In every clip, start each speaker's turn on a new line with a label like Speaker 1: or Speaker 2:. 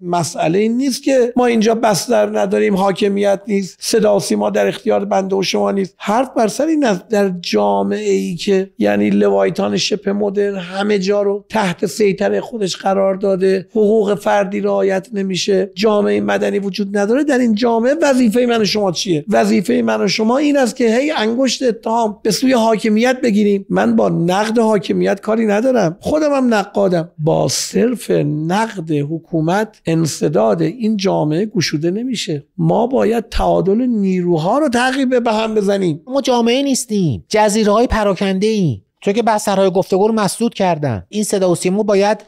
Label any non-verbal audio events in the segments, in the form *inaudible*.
Speaker 1: مسئله این نیست که ما اینجا بستر نداریم حاکمیت نیست صدا ما در اختیار بنده و شما نیست حرف بر سر این است در جامعه ای که یعنی لوایتان شپ مدرن همه جا رو تحت سیطره خودش قرار داده حقوق فردی رعایت نمیشه جامعه مدنی وجود نداره در این جامعه وظیفه من و شما چیه وظیفه من و شما این است که هی انگشت اتهام به سوی حاکمیت بگیریم من با نقد حاکمیت کاری ندارم خودم هم نقادم با صرف نقد حکومت انصداد این جامعه گشوده نمیشه ما باید تعادل نیروها رو تعقیب
Speaker 2: به هم بزنیم ما جامعه نیستیم جزیره های پراکنده ایم چون که بسترهای گفتگو رو مسدود کردن این صدا و سیمو باید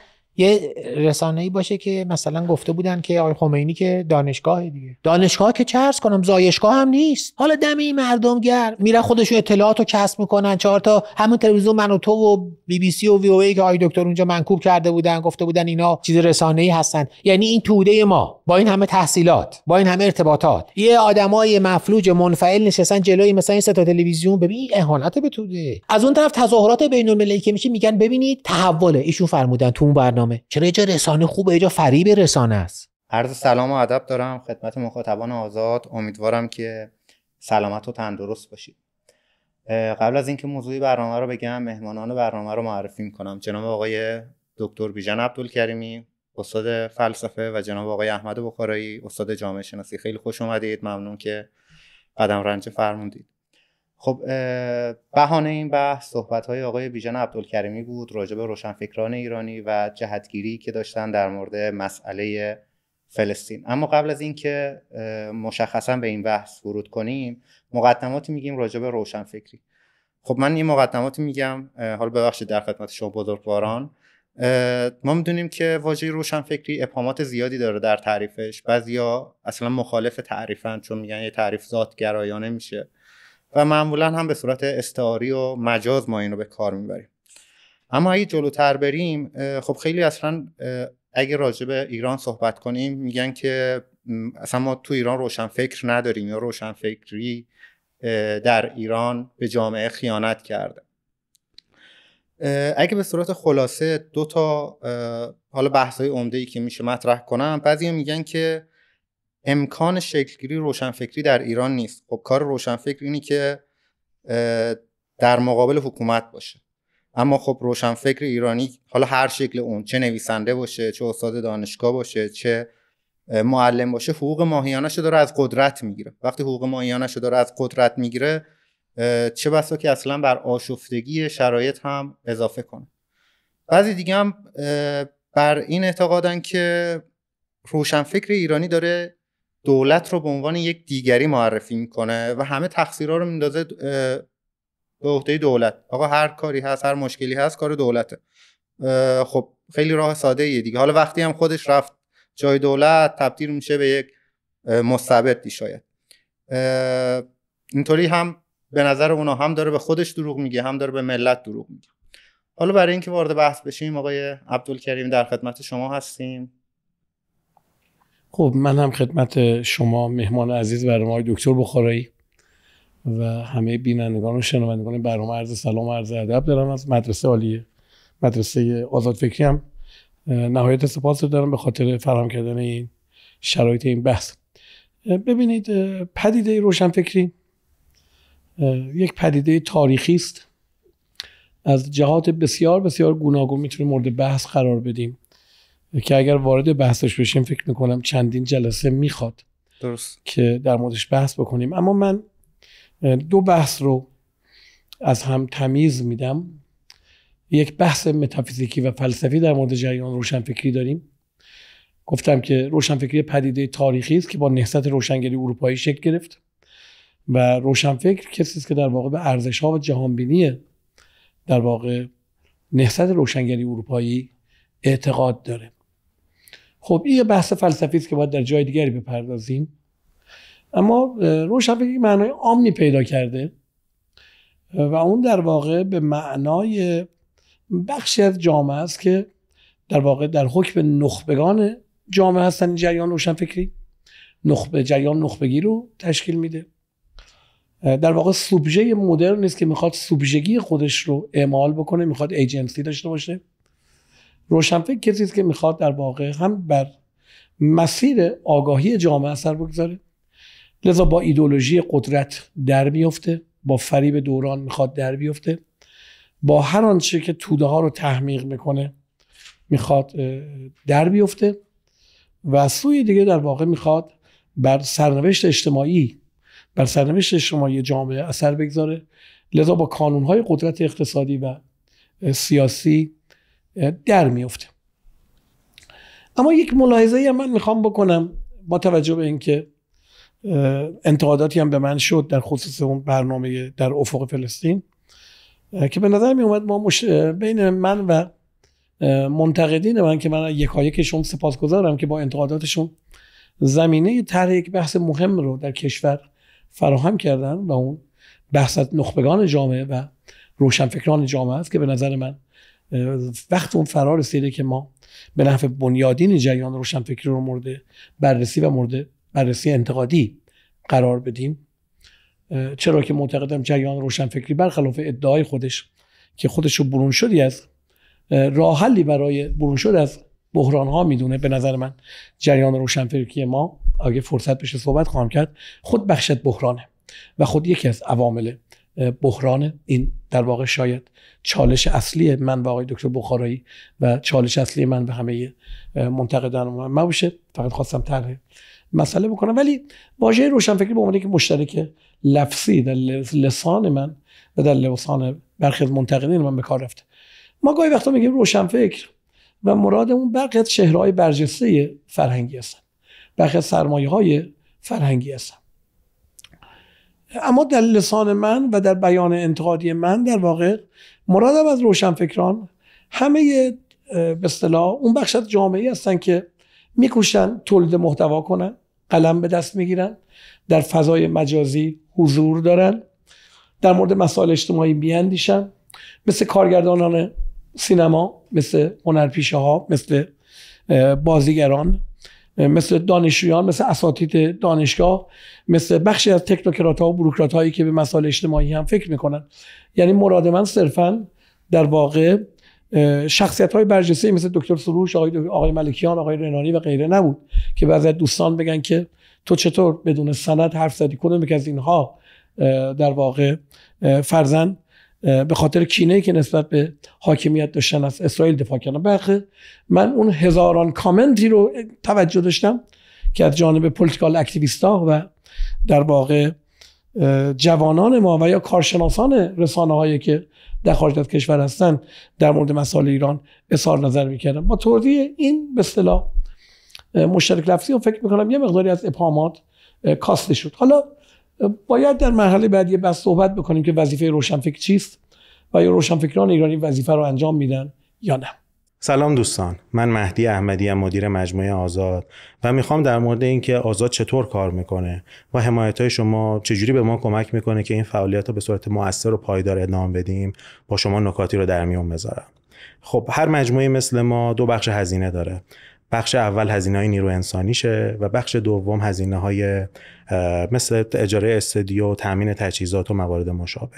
Speaker 2: یه رسانه ای باشه که مثلا گفته بودن که آقای خمینی که دانشگاه دیگه دانشگاه که چه کنم زایشگاه هم نیست حالا دم این مردم گر میرن خودشون اطلاعاتو کسب میکنن چهار تا همون تلویزیون من و تو و بی بی سی و وی او ای که آقای دکتر اونجا منکوب کرده بودن گفته بودن اینا چیز رسانه ای هستن یعنی این توده ما با این همه تحصیلات با این همه ارتباطات یه آدمای مفلوج منفعل نشستن جلوی مثلا این ستا تلویزیون ببین اهانت به توده از اون طرف تظاهرات بین المللی که میشه میگن ببینید تحوله ایشون فرمودن تو اون برنامه چرا یه جا رسانه خوبه یه جا فریب رسانه
Speaker 3: است عرض سلام و ادب دارم خدمت مخاطبان آزاد امیدوارم که سلامت و تندرست باشید قبل از اینکه موضوعی برنامه رو بگم مهمانان برنامه رو معرفی میکنم جناب آقای دکتر بیژن عبدالکریمی استاد فلسفه و جناب آقای احمد بخارایی استاد جامعه شناسی خیلی خوش اومدید ممنون که قدم رنج فرمودید خب بهانه این بحث صحبت های آقای بیژن عبدالکریمی بود راجع به روشنفکران ایرانی و جهتگیری که داشتن در مورد مسئله فلسطین اما قبل از اینکه مشخصا به این بحث ورود کنیم مقدماتی میگیم راجع به روشنفکری خب من این مقدماتی میگم حالا ببخشید در خدمت شما بزرگواران ما میدونیم که واژه روشنفکری ابهامات زیادی داره در تعریفش بعضیا اصلا مخالف تعریفن چون میگن یه تعریف ذات گرایانه میشه و معمولا هم به صورت استعاری و مجاز ما این رو به کار میبریم اما اگه جلوتر بریم خب خیلی اصلا اگه راجع به ایران صحبت کنیم میگن که اصلا ما تو ایران روشن فکر نداریم یا روشن فکری در ایران به جامعه خیانت کرده اگه به صورت خلاصه دو تا حالا بحثای های عمده ای که میشه مطرح کنم بعضی میگن که امکان شکلگیری روشنفکری در ایران نیست خب کار روشنفکر اینی که در مقابل حکومت باشه اما خب روشنفکر ایرانی حالا هر شکل اون چه نویسنده باشه چه استاد دانشگاه باشه چه معلم باشه حقوق ماهیانه داره از قدرت میگیره وقتی حقوق ماهیانه داره از قدرت میگیره چه بسا که اصلا بر آشفتگی شرایط هم اضافه کنه بعضی دیگه هم بر این اعتقادن که روشنفکر ایرانی داره دولت رو به عنوان یک دیگری معرفی میکنه و همه تقصیرها رو میندازه به عهده دولت آقا هر کاری هست هر مشکلی هست کار دولته خب خیلی راه ساده ایه دیگه حالا وقتی هم خودش رفت جای دولت تبدیل میشه به یک مستبدی شاید اینطوری هم به نظر اونا هم داره به خودش دروغ میگه هم داره به ملت دروغ میگه حالا برای اینکه وارد بحث بشیم آقای عبدالکریم در خدمت شما هستیم
Speaker 1: خب من هم خدمت شما مهمان عزیز برنامه های دکتر بخارایی و همه بینندگان و شنوندگان برنامه عرض سلام و عرض ادب دارم از مدرسه عالیه مدرسه آزاد فکری هم نهایت سپاس دارم به خاطر فراهم کردن این شرایط این بحث ببینید پدیده روشنفکری یک پدیده تاریخی است از جهات بسیار بسیار گوناگون میتونیم مورد بحث قرار بدیم که اگر وارد بحثش بشیم فکر میکنم چندین جلسه میخواد درست که در موردش بحث بکنیم اما من دو بحث رو از هم تمیز میدم یک بحث متافیزیکی و فلسفی در مورد جریان روشنفکری داریم گفتم که روشنفکری پدیده تاریخی است که با نهضت روشنگری اروپایی شکل گرفت و روشنفکر کسی است که در واقع به ارزش ها و جهانبینی در واقع نهضت روشنگری اروپایی اعتقاد داره خب این یه بحث فلسفی است که باید در جای دیگری بپردازیم اما روشنفکری معنای عامی پیدا کرده و اون در واقع به معنای بخشی از جامعه است که در واقع در حکم نخبگان جامعه هستن این جریان روشنفکری نخبه جریان نخبگی رو تشکیل میده در واقع سوبژه مدرن نیست که میخواد سوبژگی خودش رو اعمال بکنه میخواد ایجنسی داشته باشه روشنفکر کسی است که میخواد در واقع هم بر مسیر آگاهی جامعه اثر بگذاره لذا با ایدولوژی قدرت در میفته با فریب دوران میخواد در بیفته با هر آنچه که توده ها رو تحمیق میکنه میخواد در بیفته و سوی دیگه در واقع میخواد بر سرنوشت اجتماعی بر سرنوشت اجتماعی جامعه اثر بگذاره لذا با کانونهای قدرت اقتصادی و سیاسی در میفته اما یک ملاحظه هم من میخوام بکنم با توجه به اینکه انتقاداتی هم به من شد در خصوص اون برنامه در افق فلسطین که به نظر می اومد ما مش... بین من و منتقدین من که من یکایکشون سپاسگزارم که با انتقاداتشون زمینه طرح یک بحث مهم رو در کشور فراهم کردن و اون بحث نخبگان جامعه و روشنفکران جامعه است که به نظر من وقت اون فرار رسیده که ما به نحو بنیادین جریان روشنفکری رو مورد بررسی و مورد بررسی انتقادی قرار بدیم چرا که معتقدم جریان روشنفکری برخلاف ادعای خودش که خودشو برون شدی از راهلی برای برون شد از بحران ها میدونه به نظر من جریان روشنفکری ما اگه فرصت بشه صحبت خواهم کرد خود بخشت بحرانه و خود یکی از عوامل بحران این در واقع شاید چالش اصلی من و آقای دکتر بخارایی و چالش اصلی من به همه منتقدان من باشه فقط خواستم طرح مسئله بکنم ولی واژه روشنفکری به عنوان که مشترک لفظی در لسان من و در لسان برخی از منتقدین من به کار رفته ما گاهی وقتا میگیم روشنفکر و مرادمون برخی از های برجسته فرهنگی هستن برخی سرمایه های فرهنگی هستن اما در لسان من و در بیان انتقادی من در واقع مرادم از روشنفکران همه به اصطلاح اون بخش از جامعه هستن که میکوشن تولید محتوا کنن قلم به دست میگیرن در فضای مجازی حضور دارن در مورد مسائل اجتماعی میاندیشن مثل کارگردانان سینما مثل هنرپیشه ها مثل بازیگران مثل دانشجویان مثل اساتید دانشگاه مثل بخشی از تکنوکرات ها و بروکرات هایی که به مسائل اجتماعی هم فکر میکنن یعنی مراد من صرفا در واقع شخصیت های برجسته مثل دکتر سروش آقای, آقای ملکیان آقای رنانی و غیره نبود که بعضی دوستان بگن که تو چطور بدون سند حرف زدی کنم که از اینها در واقع فرزن به خاطر کینه که نسبت به حاکمیت داشتن از اسرائیل دفاع کردن برخه من اون هزاران کامنتی رو توجه داشتم که از جانب پولیتیکال اکتیویستا و در واقع جوانان ما و یا کارشناسان رسانه هایی که در خارج از کشور هستن در مورد مسائل ایران اظهار نظر میکردم با توضیح این به اصطلاح مشترک لفظی رو فکر میکنم یه مقداری از ابهامات کاسته شد حالا باید در مرحله بعدی بس صحبت بکنیم که وظیفه روشنفکر چیست و یا روشنفکران ایرانی وظیفه رو انجام میدن یا نه
Speaker 4: سلام دوستان من مهدی احمدی ام مدیر مجموعه آزاد و میخوام در مورد اینکه آزاد چطور کار میکنه و حمایت های شما چجوری به ما کمک میکنه که این فعالیت رو به صورت مؤثر و پایدار ادامه بدیم با شما نکاتی رو در میون بذارم خب هر مجموعه مثل ما دو بخش هزینه داره بخش اول هزینه های نیرو انسانیشه و بخش دوم هزینه های مثل اجاره استودیو تامین تجهیزات و موارد مشابه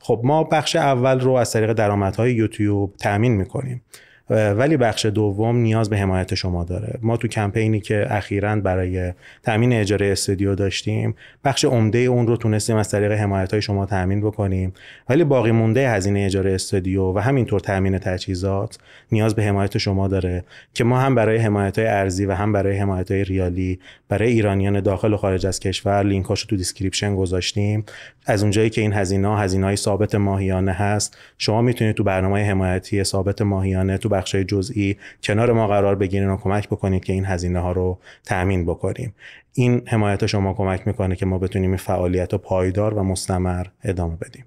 Speaker 4: خب ما بخش اول رو از طریق درآمدهای یوتیوب تامین میکنیم ولی بخش دوم نیاز به حمایت شما داره ما تو کمپینی که اخیرا برای تامین اجاره استودیو داشتیم بخش عمده اون رو تونستیم از طریق حمایت های شما تامین بکنیم ولی باقی مونده هزینه اجاره استودیو و همینطور تامین تجهیزات نیاز به حمایت شما داره که ما هم برای حمایت های ارزی و هم برای حمایت های ریالی برای ایرانیان داخل و خارج از کشور لینکاشو تو دیسکریپشن گذاشتیم از اونجایی که این هزینه هزینه های ثابت ماهیانه هست شما میتونید تو برنامه حمایتی ثابت ماهیانه تو بخش جزئی کنار ما قرار بگیرین و کمک بکنید که این هزینه ها رو تامین بکنیم این حمایت شما کمک میکنه که ما بتونیم این فعالیت رو پایدار و مستمر ادامه بدیم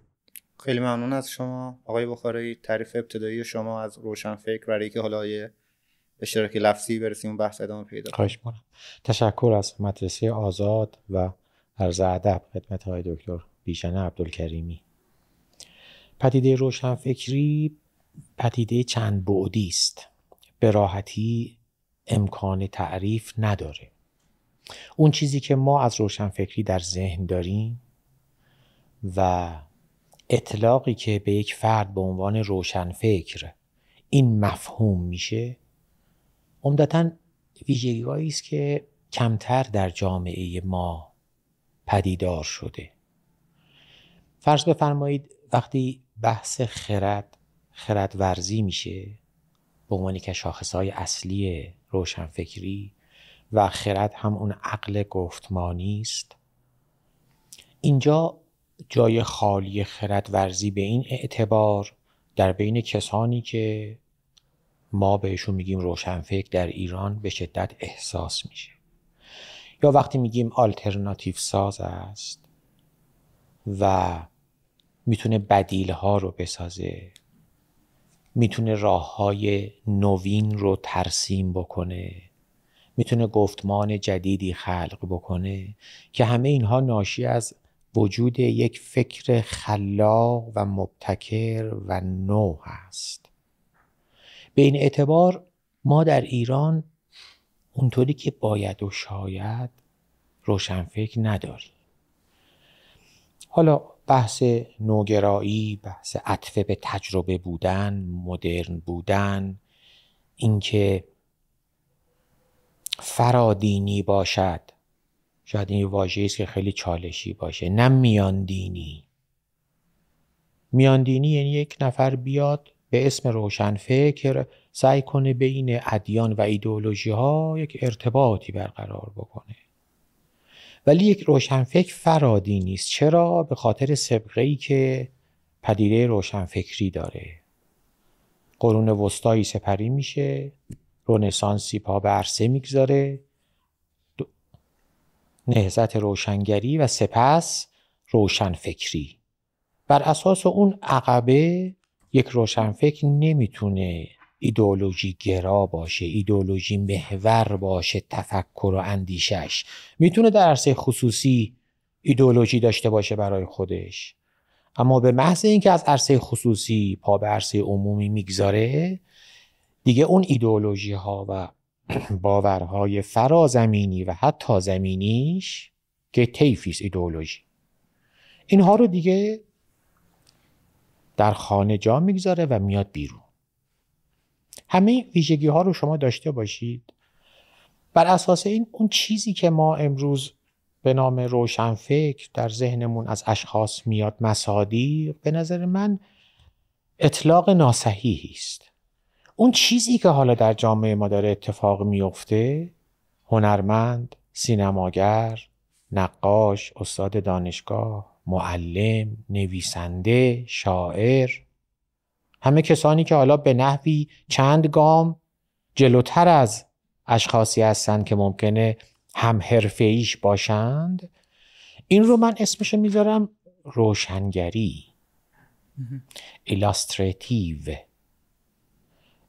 Speaker 3: خیلی ممنون از شما آقای بخاری تعریف ابتدایی شما از روشن فکر برای که حالا اشتراکی لفظی برسیم بحث ادامه پیدا خواهش
Speaker 2: تشکر از مدرسه آزاد و عرض ادب خدمت های دکتر بیژن عبدالکریمی پدیده روشنفکری پدیده چند بعدی است به راحتی امکان تعریف نداره اون چیزی که ما از روشنفکری در ذهن داریم و اطلاقی که به یک فرد به عنوان روشنفکر این مفهوم میشه عمدتا ویژگیهایی است که کمتر در جامعه ما پدیدار شده فرض بفرمایید وقتی بحث خرد خرد ورزی میشه به عنوان که شاخص های اصلی روشنفکری و خرد هم اون عقل گفتمانی است اینجا جای خالی خردورزی ورزی به این اعتبار در بین کسانی که ما بهشون میگیم روشنفکر در ایران به شدت احساس میشه یا وقتی میگیم آلترناتیو ساز است و میتونه بدیل ها رو بسازه میتونه راه های نوین رو ترسیم بکنه میتونه گفتمان جدیدی خلق بکنه که همه اینها ناشی از وجود یک فکر خلاق و مبتکر و نو هست به این اعتبار ما در ایران اونطوری که باید و شاید روشنفکر نداریم حالا بحث نوگرایی بحث عطفه به تجربه بودن مدرن بودن اینکه فرادینی باشد شاید این واژه‌ای است که خیلی چالشی باشه نه میان دینی میان دینی یعنی یک نفر بیاد به اسم فکر، سعی کنه بین ادیان و ایدئولوژی ها یک ارتباطی برقرار بکنه ولی یک روشنفکر فرادی نیست چرا به خاطر سبقه ای که پدیده روشنفکری داره قرون وسطایی سپری میشه رونسانسی پا به عرصه میگذاره نهزت روشنگری و سپس روشنفکری بر اساس اون عقبه یک روشنفکر نمیتونه ایدولوژی گرا باشه ایدئولوژی محور باشه تفکر و اندیشش میتونه در عرصه خصوصی ایدولوژی داشته باشه برای خودش اما به محض اینکه از عرصه خصوصی پا به عرصه عمومی میگذاره دیگه اون ایدئولوژی ها و *clears throat* باورهای فرازمینی و حتی زمینیش که تیفیس ایدولوژی اینها رو دیگه در خانه جا میگذاره و میاد بیرون همه ویژگی ها رو شما داشته باشید بر اساس این اون چیزی که ما امروز به نام روشنفکر در ذهنمون از اشخاص میاد مسادی به نظر من اطلاق ناسحیحی است اون چیزی که حالا در جامعه ما داره اتفاق میفته هنرمند، سینماگر، نقاش، استاد دانشگاه، معلم، نویسنده، شاعر همه کسانی که حالا به نحوی چند گام جلوتر از اشخاصی هستند که ممکنه هم ایش باشند این رو من اسمش میذارم روشنگری ایلاستراتیو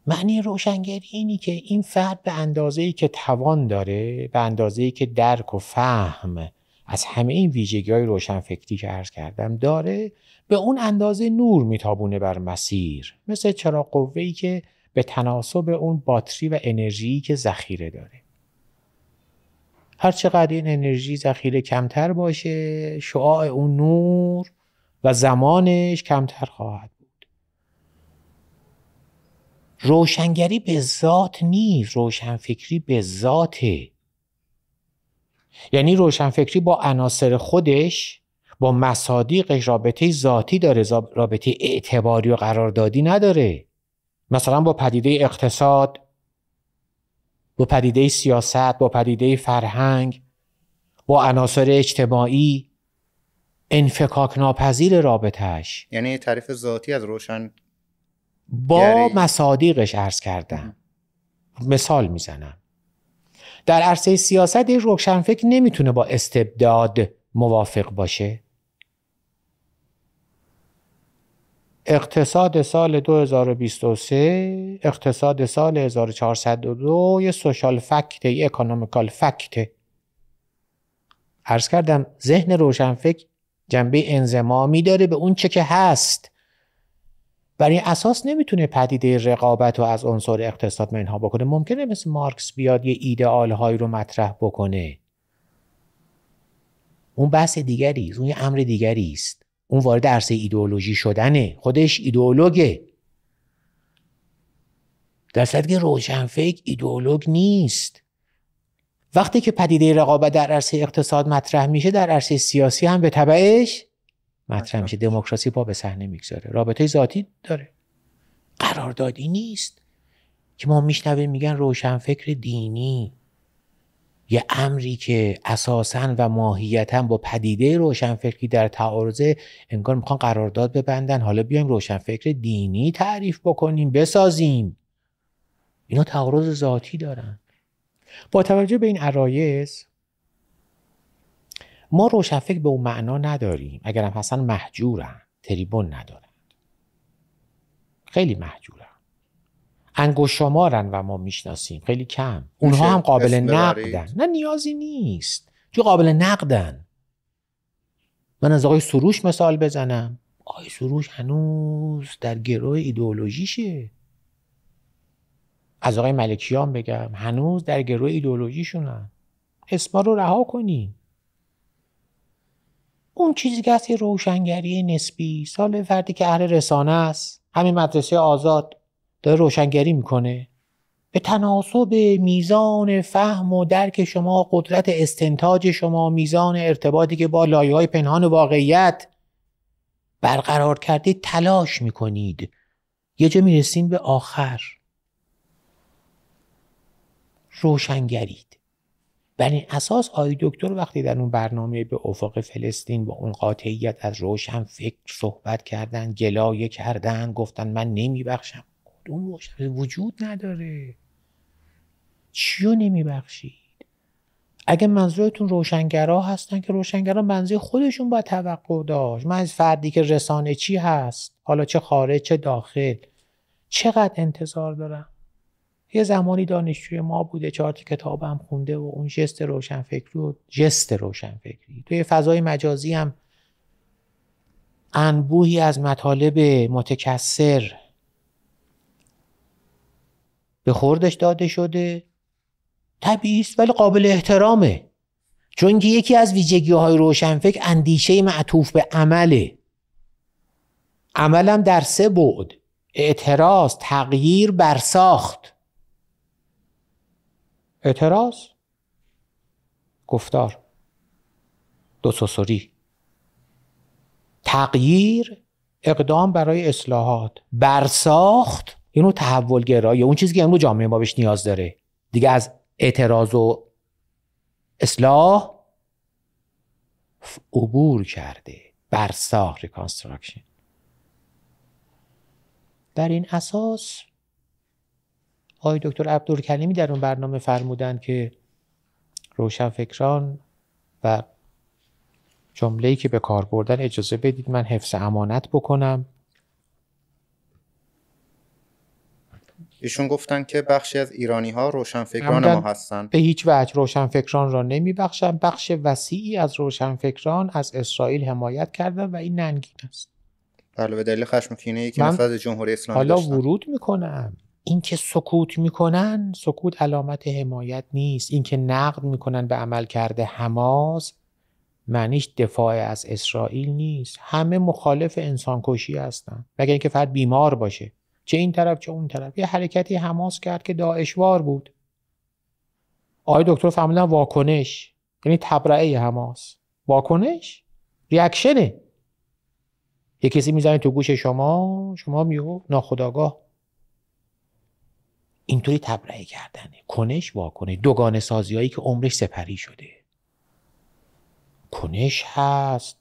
Speaker 2: معنی روشنگری اینی که این فرد به اندازه ای که توان داره به اندازه ای که درک و فهم از همه این ویژگی های روشنفکری که عرض کردم داره به اون اندازه نور میتابونه بر مسیر مثل چرا قوهی که به تناسب اون باتری و انرژی که ذخیره داره هر چقدر این انرژی ذخیره کمتر باشه شعاع اون نور و زمانش کمتر خواهد بود روشنگری به ذات نیست روشنفکری به ذاته یعنی روشنفکری با عناصر خودش با مصادیقش رابطه ذاتی داره رابطه اعتباری و قراردادی نداره مثلا با پدیده اقتصاد با پدیده سیاست با پدیده فرهنگ با عناصر اجتماعی انفکاک ناپذیر رابطهش
Speaker 3: یعنی تعریف ذاتی از روشن
Speaker 2: با مصادیقش عرض کردم مثال میزنم در عرصه سیاست یک روشنفکر نمیتونه با استبداد موافق باشه اقتصاد سال 2023 اقتصاد سال 1402 یه سوشال فکت یه اکانومیکال فکت عرض کردم ذهن روشنفکر جنبه انزمامی داره به اون چه که هست برای این اساس نمیتونه پدیده رقابت رو از عنصر اقتصاد منها بکنه ممکنه مثل مارکس بیاد یه ایدئال هایی رو مطرح بکنه اون بحث دیگری اون یه امر دیگری است اون وارد درس ایدئولوژی شدنه خودش ایدئولوگه در صورتی که ایدئولوگ نیست وقتی که پدیده رقابت در عرصه اقتصاد مطرح میشه در عرصه سیاسی هم به تبعش مطرح آره. میشه دموکراسی پا به صحنه میگذاره رابطه ذاتی داره قراردادی نیست که ما میشنویم میگن روشنفکر دینی یه امری که اساسا و ماهیتا با پدیده روشنفکری در تعارضه انگار میخوان قرارداد ببندن حالا بیایم روشنفکر دینی تعریف بکنیم بسازیم اینا تعارض ذاتی دارن با توجه به این عرایز ما روشنفکر به اون معنا نداریم اگرم حسن محجورم تریبون ندارند خیلی محجورن انگوش شمارن و ما میشناسیم خیلی کم اونها هم قابل نقدن نه نیازی نیست چون قابل نقدن من از آقای سروش مثال بزنم آقای سروش هنوز در گروه ایدئولوژیشه از آقای ملکیان بگم هنوز در گروه ایدئولوژیشونن اسما رو رها کنیم اون چیزی که هست روشنگری نسبی سال فردی که اهل رسانه است همین مدرسه آزاد داره روشنگری میکنه به تناسب میزان فهم و درک شما قدرت استنتاج شما میزان ارتباطی که با لایه های پنهان واقعیت برقرار کردید تلاش میکنید یه جا میرسین به آخر روشنگری بر این اساس آی دکتر وقتی در اون برنامه به افق فلسطین با اون قاطعیت از روشن فکر صحبت کردن گلایه کردن گفتن من نمیبخشم اون روشن وجود نداره چیو نمیبخشید اگه منظورتون روشنگرا هستن که روشنگرا منظور خودشون باید توقع داشت من از فردی که رسانه چی هست حالا چه خارج چه داخل چقدر انتظار دارم یه زمانی دانشجوی ما بوده چهار کتاب کتابم خونده و اون جست روشنفکری و جست روشنفکری توی فضای مجازی هم انبوهی از مطالب متکثر به خوردش داده شده طبیعی است ولی قابل احترامه چون که یکی از ویژگی های روشنفکر اندیشه معطوف به عمله عملم در سه بعد اعتراض تغییر برساخت اعتراض گفتار دوسوسوری تغییر اقدام برای اصلاحات برساخت اینو تحول گرایی اون چیزی که امروز جامعه ما بهش نیاز داره دیگه از اعتراض و اصلاح عبور کرده برساخت ریکانستراکشن بر این اساس آقای دکتر عبدالکلیمی در اون برنامه فرمودن که روشنفکران و ای که به کار بردن اجازه بدید من حفظ امانت بکنم
Speaker 3: ایشون گفتن که بخشی از ایرانی ها روشنفکران ما هستند به
Speaker 2: هیچ وجه روشنفکران را بخشن بخش وسیعی از روشنفکران از اسرائیل حمایت کردن و این ننگین است
Speaker 3: بله به دلیل خشم کینه که نفذ جمهوری اسلامی حالا ورود
Speaker 2: میکنم اینکه سکوت میکنن سکوت علامت حمایت نیست اینکه نقد میکنن به عمل کرده حماس معنیش دفاع از اسرائیل نیست همه مخالف انسانکشی هستن مگر اینکه فرد بیمار باشه چه این طرف چه اون طرف یه حرکتی حماس کرد که داعشوار بود آقای دکتر فهمیدن واکنش یعنی تبرعه حماس واکنش ریاکشنه یه کسی میزنه تو گوش شما شما میو ناخداگاه اینطوری تبرئه کردنه کنش واکنه دوگان هایی که عمرش سپری شده کنش هست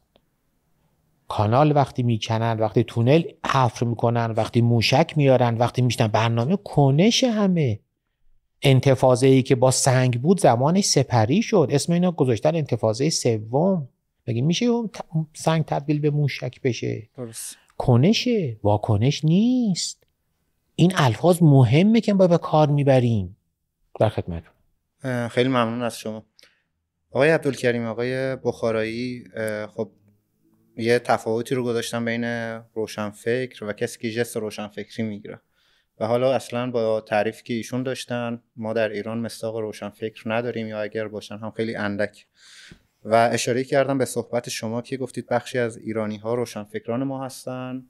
Speaker 2: کانال وقتی میکنن وقتی تونل حفر میکنن وقتی موشک میارن وقتی میشنن برنامه کنش همه انتفاضه ای که با سنگ بود زمانش سپری شد اسم اینا گذاشتن انتفاضه سوم بگیم میشه اون سنگ تبدیل به موشک بشه درست. کنشه واکنش نیست این الفاظ مهمه که ما به کار میبریم در خدمتتون
Speaker 3: خیلی ممنون از شما آقای عبدالکریم آقای بخارایی خب یه تفاوتی رو گذاشتم بین روشنفکر و کسی که جست روشنفکری میگیره و حالا اصلا با تعریف که ایشون داشتن ما در ایران مستاق روشنفکر نداریم یا اگر باشن هم خیلی اندک و اشاره کردم به صحبت شما که گفتید بخشی از ایرانی ها روشنفکران ما هستن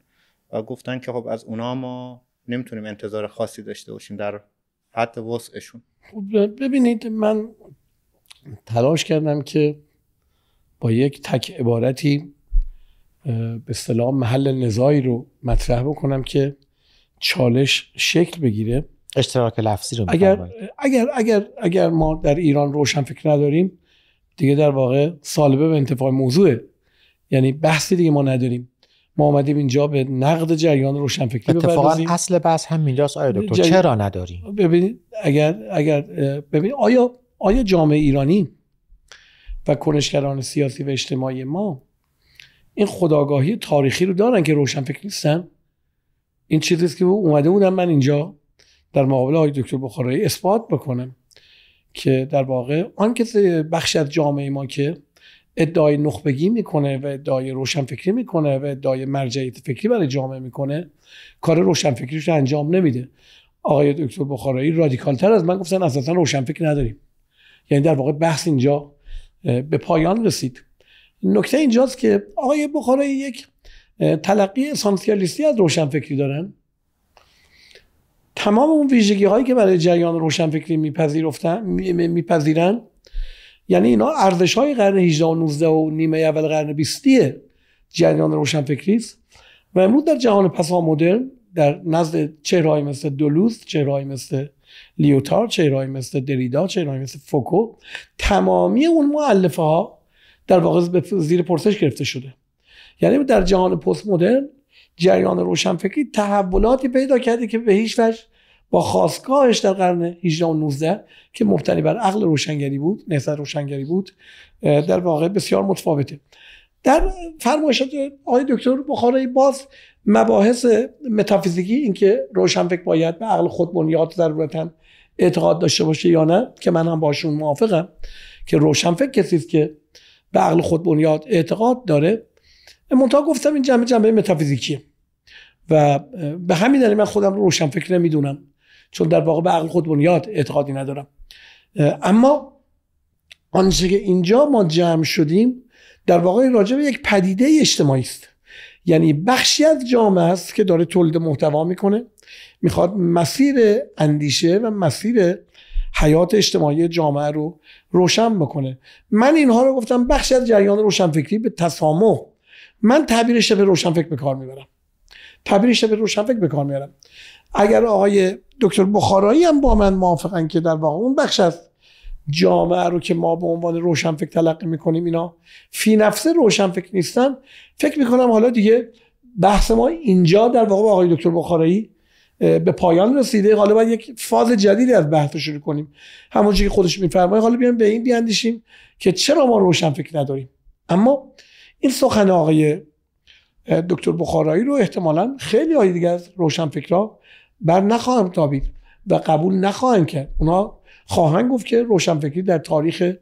Speaker 3: و گفتن که خب از اونا ما نمیتونیم انتظار خاصی داشته باشیم در حد وسعشون
Speaker 1: خب، ببینید من تلاش کردم که با یک تک عبارتی به اصطلاح محل نزاعی رو مطرح بکنم که چالش شکل
Speaker 2: بگیره اشتراک لفظی رو اگر
Speaker 1: اگر اگر اگر ما در ایران روشن فکر نداریم دیگه در واقع سالبه به انتفاع موضوعه یعنی بحثی دیگه ما نداریم ما آمدیم اینجا به نقد جریان روشنفکری اتفاقا
Speaker 2: اصل بحث اینجاست آیا دکتر چرا نداری؟
Speaker 1: ببینید اگر اگر ببینید آیا آیا جامعه ایرانی و کنشگران سیاسی و اجتماعی ما این خداگاهی تاریخی رو دارن که روشنفکر نیستن این چیزیست که اومده بودم من اینجا در مقابل آقای دکتر بخارایی اثبات بکنم که در واقع آن که بخش از جامعه ما که ادعای نخبگی میکنه و ادعای روشنفکری میکنه و ادعای مرجعیت فکری برای جامعه میکنه کار روشنفکریش رو انجام نمیده آقای دکتر بخارایی تر از من گفتن اساسا روشنفکر نداریم یعنی در واقع بحث اینجا به پایان رسید نکته اینجاست که آقای بخارایی یک تلقی اسانسیالیستی از روشنفکری دارن تمام اون ویژگی هایی که برای جریان روشنفکری میپذیرفتن میپذیرن یعنی اینا ارزش های قرن 18 و 19 و نیمه اول قرن 20 جریان روشنفکری است و امروز در جهان پسا مدرن در نزد چهرهایی مثل دولوز چهرهایی مثل لیوتار چهرهایی مثل دریدا چهرهایی مثل فوکو تمامی اون معلفه ها در واقع زیر پرسش گرفته شده یعنی در جهان پست مدرن جریان روشنفکری تحولاتی پیدا کرده که به هیچ وجه با خواستگاهش در قرن 18 و 19 که مبتنی بر عقل روشنگری بود نهضت روشنگری بود در واقع بسیار متفاوته در فرمایشات آقای دکتر بخاری باز مباحث متافیزیکی اینکه فکر باید به عقل خود بنیاد ضرورتا اعتقاد داشته باشه یا نه که من هم باشون موافقم که روشنفکر کسی است که به عقل خود بنیاد اعتقاد داره منتها گفتم این جنبه جنبه متافیزیکیه و به همین دلیل من خودم رو فکر نمیدونم چون در واقع به عقل خود بنیاد اعتقادی ندارم اما آنچه که اینجا ما جمع شدیم در واقع راجع به یک پدیده اجتماعی است یعنی بخشی از جامعه است که داره تولید محتوا میکنه میخواد مسیر اندیشه و مسیر حیات اجتماعی جامعه رو روشن بکنه من اینها رو گفتم بخشی از جریان روشنفکری به تسامح من تعبیر به روشنفکر به کار میبرم تعبیرش شب روشنفکر به کار میبرم اگر آقای دکتر بخارایی هم با من موافقن که در واقع اون بخش از جامعه رو که ما به عنوان روشنفکر تلقی میکنیم اینا فی نفسه روشنفکر نیستن فکر میکنم حالا دیگه بحث ما اینجا در واقع با آقای دکتر بخارایی به پایان رسیده حالا باید یک فاز جدیدی از بحث شروع کنیم همونجوری که خودش میفرمایه حالا بیایم به این بیاندیشیم که چرا ما روشن فکر نداریم اما این سخن آقای دکتر بخارایی رو احتمالا خیلی دیگه از روشن فکرها بر نخواهم تابید و قبول نخواهم کرد اونا خواهند گفت که روشنفکری در تاریخ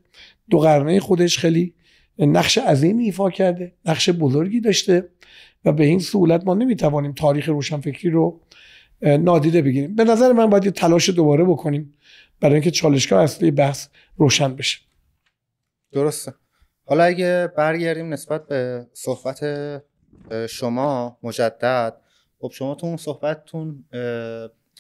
Speaker 1: دو قرنه خودش خیلی نقش عظیمی ایفا کرده نقش بزرگی داشته و به این سهولت ما نمیتوانیم تاریخ روشنفکری رو نادیده بگیریم به نظر من باید یه تلاش دوباره بکنیم برای اینکه چالشگاه اصلی بحث روشن بشه
Speaker 3: درسته حالا اگه برگردیم نسبت به صحبت شما مجدد خب شما تو اون صحبتتون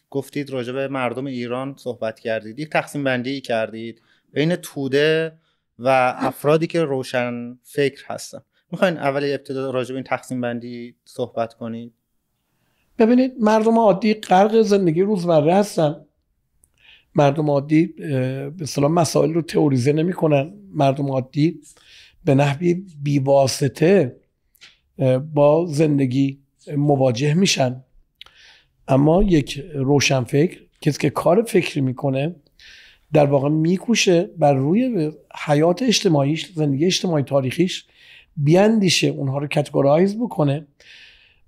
Speaker 3: گفتید راجع به مردم ایران صحبت کردید یک تقسیم بندی کردید بین توده و افرادی که روشن فکر هستن میخواین اول ابتدا راجع به این تقسیم بندی صحبت کنید
Speaker 1: ببینید مردم عادی غرق زندگی روزمره هستن مردم عادی به سلام مسائل رو تئوریزه نمیکنن مردم عادی به نحوی بیواسطه با زندگی مواجه میشن اما یک روشنفکر کسی که کار فکری میکنه در واقع میکوشه بر روی حیات اجتماعیش زندگی اجتماعی تاریخیش بیاندیشه اونها رو کتگورایز بکنه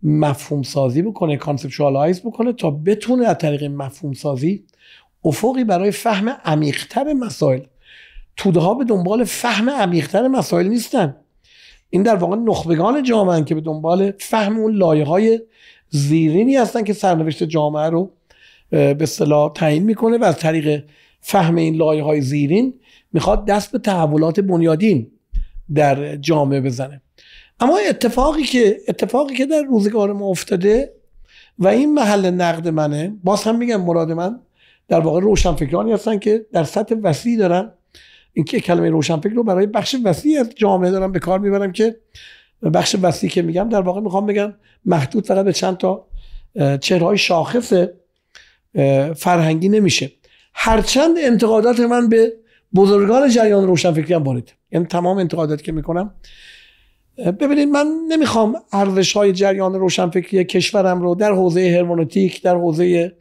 Speaker 1: مفهوم سازی بکنه کانسپچوالایز بکنه تا بتونه از طریق مفهوم سازی افقی برای فهم عمیقتر مسائل توده ها به دنبال فهم عمیقتر مسائل نیستن این در واقع نخبگان جامعه که به دنبال فهم اون لایه های زیرینی هستن که سرنوشت جامعه رو به صلاح تعیین میکنه و از طریق فهم این لایه های زیرین میخواد دست به تحولات بنیادین در جامعه بزنه اما اتفاقی که اتفاقی که در روزگار ما افتاده و این محل نقد منه باز هم میگم مراد من در واقع روشنفکرانی هستن که در سطح وسیعی دارن که کلمه روشنفکر رو برای بخش وسیع از جامعه دارم به کار میبرم که بخش وسیع که میگم در واقع میخوام بگم محدود فقط به چند تا چهرهای شاخص فرهنگی نمیشه هرچند انتقادات من به بزرگان جریان روشنفکری هم وارد یعنی تمام انتقادات که میکنم ببینید من نمیخوام ارزش های جریان روشنفکری کشورم رو در حوزه هرمونوتیک در حوزه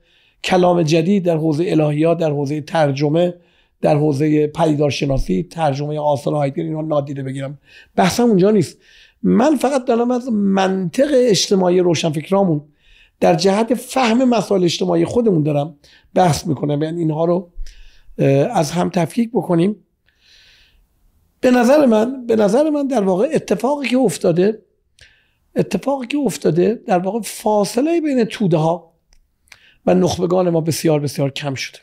Speaker 1: کلام جدید در حوزه الهیات در حوزه ترجمه در حوزه پدیدارشناسی ترجمه آثار هایدگر نادیده بگیرم بحثم اونجا نیست من فقط دارم از منطق اجتماعی روشنفکرامون در جهت فهم مسائل اجتماعی خودمون دارم بحث میکنم یعنی اینها رو از هم تفکیک بکنیم به نظر من به نظر من در واقع اتفاقی که افتاده اتفاقی که افتاده در واقع فاصله بین توده ها و نخبگان ما بسیار بسیار کم شده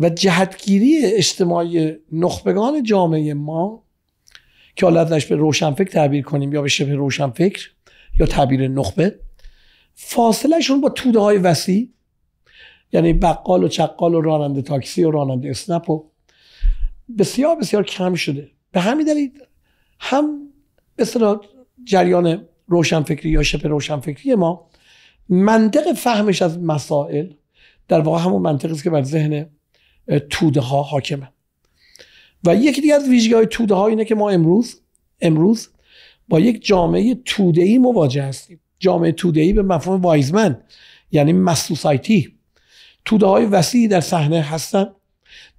Speaker 1: و جهتگیری اجتماعی نخبگان جامعه ما که حالا ازش به روشنفکر تعبیر کنیم یا به شبه روشنفکر یا تعبیر نخبه شون با توده های وسیع یعنی بقال و چقال و راننده تاکسی و راننده اسنپ و بسیار بسیار کم شده به همین دلیل هم به جریان روشنفکری یا شبه روشنفکری ما منطق فهمش از مسائل در واقع همون منطقی است که بر ذهن توده ها حاکمه و یکی دیگه از ویژگی های توده ها اینه که ما امروز امروز با یک جامعه توده ای مواجه هستیم جامعه توده ای به مفهوم وایزمن یعنی مسوسایتی توده های وسیعی در صحنه هستن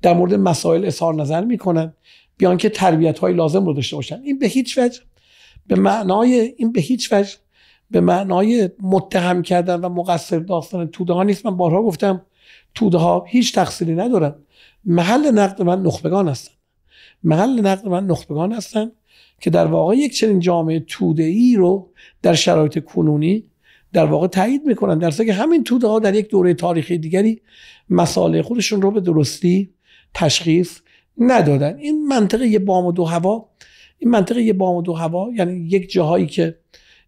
Speaker 1: در مورد مسائل اظهار نظر میکنن بیان که تربیت های لازم رو داشته باشن این به هیچ وجه به معنای این به هیچ وجه به معنای متهم کردن و مقصر داستان توده ها نیست من بارها گفتم توده ها هیچ تقصیری ندارن محل نقد من نخبگان هستن محل نقد من نخبگان هستن که در واقع یک چنین جامعه توده ای رو در شرایط کنونی در واقع تایید میکنن در که همین توده ها در یک دوره تاریخی دیگری مسائل خودشون رو به درستی تشخیص ندادن این منطقه یه بام و دو هوا این منطقه یه بام و دو هوا یعنی یک جاهایی که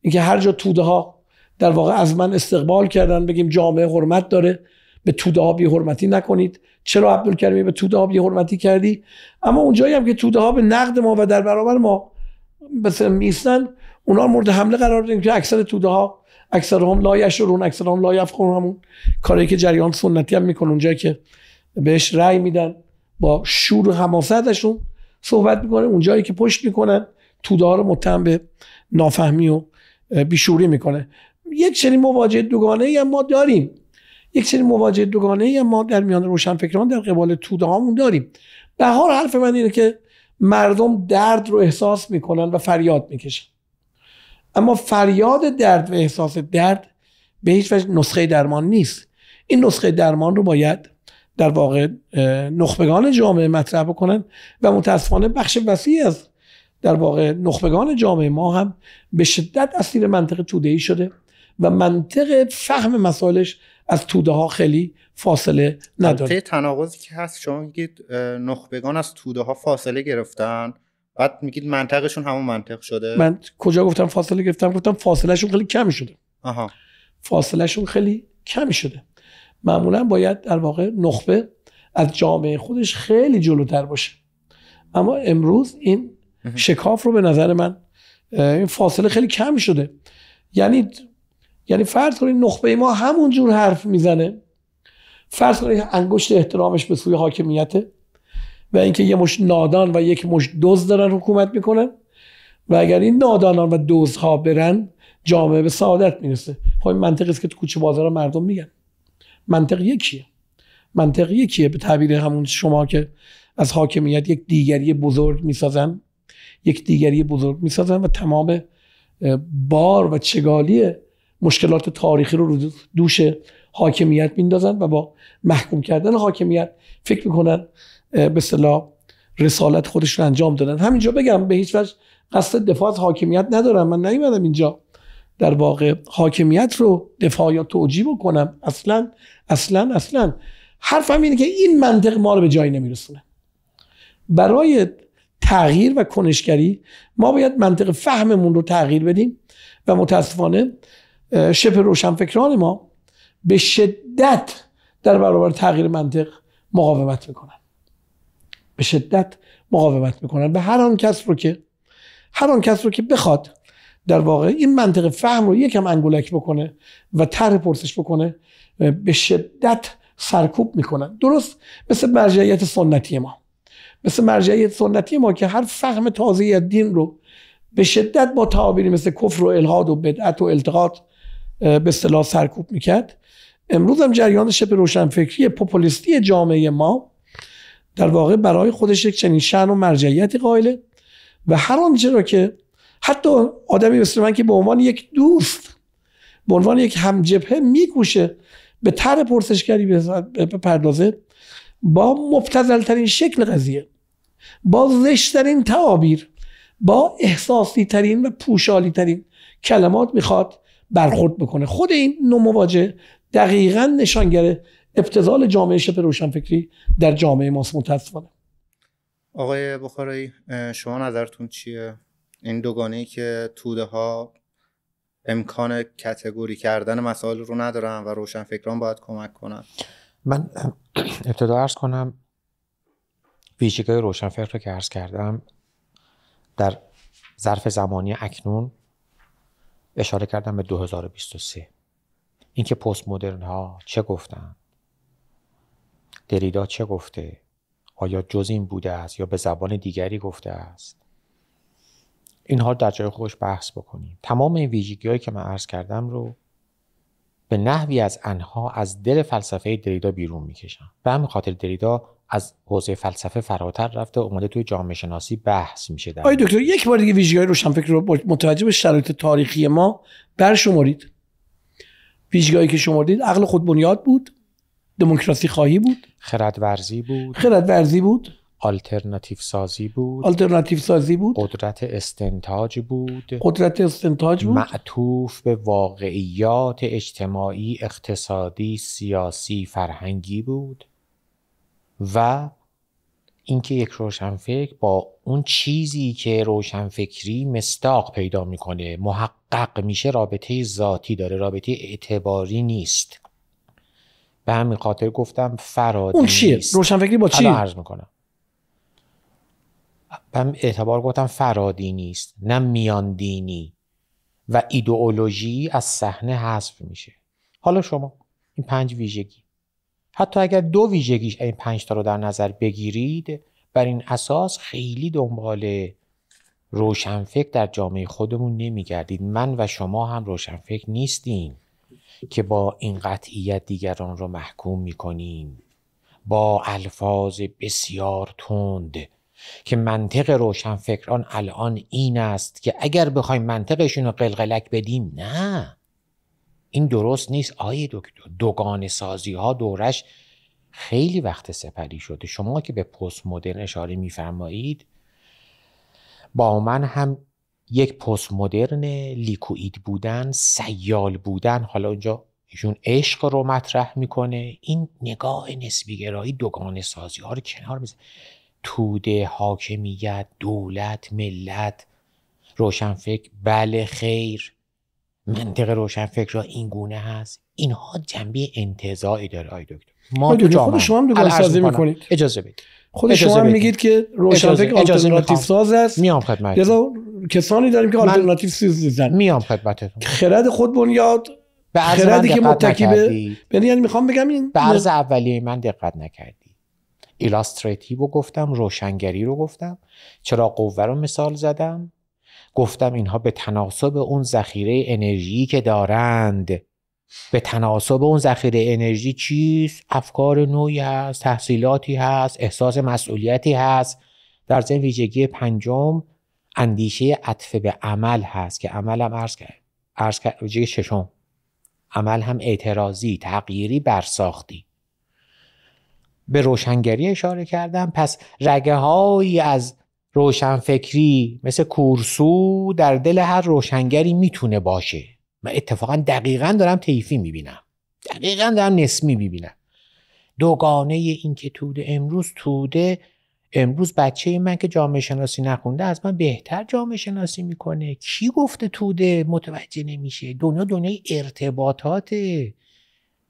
Speaker 1: اینکه هر جا توده ها در واقع از من استقبال کردن بگیم جامعه حرمت داره به توده ها حرمتی نکنید چرا عبدالکریمی به توده ها حرمتی کردی اما اونجایی هم که توده ها به نقد ما و در برابر ما مثلا میستن اونا مورد حمله قرار دادیم که اکثر توده ها اکثر هم لایش رون اکثر هم لایف همون کاری که جریان سنتی هم میکنه اونجایی که بهش رأی میدن با شور و حماستشون صحبت میکنه اونجایی که پشت میکنن توده رو متهم به نافهمی و بیشوری میکنه یک چنین مواجهه دوگانه ای هم ما داریم یک سری مواجه دوگانه ای ما در میان روشنفکران در قبال توده هامون داریم حال حرف من اینه که مردم درد رو احساس میکنن و فریاد میکشن اما فریاد درد و احساس درد به هیچ وجه نسخه درمان نیست این نسخه درمان رو باید در واقع نخبگان جامعه مطرح بکنن و متاسفانه بخش وسیعی از در واقع نخبگان جامعه ما هم به شدت اسیر منطق توده ای شده و منطق فهم مسائلش از توده ها خیلی فاصله نداره
Speaker 3: تناقضی که هست شما میگید نخبگان از توده ها فاصله گرفتن بعد میگید منطقشون همون منطق شده من
Speaker 1: کجا گفتم فاصله گرفتم گفتم شون خیلی کم شده آها شون خیلی کم شده معمولا باید در واقع نخبه از جامعه خودش خیلی جلوتر باشه اما امروز این شکاف رو به نظر من این فاصله خیلی کم شده یعنی یعنی فرض کنید نخبه ما همون جور حرف میزنه فرض کنید انگشت احترامش به سوی حاکمیته و اینکه یه مش نادان و یک مش دوز دارن حکومت میکنن و اگر این نادانان و دوزها برن جامعه به سعادت میرسه خب این منطقی است که تو کوچه بازار مردم میگن منطق یکیه منطق یکیه به تعبیر همون شما که از حاکمیت یک دیگری بزرگ میسازن یک دیگری بزرگ میسازن و تمام بار و چگالیه مشکلات تاریخی رو دوش حاکمیت میندازن و با محکوم کردن حاکمیت فکر میکنن به صلاح رسالت خودشون انجام دادن همینجا بگم به هیچ وجه قصد دفاع از حاکمیت ندارم من نیومدم اینجا در واقع حاکمیت رو دفاع یا توجیه بکنم اصلا اصلا اصلا حرفم اینه که این منطق ما رو به جایی نمیرسونه برای تغییر و کنشگری ما باید منطق فهممون رو تغییر بدیم و متاسفانه شپ روشنفکران ما به شدت در برابر تغییر منطق مقاومت میکنن به شدت مقاومت میکنن به هر آن کس رو که هر آن کس رو که بخواد در واقع این منطق فهم رو یکم انگولک بکنه و طرح پرسش بکنه به شدت سرکوب میکنن درست مثل مرجعیت سنتی ما مثل مرجعیت سنتی ما که هر فهم تازه دین رو به شدت با تعابیری مثل کفر و الهاد و بدعت و التقاط به اصطلاح سرکوب میکرد امروز هم جریان شبه روشنفکری پوپولیستی جامعه ما در واقع برای خودش یک چنین شن و مرجعیتی قائله و هر آنچه را که حتی آدمی مثل من که به عنوان یک دوست به عنوان یک همجبه میکوشه به طرح پرسشگری پردازه با مبتزلترین شکل قضیه با زشتترین تعابیر با احساسی ترین و پوشالی ترین کلمات میخواد برخورد بکنه خود این نوع مواجه دقیقا نشانگر ابتضال جامعه شبه روشنفکری در جامعه ماست متاسفانه
Speaker 3: آقای بخارایی شما نظرتون چیه این دوگانه ای که توده ها امکان کتگوری کردن مسائل رو ندارن و روشنفکران باید کمک کنن
Speaker 2: من ابتدا ارز کنم ویژگی روشنفکر رو که ارز کردم در ظرف زمانی اکنون اشاره کردم به 2023 اینکه پست مدرن ها چه گفتند دریدا چه گفته آیا جز این بوده است یا به زبان دیگری گفته است اینها در جای خوش بحث بکنیم تمام این ویژگی هایی که من عرض کردم رو به نحوی از انها از دل فلسفه دریدا بیرون میکشم به همین خاطر دریدا از حوزه فلسفه فراتر رفته و اومده توی جامعه شناسی بحث میشه در دکتر
Speaker 1: یک بار دیگه ویژگی فکر رو متوجه به شرایط تاریخی ما برشمارید ویژگی که شمردید عقل خود بنیاد بود
Speaker 2: دموکراسی خواهی بود خردورزی بود خردورزی بود آلترناتیو سازی بود آلترناتیو سازی بود قدرت استنتاج بود قدرت استنتاج بود معطوف به واقعیات اجتماعی اقتصادی سیاسی فرهنگی بود و اینکه یک روشنفکر با اون چیزی که روشنفکری مستاق پیدا میکنه محقق میشه رابطه ذاتی داره رابطه اعتباری نیست به همین خاطر گفتم فرادی اون چیه؟
Speaker 1: روشنفکری با چی؟ عرض
Speaker 2: میکنم من اعتبار گفتم فرادی نیست نه میاندینی و ایدئولوژی از صحنه حذف میشه حالا شما این پنج ویژگی حتی اگر دو ویژگی این پنج تا رو در نظر بگیرید بر این اساس خیلی دنبال روشنفکر در جامعه خودمون نمیگردید من و شما هم روشنفکر نیستیم که با این قطعیت دیگران رو محکوم میکنیم با الفاظ بسیار تند که منطق روشنفکران الان این است که اگر بخوایم منطقشون رو قلقلک بدیم نه این درست نیست آیه دکتر دوگان سازی ها دورش خیلی وقت سپری شده شما که به پست مدرن اشاره میفرمایید با من هم یک پست مدرن لیکوئید بودن سیال بودن حالا اونجا ایشون عشق رو مطرح میکنه این نگاه نسبیگرایی دوگان سازی ها رو کنار می‌ذاره توده حاکمیت دولت ملت روشنفکر بله خیر منطق فکر را این گونه هست اینها جنبه انتظاری داره آی دکتر ما خود شما هم دوگان سازی میکنید اجازه بدید خود شما هم میگید که روشن فکر آلترناتیف ساز است میام خدمت دو
Speaker 1: کسانی داریم که آلترناتیو ساز نیستن میام
Speaker 2: خدمتتون
Speaker 1: خرد خود بنیاد خردی که متکی به یعنی, یعنی میخوام بگم این به عرض
Speaker 2: اولیه من دقت نکردی ایلاستریتیو رو گفتم روشنگری رو گفتم چرا قوه رو مثال زدم گفتم اینها به تناسب اون ذخیره انرژی که دارند به تناسب اون ذخیره انرژی چیست افکار نوعی هست تحصیلاتی هست احساس مسئولیتی هست در ضمن ویژگی پنجم اندیشه عطف به عمل هست که عمل هم عرض کرد ویژگی ششم عمل هم اعتراضی تغییری برساختی به روشنگری اشاره کردم پس رگه هایی از روشنفکری مثل کورسو در دل هر روشنگری میتونه باشه من اتفاقا دقیقا دارم تیفی میبینم دقیقا دارم نسمی میبینم دوگانه این که توده امروز توده امروز بچه من که جامعه شناسی نخونده از من بهتر جامعه شناسی میکنه کی گفته توده متوجه نمیشه دنیا دنیای ارتباطاته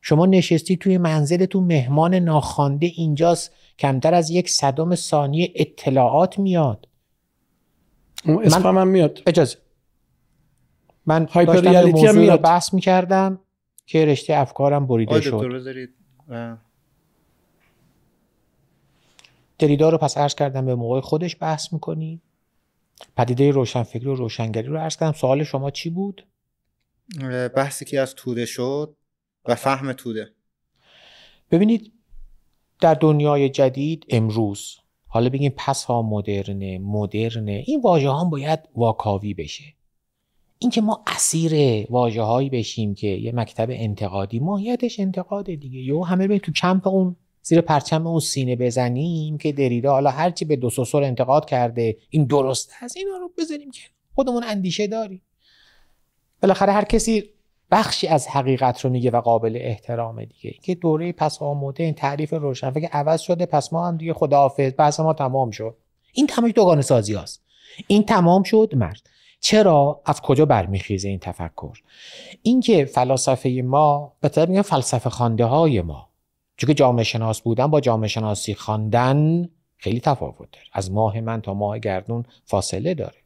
Speaker 2: شما نشستی توی منزل تو مهمان ناخوانده اینجاست کمتر از یک صدم ثانیه اطلاعات میاد اسمم من... میاد اجازه من هایپر ریالیتی هم بحث میکردم که رشته افکارم بریده شد دریدا رو پس عرض کردم به موقع خودش
Speaker 3: بحث میکنی
Speaker 2: پدیده روشنفکری و روشنگری رو عرض کردم سوال شما چی بود
Speaker 3: بحثی که از توده شد و فهم توده
Speaker 2: ببینید در دنیای جدید امروز حالا بگیم ها مدرنه مدرنه این واژه ها باید واکاوی بشه اینکه ما اسیر واژه هایی بشیم که یه مکتب انتقادی ماهیتش انتقاد دیگه یو همه به تو کمپ اون زیر پرچم اون سینه بزنیم که دریدا حالا هرچی به دو سوسور انتقاد کرده این درست است اینا رو بزنیم که خودمون اندیشه داریم بالاخره هر کسی بخشی از حقیقت رو میگه و قابل احترام دیگه که دوره پس آموده این تعریف که عوض شده پس ما هم دیگه خداحافظ پس ما تمام شد این تمام دوگان سازی هست این تمام شد مرد چرا از کجا برمیخیزه این تفکر اینکه فلاسفه ما به طور فلسفه خانده های ما چون که جامعه شناس بودن با جامعه شناسی خواندن خیلی تفاوت داره از ماه من تا ماه گردون فاصله داره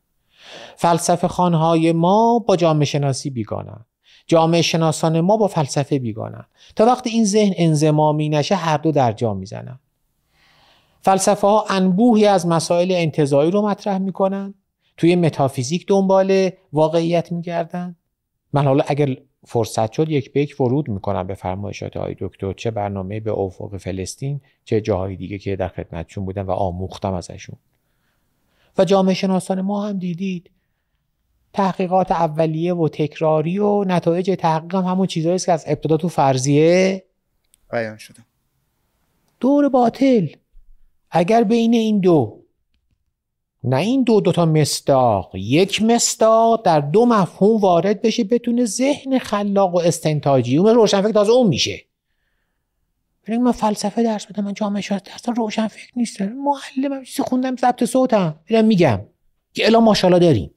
Speaker 2: فلسفه خانهای ما با جامعه شناسی بیگانن جامعه شناسان ما با فلسفه بیگانن تا وقتی این ذهن انزمامی نشه هر دو در جا میزنن فلسفه ها انبوهی از مسائل انتظایی رو مطرح میکنن توی متافیزیک دنبال واقعیت میگردن من حالا اگر فرصت شد یک بیک ورود میکنم به فرمایشات های دکتر چه برنامه به افق فلسطین چه جاهای دیگه که در خدمتشون بودن و آموختم ازشون و جامعه شناسان ما هم دیدید تحقیقات اولیه و تکراری و نتایج تحقیق هم همون چیزهایی که از ابتدا تو فرضیه بیان شده دور باطل اگر بین این دو نه این دو دوتا مستاق یک مستاق در دو مفهوم وارد بشه بتونه ذهن خلاق و استنتاجی اون روشنفکر تازه اون میشه برای من فلسفه درس بدم من جامعه شناسی درس روشنفکر نیستم معلمم چیزی خوندم ضبط صوتم میرم میگم که الا ماشاءالله داریم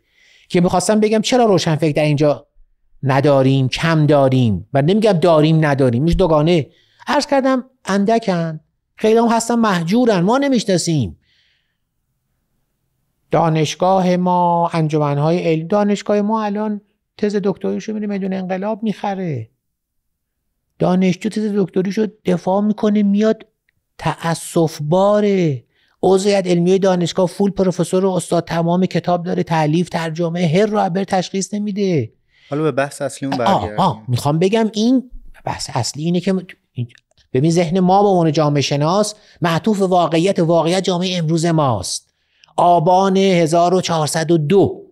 Speaker 2: که میخواستم بگم چرا روشنفکر در اینجا نداریم کم داریم و نمیگم داریم نداریم میش دوگانه عرض کردم اندکن خیلی هم هستن محجورن ما نمیشناسیم دانشگاه ما انجمنهای علم، دانشگاه ما الان تز دکتریشو میره انقلاب میخره دانشجو تز دکتریشو دفاع میکنه میاد تأسف باره عضویت علمی دانشگاه فول پروفسور و استاد تمام کتاب داره تعلیف ترجمه هر رابر تشخیص نمیده
Speaker 3: حالا به بحث اصلی اون برگردیم آه,
Speaker 2: میخوام بگم این بحث اصلی اینه که ببین ذهن ما به عنوان جامعه شناس معطوف واقعیت واقعیت جامعه امروز ماست آبان 1402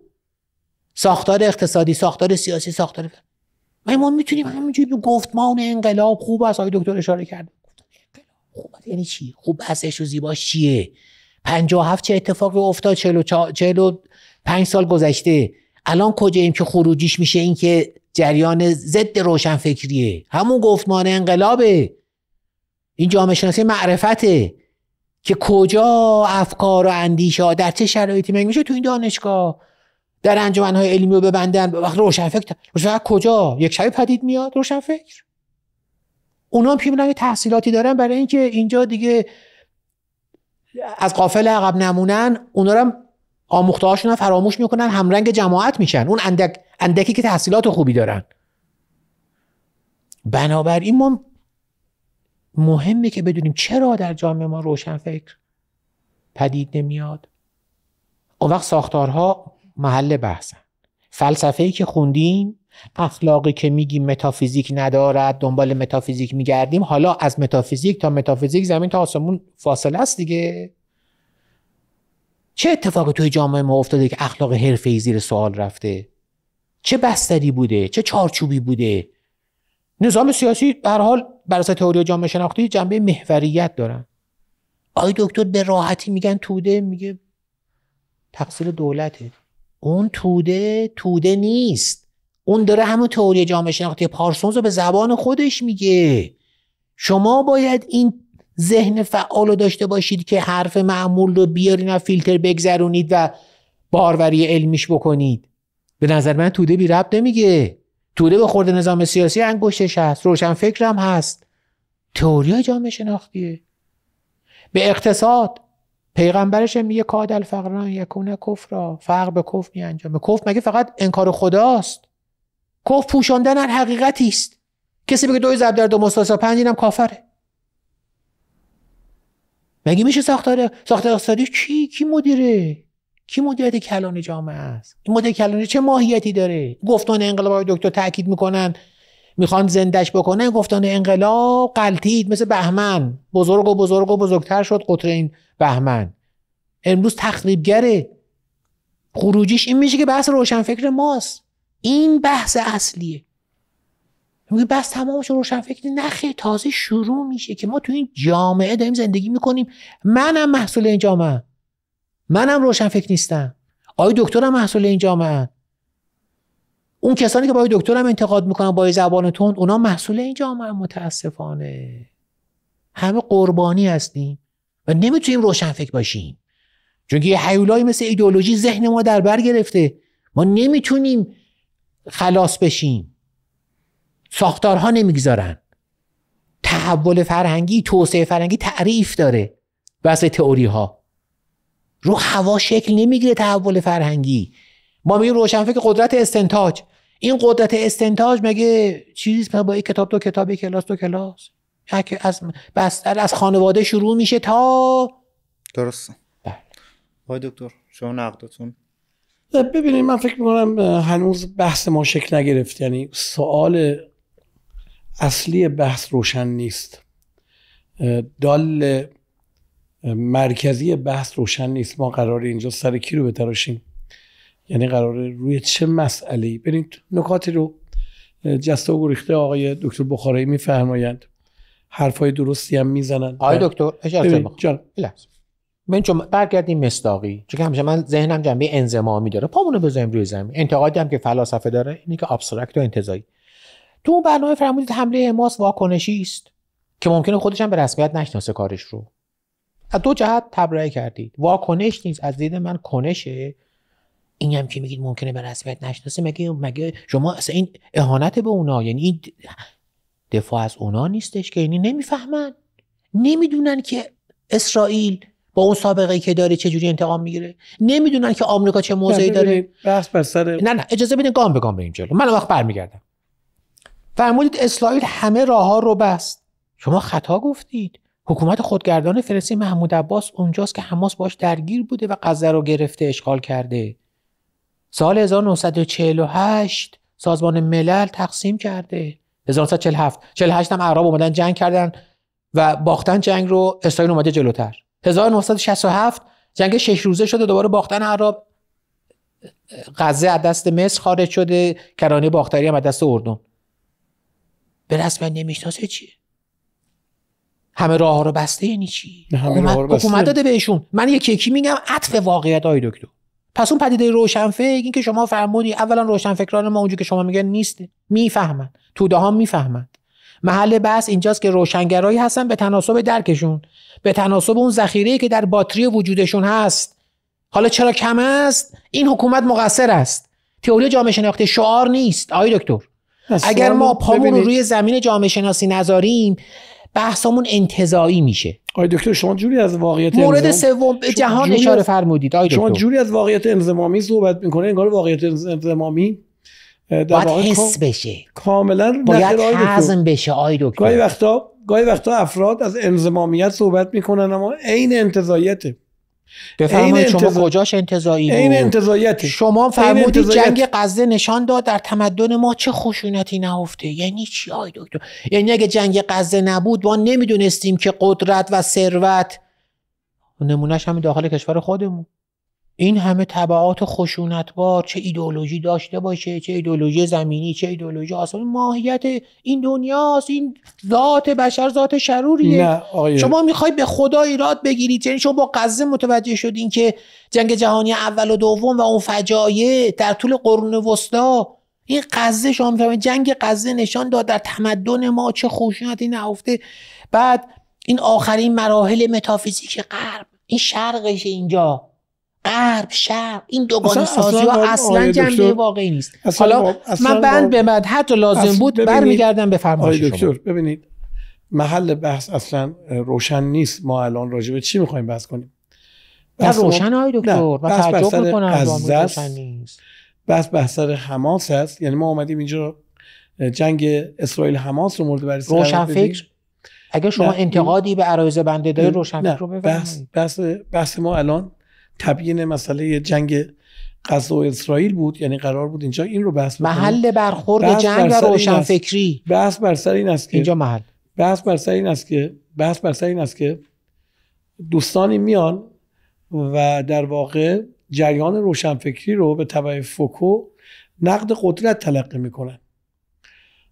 Speaker 2: ساختار اقتصادی ساختار سیاسی ساختار ما میتونیم همینجوری گفتمان انقلاب خوب است آقای دکتر اشاره کرد خوب یعنی چی خوب هستش و زیباش چیه 57 چه اتفاقی افتاد 44 پنج سال گذشته الان کجاییم که خروجیش میشه این که جریان ضد روشنفکریه همون گفتمان انقلابه این جامعه شناسی معرفته که کجا افکار و اندیشه در چه شرایطی مگه میشه تو این دانشگاه در های علمی رو ببندن وقت روشنفکر روشنفکر کجا یک شبه پدید میاد فکر اونا هم پیمونن یه تحصیلاتی دارن برای اینکه اینجا دیگه از قافل عقب نمونن اونا هم آموخته هاشون فراموش میکنن همرنگ جماعت میشن اون اندک اندکی که تحصیلات خوبی دارن بنابراین ما مهمه که بدونیم چرا در جامعه ما روشن فکر پدید نمیاد اون وقت ساختارها محل بحثن فلسفه ای که خوندیم اخلاقی که میگی متافیزیک ندارد دنبال متافیزیک میگردیم حالا از متافیزیک تا متافیزیک زمین تا آسمون فاصله است دیگه چه اتفاقی توی جامعه ما افتاده که اخلاق حرفه‌ای زیر سوال رفته چه بستری بوده چه چارچوبی بوده نظام سیاسی به حال اساس تئوری جامعه شناختی جنبه محوریت دارن آی دکتر به راحتی میگن توده میگه تقصیر دولته اون توده توده نیست اون داره همون تئوری جامعه شناختی پارسونز رو به زبان خودش میگه شما باید این ذهن فعال رو داشته باشید که حرف معمول رو بیارین و فیلتر بگذرونید و باروری علمیش بکنید به نظر من توده بی رب نمیگه توده به خورد نظام سیاسی انگشتش هست روشن فکرم هست تئوری جامعه شناختیه به اقتصاد پیغمبرش میگه کاد الفقران یکونه را فرق به کفر میانجامه کفر مگه فقط انکار خداست کف پوشاندن هر حقیقتی است کسی بگه دوی زبدر دو مستاسا پنج اینم کافره مگه میشه ساختار ساختار اقتصادی چی؟ کی مدیره کی مدیریت کلان جامعه است این مدیر کلان چه ماهیتی داره گفتان انقلاب دکتر تاکید میکنن میخوان زندش بکنن گفتان انقلاب قلتید مثل بهمن بزرگ و بزرگ و بزرگتر شد قطر این بهمن امروز تخریبگره خروجیش این میشه که بحث روشنفکر ماست این بحث اصلیه میگه بس تمامش روشن فکری نخیر تازه شروع میشه که ما تو این جامعه داریم زندگی میکنیم منم محصول این جامعه منم روشن فکر نیستم آی دکترم محصول این جامعه اون کسانی که با دکترم انتقاد میکنن با تون اونا محصول این جامعه متاسفانه همه قربانی هستیم و نمیتونیم روشن فکر باشیم چون یه حیولایی مثل ایدئولوژی ذهن ما در بر گرفته ما نمیتونیم خلاص بشیم ساختارها نمیگذارن تحول فرهنگی توسعه فرهنگی تعریف داره واسه تئوری ها رو هوا شکل نمیگیره تحول فرهنگی ما میگیم روشنفکر قدرت استنتاج این قدرت استنتاج مگه چیز با یک کتاب دو کتاب یک کلاس دو کلاس از از خانواده شروع میشه تا
Speaker 3: درست بله دکتر شما نقدتون
Speaker 2: خب، ببینید من فکر میکنم هنوز بحث ما شکل
Speaker 1: نگرفت یعنی سوال اصلی بحث روشن نیست دال مرکزی بحث روشن نیست ما قرار اینجا سر کی رو بتراشیم یعنی قرار روی چه مسئله ای ببینید نکاتی رو جسته و گریخته آقای دکتر بخارایی میفرمایند حرفای
Speaker 2: درستی هم میزنند آقای دکتر اجازه من چون برگردیم مستاقی چون که همیشه من ذهنم جنبه انزمامی داره پامونو بذاریم روی زمین انتقادی هم که فلاسفه داره اینی که ابسترکت و انتزاعی تو اون برنامه فرمودید حمله حماس واکنشی است که ممکنه خودش هم به رسمیت نشناسه کارش رو از دو جهت تبرئه کردید واکنش نیست از دید من کنشه این هم که میگید ممکنه به رسمیت نشناسه مگه مگه شما اصلا این اهانت به اونا یعنی این دفاع از اونا نیستش که یعنی نمیفهمن نمیدونن که اسرائیل با اون سابقه ای که داره چه جوری انتقام میگیره نمیدونن که آمریکا چه موضعی داره سر نه نه اجازه بدین گام به گام بریم جلو من وقت برمیگردم فرمودید اسرائیل همه راه ها رو بست شما خطا گفتید حکومت خودگردان فلسطین محمود عباس اونجاست که حماس باش درگیر بوده و غزه رو گرفته اشغال کرده سال 1948 سازمان ملل تقسیم کرده 1947 48 هم عرب اومدن جنگ کردن و باختن جنگ رو اسرائیل اومده جلوتر 1967 جنگ شش روزه شده دوباره باختن عرب غزه از دست مصر خارج شده کرانه باختری هم از دست اردن به رسم نمیشناسه چیه همه راه ها رو بسته یعنی چی حکومت داده بهشون من یکی یکی میگم عطف واقعیت های دکتر پس اون پدیده فکر این که شما فرمودی اولا روشنفکران ما اونجوری که شما میگن نیست میفهمن توده ها میفهمند محل بحث اینجاست که روشنگرایی هستن به تناسب درکشون به تناسب اون ذخیره که در باتری وجودشون هست حالا چرا کم است این حکومت مقصر است تئوری جامعه شناختی شعار نیست آقای دکتر اگر ما پامون روی زمین جامعه شناسی نذاریم بحثمون انتزاعی میشه آقای دکتر شما جوری از واقعیت مورد سوم جهان اشاره فرمودید آقای دکتر شما جوری
Speaker 1: از واقعیت انضمامی صحبت میکنه انگار واقعیت در باید حس بشه کاملا باید حزم
Speaker 2: بشه آی دکتر گاهی
Speaker 1: وقتا گاهی وقتا افراد از انضمامیت صحبت میکنن اما عین انتظایته
Speaker 2: بفرمایید شما کجاش انتظایی این انتظایت شما فرمودید جنگ غزه نشان داد در تمدن ما چه خشونتی نهفته یعنی چی آی دکتر یعنی اگه جنگ غزه نبود ما نمیدونستیم که قدرت و ثروت نمونهش هم داخل کشور خودمون این همه تبعات خشونتبار چه ایدولوژی داشته باشه چه ایدولوژی زمینی چه ایدولوژی آسمانی ماهیت این دنیاست این ذات بشر ذات شروریه شما میخوای به خدا ایراد بگیرید یعنی شما با قزه متوجه شدین که جنگ جهانی اول و دوم و اون فجایه در طول قرون وسطا این قزه شما جنگ قزه نشان داد در تمدن ما چه خشونتی نهفته بعد این آخرین مراحل متافیزیک غرب این شرقش اینجا غرب شرق این دوگان سازی اصلا, اصلا جنبه واقعی نیست حالا من بند به مد حتی لازم بود برمیگردم به فرمایش دکتر
Speaker 1: ببینید محل بحث اصلا روشن نیست ما الان راجع به چی میخوایم بحث کنیم بحث روشن های دکتر و تعجب میکنم بحث سر حماس هست یعنی ما اومدیم اینجا جنگ اسرائیل حماس رو مورد بررسی روشن فکر
Speaker 2: اگه شما انتقادی به عرایز بنده دارید روشن رو بس،
Speaker 1: بحث, بحث ما الان تبیین مسئله جنگ غزه و اسرائیل بود یعنی قرار بود اینجا این رو بحث محل برخورد جنگ و فکری بحث بر سر این است که اینجا محل بحث بر سر این است که بحث بر این است که دوستانی میان و در واقع جریان روشنفکری رو به تبع فوکو نقد قدرت تلقی میکنن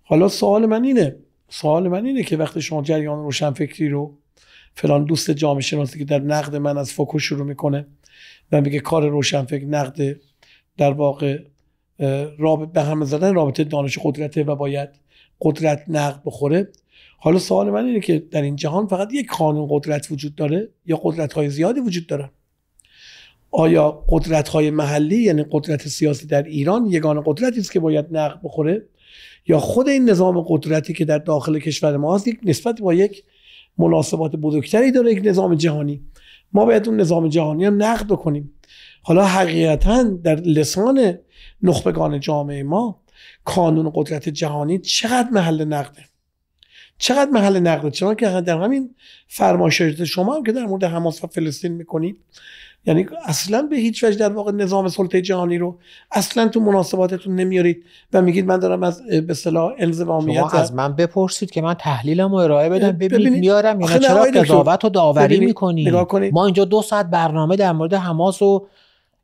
Speaker 1: حالا سوال من اینه سوال من اینه که وقتی شما جریان روشنفکری رو فلان دوست جامعه شناسی که در نقد من از فوکو شروع میکنه و میگه کار روشنفکر نقد در واقع رابط به همه زدن رابطه دانش قدرته و باید قدرت نقد بخوره حالا سوال من اینه که در این جهان فقط یک قانون قدرت وجود داره یا قدرت های زیادی وجود داره آیا قدرت های محلی یعنی قدرت سیاسی در ایران یگان قدرتی است که باید نقد بخوره یا خود این نظام قدرتی که در داخل کشور ما هست نسبت با یک مناسبات بزرگتری داره یک نظام جهانی ما باید اون نظام جهانی رو نقد بکنیم حالا حقیقتا در لسان نخبگان جامعه ما کانون قدرت جهانی چقدر محل نقده چقدر محل نقده چرا که در همین فرمایشات شما هم که در مورد حماس و فلسطین میکنید یعنی اصلا به هیچ وجه در واقع نظام سلطه جهانی رو اصلا تو مناسباتتون نمیارید و میگید من دارم
Speaker 2: از به اصطلاح الزامیت شما از من بپرسید که من تحلیلمو ارائه بدم ببینید میارم یا چرا قضاوت و داوری میکنید کنید ما اینجا دو ساعت برنامه در مورد حماس و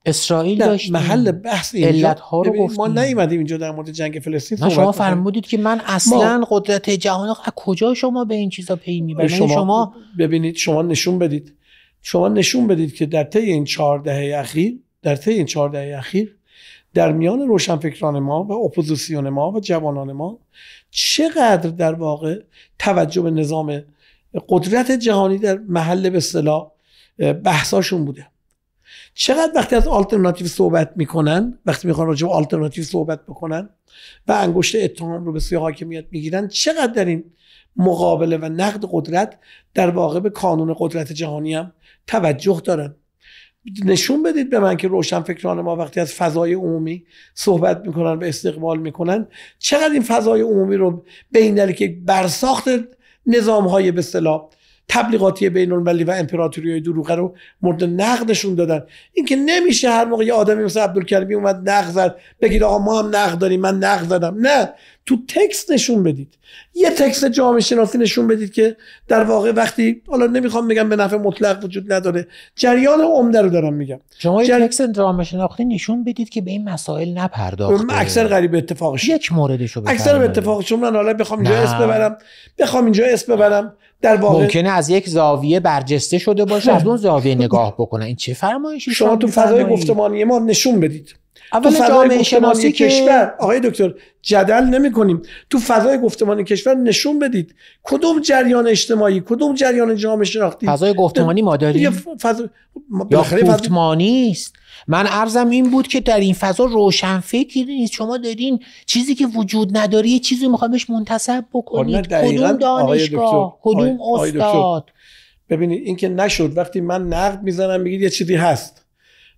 Speaker 2: اسرائیل داشتیم محل بحث اینجا ها رو گفتیم ما نیومدیم
Speaker 1: اینجا در مورد جنگ فلسطین
Speaker 2: شما فرمودید که من اصلا قدرت جهان از کجا شما به این چیزا پی میبرید شما... یعنی
Speaker 1: شما ببینید شما نشون بدید شما نشون بدید که در طی این چهار دهه اخیر در طی این چهار دهه اخیر در میان روشنفکران ما و اپوزیسیون ما و جوانان ما چقدر در واقع توجه به نظام قدرت جهانی در محل به اصطلاح بحثاشون بوده چقدر وقتی از آلترناتیو صحبت میکنن وقتی میخوان راجع به آلترناتیو صحبت بکنن و انگشت اتهام رو به سوی حاکمیت میگیرن چقدر در این مقابله و نقد قدرت در واقع به کانون قدرت جهانی هم توجه دارن نشون بدید به من که روشنفکران ما وقتی از فضای عمومی صحبت میکنن و استقبال میکنن چقدر این فضای عمومی رو به که برساخت نظام های به تبلیغاتی بین المللی و امپراتوری های دروغه رو مورد نقدشون دادن اینکه نمیشه هر موقع یه آدمی مثل عبدالکرمی اومد نقد زد بگید آقا ما هم نقد داریم من نقد زدم نه تو تکست نشون بدید یه تکست جامعه شناسی نشون بدید که در واقع وقتی حالا نمیخوام بگم به نفع مطلق وجود نداره جریان عمده رو دارم میگم شما
Speaker 2: جر... تکست جامعه شناختی نشون بدید که به این مسائل نپرداخته اکثر
Speaker 1: غریب اتفاقش یک
Speaker 2: موردش اکثر به اتفاقش من حالا بخوام اینجا اسم ببرم بخوام اینجا اسم ببرم در واقع ممکنه از یک زاویه برجسته شده باشه از اون زاویه نگاه بکنه این چه فرمایشی شما تو فضای
Speaker 1: گفتمانی ما نشون بدید
Speaker 2: اول تو جامعه شناسی که... کشور
Speaker 1: آقای دکتر جدل نمی کنیم تو فضای گفتمانی کشور نشون بدید کدوم جریان اجتماعی کدوم
Speaker 2: جریان جامعه شناختی فضای گفتمانی ما داریم فضا... یا گفتمانی است من ارزم این بود که در این فضا روشن فکری نیست شما دارین چیزی که وجود نداره یه چیزی میخوام بهش منتسب بکنید کدوم دانشگاه کدوم استاد
Speaker 1: ببینید اینکه نشد وقتی من نقد میزنم میگید یه چیزی هست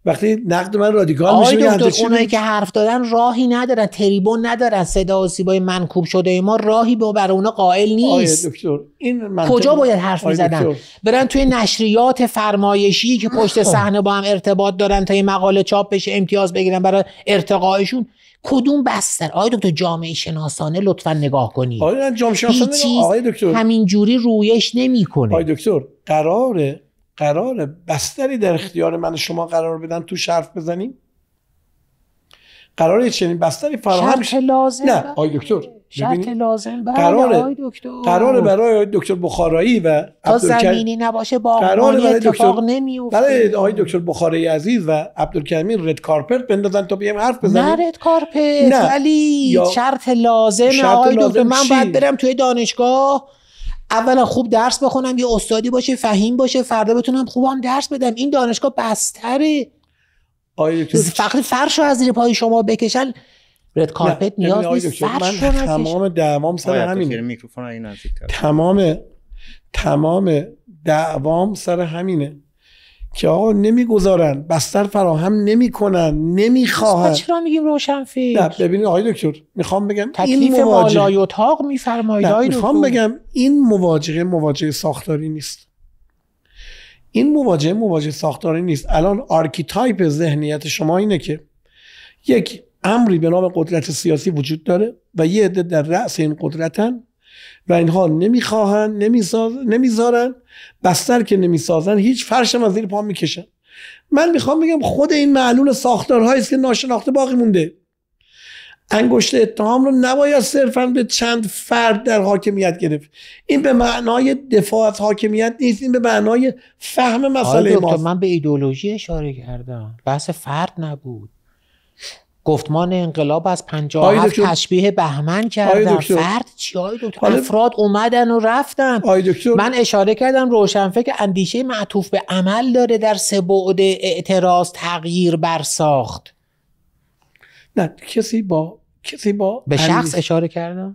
Speaker 1: وقتی نقد من رادیکال میشه آیا دکتر
Speaker 2: که حرف دادن راهی ندارن تریبون ندارن صدا و سیبای منکوب شده ما راهی به برای اونا قائل نیست
Speaker 1: دکتر این کجا باید
Speaker 2: حرف میزدن برن توی نشریات فرمایشی که پشت خب. صحنه با هم ارتباط دارن تا یه مقاله چاپ بشه امتیاز بگیرن برای ارتقایشون کدوم بستر آقای دکتر جامعه شناسانه لطفا نگاه کنید آقای دکتر همین جوری رویش نمیکنه آقای دکتر
Speaker 1: قراره قرار بستری در اختیار من شما قرار بدن تو شرف بزنیم قرار چنین بستری فراهم شرط لازم نه آی دکتر شرط
Speaker 2: لازم برای دکتر قرار
Speaker 1: برای دکتر بخارایی و تا زمینی
Speaker 2: نباشه با قرار برای اتفاق نمیوفته برای
Speaker 1: آقای دکتر بخارایی عزیز و عبدالکریم رد کارپت بندازن تا بیام حرف بزنیم نه
Speaker 2: رد کارپت ولی شرط لازم آقای دکتر من باید برم توی دانشگاه اولا خوب درس بخونم یه استادی باشه فهیم باشه فردا بتونم خوبم درس بدم این دانشگاه بستره فقط فرش رو از زیر پای شما بکشن
Speaker 3: رد کارپت نیاز نیست فرش من تمام دعوام سر همینه
Speaker 2: تمام
Speaker 3: تمام
Speaker 1: دعوام سر همینه که آقا نمیگذارن بستر فراهم نمیکنن نمیخواهن چرا
Speaker 2: میگیم روشن
Speaker 1: ببینید آقای دکتر میخوام بگم این مواجه... بالای
Speaker 2: اتاق میفرمایید آقای میخوام بگم
Speaker 1: این مواجهه مواجهه ساختاری نیست این مواجهه مواجهه ساختاری نیست الان آرکیتایپ ذهنیت شما اینه که یک امری به نام قدرت سیاسی وجود داره و یه عده در رأس این قدرتن و اینها نمیخواهند نمیساز... نمیذارن بستر که نمیسازن هیچ فرشم از زیر پا میکشن من میخوام بگم خود این معلول ساختارهایی است که ناشناخته باقی مونده انگشت اتهام رو نباید صرفا به چند فرد در حاکمیت گرفت این به معنای دفاع از
Speaker 2: حاکمیت نیست این به معنای فهم مسئله ماست من به ایدولوژی اشاره کردم بحث فرد نبود گفتمان انقلاب از 57 تشبیه بهمن کردن فرد چی افراد اومدن و رفتن من اشاره کردم روشنفکر اندیشه معطوف به عمل داره در سه بعد اعتراض تغییر برساخت نه کسی با کسی با به شخص
Speaker 1: اشاره کردم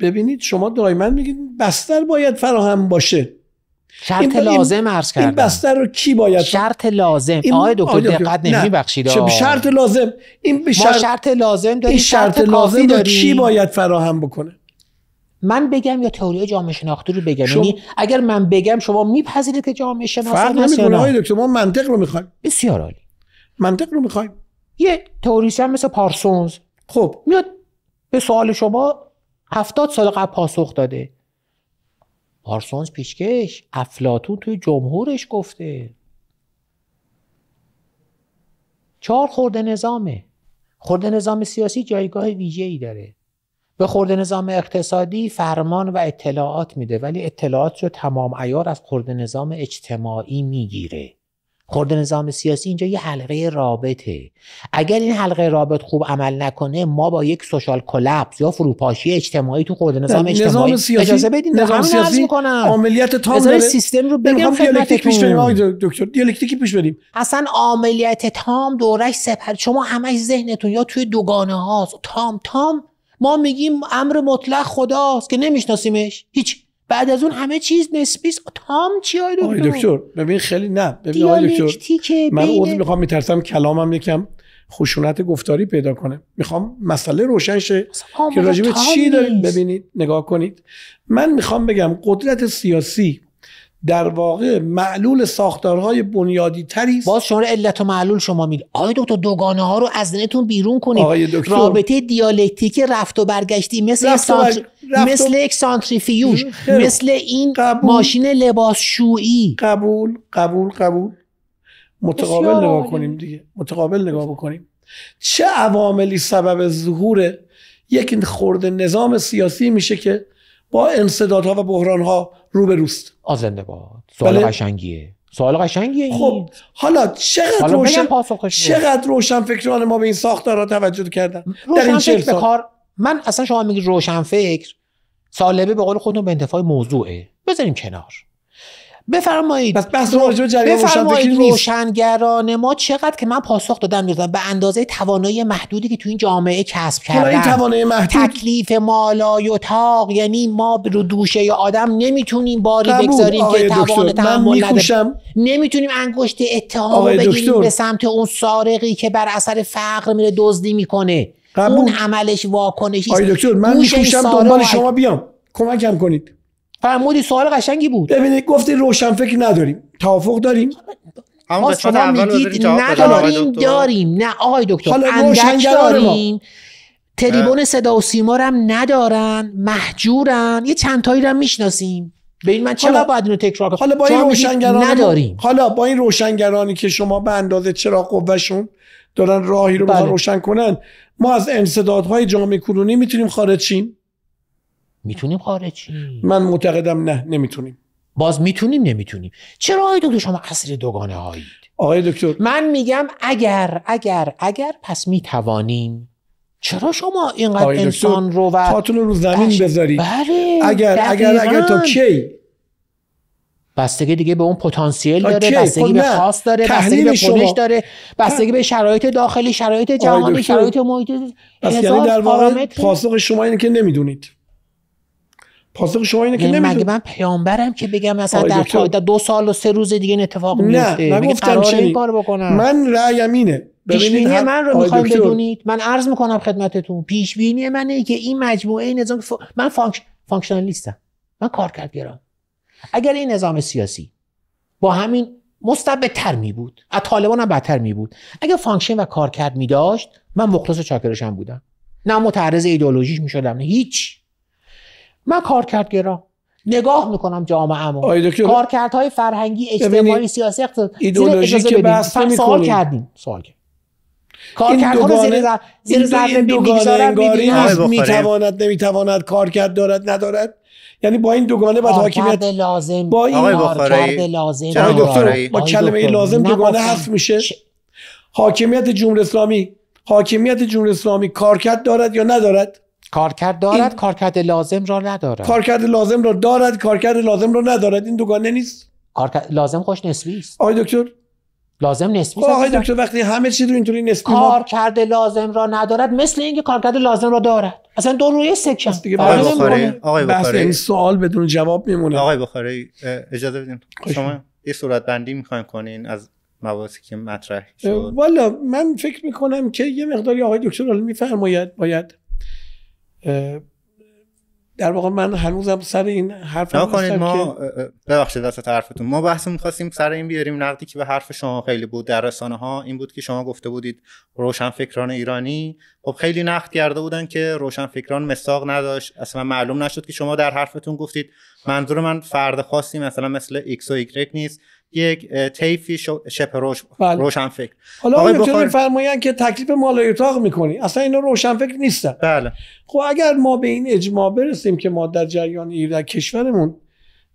Speaker 1: ببینید شما دایما میگید بستر باید فراهم باشه
Speaker 2: شرط این لازم عرض کردم این بستر رو کی باید شرط لازم این... آقای دکتر دقت نمیبخشید شرط لازم این به شرط... ما شرط لازم داریم این شرط, شرط لازم رو کی باید فراهم بکنه من بگم یا تئوری جامعه شناختی رو بگم شما... یعنی اگر من بگم شما میپذیرید که جامعه شناسی فرق نمیکنه دکتر ما منطق رو میخوایم بسیار عالی منطق رو میخوایم یه تئوریسین مثل پارسونز خب میاد به سوال شما هفتاد سال قبل پاسخ داده پارسونز پیشکش افلاتون توی جمهورش گفته چهار خورده نظامه خورده نظام سیاسی جایگاه ویژه ای داره به خورده نظام اقتصادی فرمان و اطلاعات میده ولی اطلاعات رو تمام ایار از خورده نظام اجتماعی میگیره خورد نظام سیاسی اینجا یه حلقه رابطه اگر این حلقه رابط خوب عمل نکنه ما با یک سوشال کلپس یا فروپاشی اجتماعی تو خورد نظام اجتماعی نظام سیاسی اجازه بدین نظام سیاسی عملیات تام داره سیستم رو بگم دیالکتیک پیش بریم دکتر دیالکتیکی پیش بریم اصلا عملیات تام دورش سپر شما همش ذهنتون یا توی دوگانه هاست تام تام ما میگیم امر مطلق خداست که نمیشناسیمش هیچ بعد از اون همه چیز نسبی تام چی آقای دکتر
Speaker 1: ببین خیلی نه ببین آقای دکتر من عوض میخوام میترسم کلامم یکم خشونت گفتاری پیدا کنه میخوام مسئله روشن شه که راجبه چی داریم ببینید نگاه کنید من میخوام بگم قدرت سیاسی
Speaker 2: در واقع معلول ساختارهای بنیادی تری باز شما علت و معلول شما میل آقای دکتر دوگانه ها رو از ذهنتون بیرون کنید آقای دکتر رابطه دیالکتیک رفت و برگشتی مثل رفت مثل یک سانتریفیوژ مثل این قبول. ماشین لباسشویی قبول قبول قبول متقابل نگاه
Speaker 1: کنیم دیگه متقابل نگاه بکنیم چه عواملی سبب ظهور یک خورد نظام سیاسی میشه که با انصدادها و بحرانها رو به روست آزنده
Speaker 2: باد سوال بله. قشنگیه
Speaker 1: سوال قشنگیه این خب حالا چقدر حالا روشن چقدر
Speaker 2: روشن ما به این ساختارها توجه کردن در این فکر کار من اصلا شما میگید روشن فکر سالبه به قول خودتون به انتفاع موضوعه بذاریم کنار بفرمایید پس بحث بفرمایید روشنگران ما چقدر که من پاسخ دادم دادم به اندازه توانایی محدودی که تو این جامعه کسب کردن تکلیف مالای و تاق یعنی ما رو دوشه آدم نمیتونیم باری بگذاریم که توان تحمل نمیتونیم انگشت اتهام بگیریم به سمت اون سارقی که بر اثر فقر میره دزدی میکنه قبول. اون عملش واکنشی آقای دکتر
Speaker 1: من میکوشم دنبال شما بیام کمکم کنید فرمودی سوال قشنگی بود ببینید گفتی روشن فکر نداریم توافق داریم همون شما نداریم داریم
Speaker 2: نه آقای دکتر داریم تریبون صدا و سیما هم ندارن محجورن یه چند تایی رو میشناسیم به این من چرا باید اینو تکرار کنم حالا با این نداریم
Speaker 1: حالا با این روشنگرانی که شما به اندازه چرا قوهشون دارن راهی رو بله. روشن کنن ما از انصدادهای جامعه کنونی میتونیم خارج
Speaker 2: شیم میتونیم خارجی من معتقدم نه نمیتونیم باز میتونیم نمیتونیم چرا آقای دکتر شما اصری دوگانه هایید آقای دکتر من میگم اگر اگر اگر پس میتوانیم چرا شما اینقدر انسان رو و پاتون رو زمین بذاری بله اگر اگر اگر تا کی بستگی دیگه به اون پتانسیل داره خب بستگی به خاص داره بستگی به پولش داره بستگی به شرایط داخلی شرایط جهانی شرایط محیط پس یعنی در واقع پاسخ شما
Speaker 1: اینه که نمیدونید پاسخ شما اینه که یعنی مگه
Speaker 2: من پیامبرم که بگم مثلا در دو سال و سه روز دیگه این اتفاق میفته نه نگفتم کار بکنم من رأی اینه پیشبینی هم... من رو میخوام بدونید من عرض میکنم خدمتتون پیشبینی من اینه که این مجموعه نظام ف... من فانکش... فانکشنالیستم من کار اگر این نظام سیاسی با همین مستبدتر می بود از طالبان هم بدتر می بود اگر فانکشن و کارکرد می داشت من مخلص چاکرشم بودم نه متعرض ایدئولوژیش می شدم نه هیچ من کارکردگرا نگاه میکنم جامعه اما کارکردهای فرهنگی اجتماعی سیاسی اقتصاد ایدئولوژی که بحث سوال کردیم سوال کردیم کارکردها رو زیر زر... زیر ذره میگذارن میتواند
Speaker 1: نمیتواند کارکرد دارد ندارد یعنی با این دوگانه باید حاکمیت لازم با این کارکرد لازم آقای دکتر با کلمه لازم دوگانه حذف میشه حاکمیت جمهوری اسلامی حاکمیت جمهوری اسلامی کارکرد دارد یا ندارد کارکرد
Speaker 2: دارد کارکرد لازم را ندارد کارکرد
Speaker 1: لازم را دارد کارکرد لازم را ندارد این دوگانه
Speaker 2: نیست کارکرد لازم خوش نسبی است آقای دکتر لازم نسبی خب است آقای دکتر وقتی همه چی رو اینطوری نسبی کارکرد لازم را ندارد مثل اینکه کارکرد لازم را دارد اصلا دو روی سکم دیگه آقای
Speaker 3: بخاری این
Speaker 1: سوال بدون جواب میمونه آقای
Speaker 3: بخاری اجازه بدین شما یه صورت بندی میخواین کنین از مواردی که مطرح شد
Speaker 2: والا
Speaker 1: من فکر میکنم که یه مقداری آقای دکتر الان میفرماید باید در واقع من هنوزم سر این حرف کنید ما
Speaker 3: که... ببخشید دست حرفتون ما بحث میخواستیم سر این بیاریم نقدی که به حرف شما خیلی بود در رسانه ها این بود که شما گفته بودید روشنفکران ایرانی خب خیلی نقد کرده بودن که روشنفکران مساق نداشت اصلا معلوم نشد که شما در حرفتون گفتید منظور من فرد خاصی مثلا مثل ایکس و ایگرک نیست یک تیفی شبه روش بله. فکر حالا آقای بخار...
Speaker 1: که تکلیف مال اتاق میکنی اصلا اینا روشن فکر نیستن بله خب اگر ما به این اجماع برسیم که ما در جریان ایران کشورمون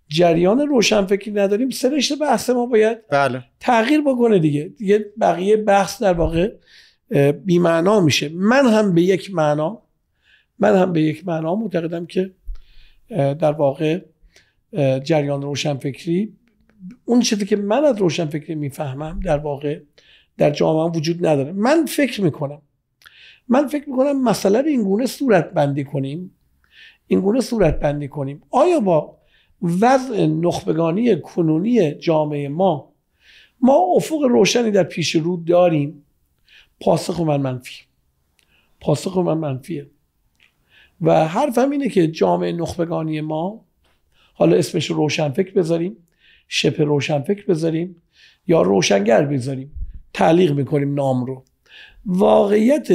Speaker 1: جریان روشنفکری نداریم سرشت بحث ما باید بله. تغییر بکنه دیگه دیگه بقیه بحث در واقع بیمعنا میشه من هم به یک معنا من هم به یک معنا معتقدم که در واقع جریان روشنفکری اون چیزی که من از روشن فکری میفهمم در واقع در جامعه وجود نداره من فکر میکنم من فکر میکنم مسئله رو اینگونه صورت بندی کنیم اینگونه صورت بندی کنیم آیا با وضع نخبگانی کنونی جامعه ما ما افق روشنی در پیش رو داریم پاسخ من منفی پاسخ من منفیه و حرفم اینه که جامعه نخبگانی ما حالا اسمش روشن فکر بذاریم شپ روشن فکر بذاریم یا روشنگر بذاریم تعلیق میکنیم نام رو واقعیت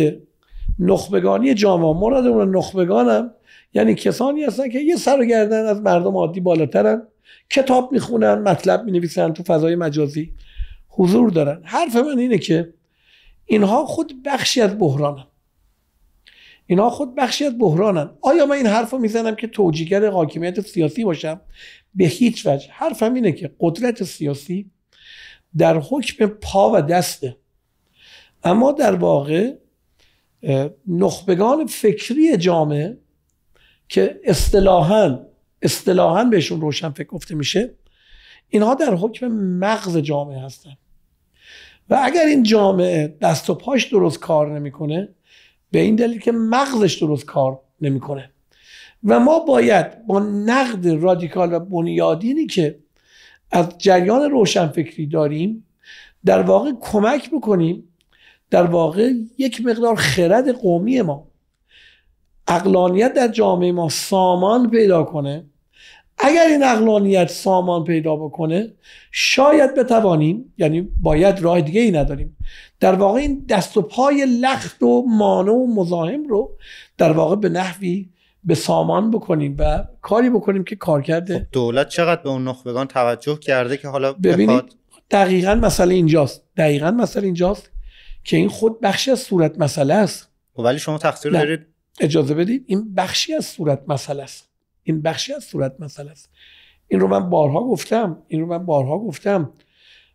Speaker 1: نخبگانی جامعه مورد اون نخبگانم یعنی کسانی هستن که یه سر و گردن از مردم عادی بالاترن کتاب میخونن مطلب مینویسن تو فضای مجازی حضور دارن حرف من اینه که اینها خود بخشی از بحرانن اینها خود بخشی از بحرانن آیا من این حرف رو میزنم که توجیگر حاکمیت سیاسی باشم به هیچ وجه حرفم اینه که قدرت سیاسی در حکم پا و دسته اما در واقع نخبگان فکری جامعه که اصطلاحا اصطلاحا بهشون روشن فکر گفته میشه اینها در حکم مغز جامعه هستن و اگر این جامعه دست و پاش درست کار نمیکنه به این دلیل که مغزش درست کار نمیکنه و ما باید با نقد رادیکال و بنیادینی که از جریان روشنفکری داریم در واقع کمک بکنیم در واقع یک مقدار خرد قومی ما اقلانیت در جامعه ما سامان پیدا کنه اگر این اقلانیت سامان پیدا بکنه شاید بتوانیم یعنی باید راه دیگه ای نداریم در واقع این دست و پای لخت و مانو و مزاحم رو در واقع به نحوی به سامان بکنیم و کاری بکنیم که کار کرده خب
Speaker 3: دولت چقدر به اون نخبگان توجه کرده که حالا ببینید
Speaker 1: دقیقا مسئله اینجاست دقیقا مسئله اینجاست که این خود بخشی از صورت مسئله است خب ولی شما تقصیر دارید اجازه بدید این بخشی از صورت مسئله است این بخشی از صورت مسئله است این رو من بارها گفتم این رو من بارها گفتم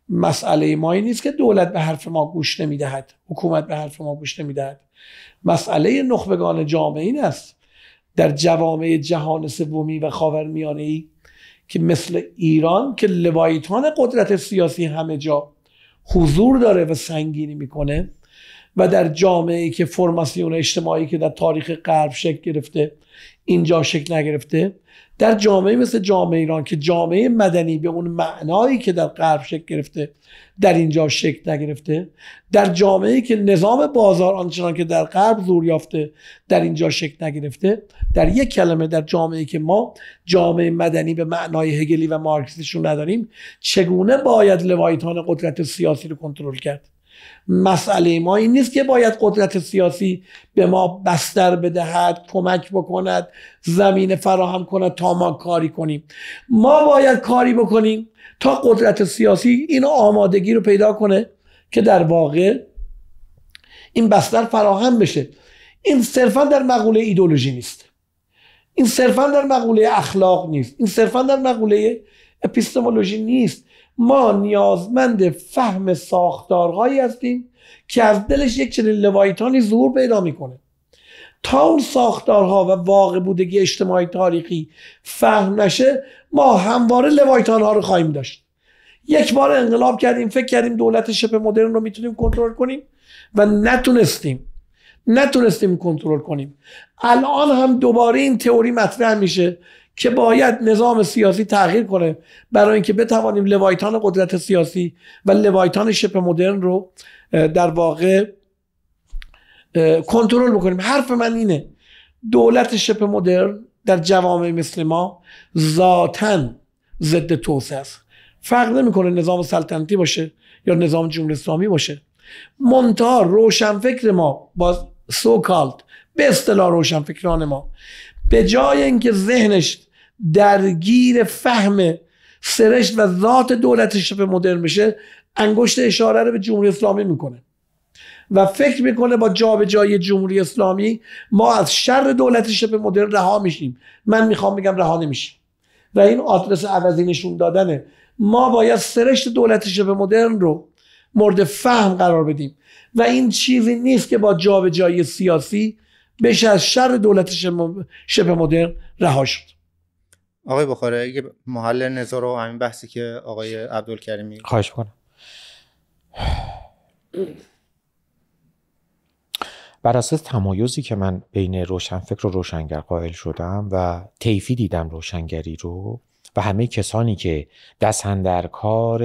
Speaker 1: مسئله ما این نیست که دولت به حرف ما گوش نمیدهد حکومت به حرف ما گوش نمیدهد مسئله نخبگان جامعه این است در جوامع جهان سومی و خاورمیانه ای که مثل ایران که لوایتان قدرت سیاسی همه جا حضور داره و سنگینی میکنه و در جامعه که فرماسیون اجتماعی که در تاریخ غرب شکل گرفته اینجا شکل نگرفته در جامعه مثل جامعه ایران که جامعه مدنی به اون معنایی که در غرب شکل گرفته در اینجا شکل نگرفته در جامعه که نظام بازار آنچنان که در غرب زور یافته در اینجا شکل نگرفته در یک کلمه در جامعه که ما جامعه مدنی به معنای هگلی و مارکسیشون نداریم چگونه باید لوایتان قدرت سیاسی رو کنترل کرد مسئله ما این نیست که باید قدرت سیاسی به ما بستر بدهد کمک بکند زمین فراهم کند تا ما کاری کنیم ما باید کاری بکنیم تا قدرت سیاسی این آمادگی رو پیدا کنه که در واقع این بستر فراهم بشه این صرفا در مقوله ایدولوژی نیست این صرفا در مقوله اخلاق نیست این صرفا در مقوله اپیستمولوژی نیست ما نیازمند فهم ساختارهایی هستیم که از دلش یک چنین لوایتانی ظهور پیدا میکنه تا اون ساختارها و واقع بودگی اجتماعی تاریخی فهم نشه ما همواره لوایتانها رو خواهیم داشت یک بار انقلاب کردیم فکر کردیم دولت شپ مدرن رو میتونیم کنترل کنیم و نتونستیم نتونستیم کنترل کنیم الان هم دوباره این تئوری مطرح میشه که باید نظام سیاسی تغییر کنه برای اینکه بتوانیم لوایتان قدرت سیاسی و لوایتان شپ مدرن رو در واقع کنترل بکنیم حرف من اینه دولت شپ مدرن در جوامع مثل ما ذاتا ضد توسعه است فرق نمیکنه نظام سلطنتی باشه یا نظام جمهوری اسلامی باشه منتها روشنفکر ما با سوکالت به اصطلاح روشنفکران ما به جای اینکه ذهنش درگیر فهم سرشت و ذات دولت شبه مدرن میشه انگشت اشاره رو به جمهوری اسلامی میکنه و فکر میکنه با جابجایی جمهوری اسلامی ما از شر دولت شبه مدرن رها میشیم من میخوام بگم رها نمیشیم و این آدرس عوضی نشون دادنه ما باید سرشت دولت شبه مدرن رو مورد فهم قرار بدیم و این چیزی نیست که با جابجایی سیاسی بشه از شر دولت شبه مدرن رها شد
Speaker 3: آقای بخاره اگه محل نظر و همین بحثی که آقای عبدالکریمی
Speaker 2: خواهش کنم بر اساس تمایزی که من بین روشنفکر و روشنگر قائل شدم و طیفی دیدم روشنگری رو و همه کسانی که دست در کار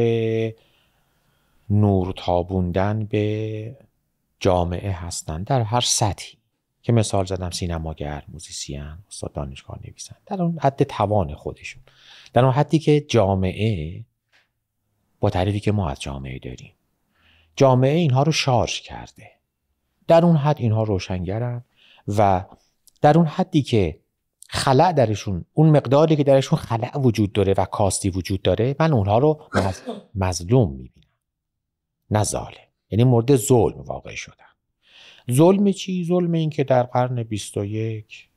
Speaker 2: نور تابوندن به جامعه هستند در هر سطحی که مثال زدم سینماگر موزیسین استاد دانشگاه نویسن در اون حد توان خودشون در اون حدی که جامعه با تعریفی که ما از جامعه داریم جامعه اینها رو شارژ کرده در اون حد اینها روشنگرن و در اون حدی که خلع درشون اون مقداری که درشون خلع وجود داره و کاستی وجود داره من اونها رو مظلوم میبینم نه ظالم یعنی مورد ظلم واقع شدن ظلم چی؟ ظلم این که در قرن 21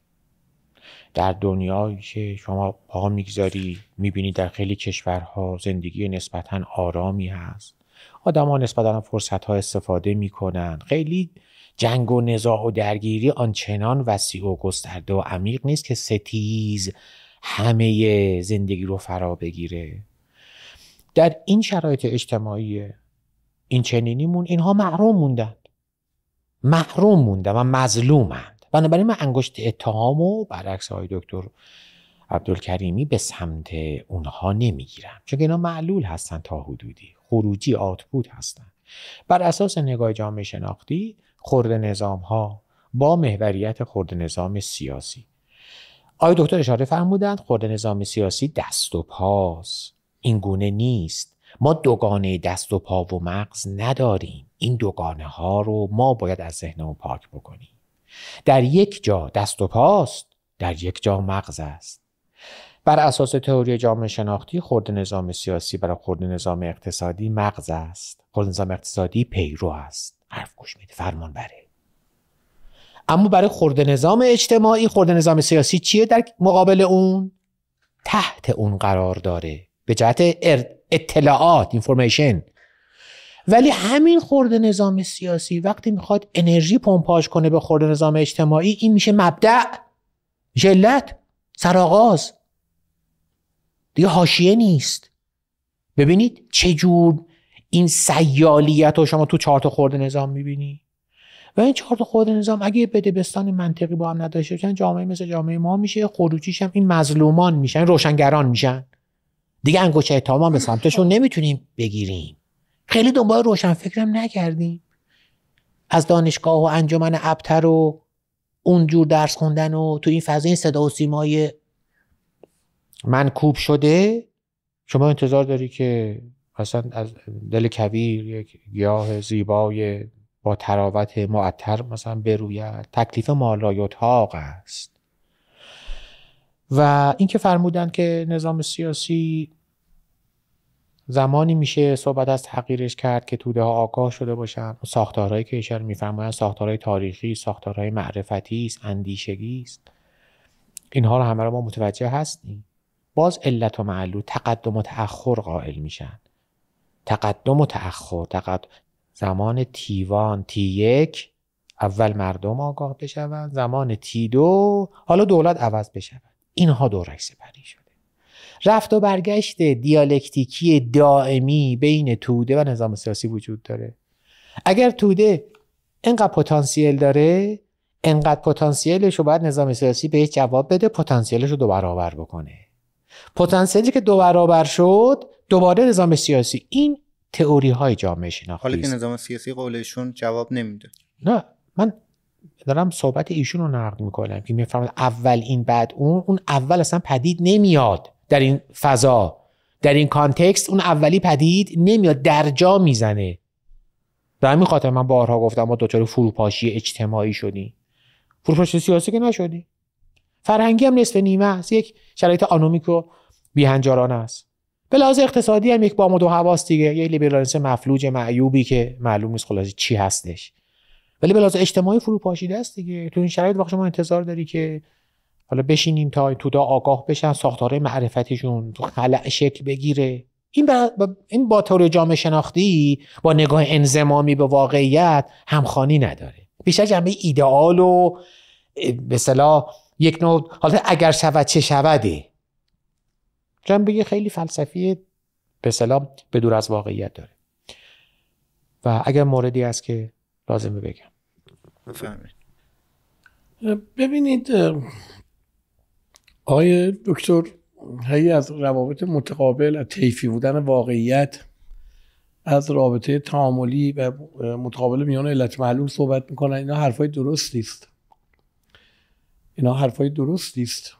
Speaker 2: در دنیایی که شما پا میگذاری میبینی در خیلی کشورها زندگی نسبتا آرامی هست آدم ها نسبتا فرصت ها استفاده میکنن خیلی جنگ و نزاع و درگیری آنچنان وسیع و گسترده و عمیق نیست که ستیز همه زندگی رو فرا بگیره در این شرایط اجتماعی این چنینیمون اینها محروم موندن محروم موندم و مظلومند بنابراین من انگشت اتهام و برعکس های دکتر عبدالکریمی به سمت اونها نمیگیرم چون اینا معلول هستن تا حدودی خروجی آتپوت هستن بر اساس نگاه جامعه شناختی خرد نظام ها با محوریت خرد نظام سیاسی آقای دکتر اشاره فرمودند خرد نظام سیاسی دست و پاس این گونه نیست ما دوگانه دست و پا و مغز نداریم این دوگانه ها رو ما باید از ذهنمون پاک بکنیم در یک جا دست و پاست در یک جا مغز است بر اساس تئوری جامعه شناختی خرد نظام سیاسی برای خورد نظام اقتصادی مغز است خرد نظام اقتصادی پیرو است حرف گوش میده فرمان بره اما برای خرد نظام اجتماعی خرد نظام سیاسی چیه در مقابل اون تحت اون قرار داره به جهت اطلاعات اینفورمیشن ولی همین خورده نظام سیاسی وقتی میخواد انرژی پمپاش کنه به خورده نظام اجتماعی این میشه مبدع جلت سرآغاز دیگه حاشیه نیست ببینید چه جور این سیالیت رو شما تو چارت خورده نظام میبینی و این تا خورد نظام اگه بدبستان منطقی با هم نداشته باشن جامعه مثل جامعه ما میشه خروجیش هم این مظلومان میشن این روشنگران میشن دیگه انگوچه تمام به سمتشون خب. نمیتونیم بگیریم خیلی دنبال روشن فکرم نکردیم از دانشگاه و انجمن ابتر و اونجور درس خوندن و تو این فضای این صدا و سیمای منکوب شده شما انتظار داری که اصلا از دل کویر یک گیاه زیبای با تراوت معطر مثلا بروید تکلیف مالای اتاق است و اینکه فرمودند که نظام سیاسی زمانی میشه صحبت از تغییرش کرد که توده ها آگاه شده باشن ساختارهای که ایشان میفرمایند ساختارهای تاریخی ساختارهای معرفتی است اندیشگی است اینها رو همه رو ما متوجه هستیم باز علت و معلول تقدم و تأخر قائل میشن تقدم و تأخر تقدم زمان تیوان تی یک اول مردم آگاه بشوند زمان تی دو حالا دولت عوض بشود اینها رکس سپری شده رفت و برگشت دیالکتیکی دائمی بین توده و نظام سیاسی وجود داره اگر توده اینقدر پتانسیل داره انقدر پتانسیلش رو باید نظام سیاسی به جواب بده پتانسیلش رو دو برابر بکنه پتانسیلی که دو برابر شد دوباره نظام سیاسی این تئوری های جامعه شناختی حالا که نظام
Speaker 3: سیاسی قولشون جواب نمیده
Speaker 2: نه من دارم صحبت ایشون رو نقد میکنم که میفرماد اول این بعد اون اون اول اصلا پدید نمیاد در این فضا در این کانتکست اون اولی پدید نمیاد جا میزنه به همین خاطر من بارها گفتم ما دچار فروپاشی اجتماعی شدی فروپاشی سیاسی که نشدی فرهنگی هم نصف نیمه است یک شرایط آنومیک و بیهنجاران است به لحاظ اقتصادی هم یک بامدو و دیگه یه لیبرالیسم مفلوج معیوبی که معلوم نیست خلاصه چی هستش ولی به لحاظ اجتماعی فروپاشیده است دیگه تو این شرایط واقعا شما انتظار داری که حالا بشینیم تا این تودا آگاه بشن ساختارهای معرفتیشون تو خلع شکل بگیره این با, این با جامعه شناختی با نگاه انزمامی به واقعیت همخانی نداره بیشتر جنبه ایدئال و به صلاح یک نوع حالا اگر شود چه شوده جنبه خیلی فلسفی به صلاح به دور از واقعیت داره و اگر موردی است که لازمه بگم
Speaker 3: بفهمید
Speaker 1: ببینید آقای دکتر هی از روابط متقابل از تیفی بودن واقعیت از رابطه تعاملی و متقابل میان علت معلوم صحبت میکنن اینا حرفای درستی است اینا حرفای درستی است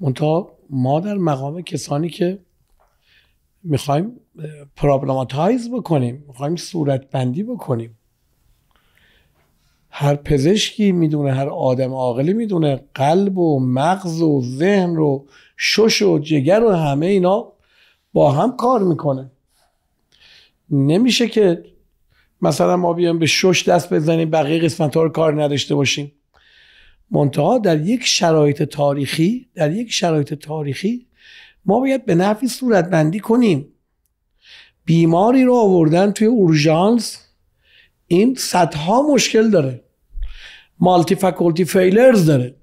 Speaker 1: منتها ما در مقام کسانی که میخوایم پرابلماتایز بکنیم میخوایم صورت بندی بکنیم هر پزشکی میدونه هر آدم عاقلی میدونه قلب و مغز و ذهن رو شش و جگر و همه اینا با هم کار میکنه نمیشه که مثلا ما بیایم به شش دست بزنیم بقیه قسمت ها رو کار نداشته باشیم منتها در یک شرایط تاریخی در یک شرایط تاریخی ما باید به نفعی بندی کنیم بیماری رو آوردن توی اورژانس این صدها مشکل داره مالتی فکولتی فیلرز داره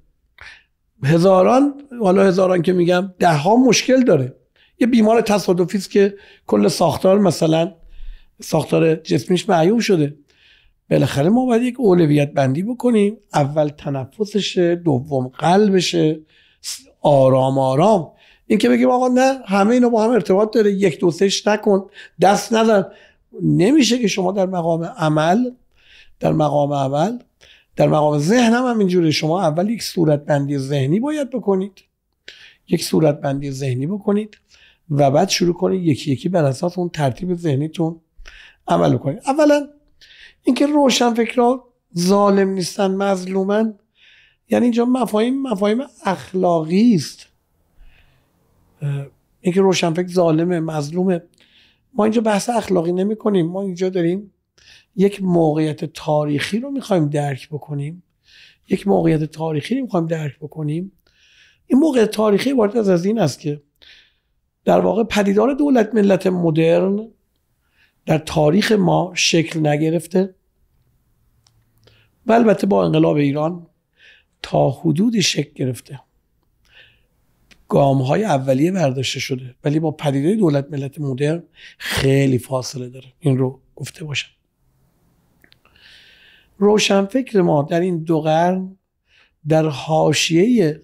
Speaker 1: هزاران حالا هزاران که میگم دهها مشکل داره یه بیمار تصادفی است که کل ساختار مثلا ساختار جسمیش معیوب شده بالاخره ما باید یک اولویت بندی بکنیم اول تنفسشه دوم قلبشه آرام آرام اینکه بگیم آقا نه همه اینا با هم ارتباط داره یک دو سهش نکن دست نزن نمیشه که شما در مقام عمل در مقام اول در مقام ذهن هم, هم شما اول یک بندی ذهنی باید بکنید یک بندی ذهنی بکنید و بعد شروع کنید یکی یکی بر اساس اون ترتیب ذهنیتون عمل کنید اولا اینکه روشن فکرها ظالم نیستن مظلومن یعنی اینجا مفاهیم مفاهیم اخلاقی است اینکه روشنفکر ظالمه مظلومه ما اینجا بحث اخلاقی نمی کنیم ما اینجا داریم یک موقعیت تاریخی رو میخوایم درک بکنیم یک موقعیت تاریخی رو میخوایم درک بکنیم این موقعیت تاریخی وارد از, از این است که در واقع پدیدار دولت ملت مدرن در تاریخ ما شکل نگرفته و البته با انقلاب ایران تا حدودی شکل گرفته گام های اولیه برداشته شده ولی با پدیده دولت ملت مدرن خیلی فاصله داره این رو گفته باشم روشنفکر ما در این دو قرن در حاشیه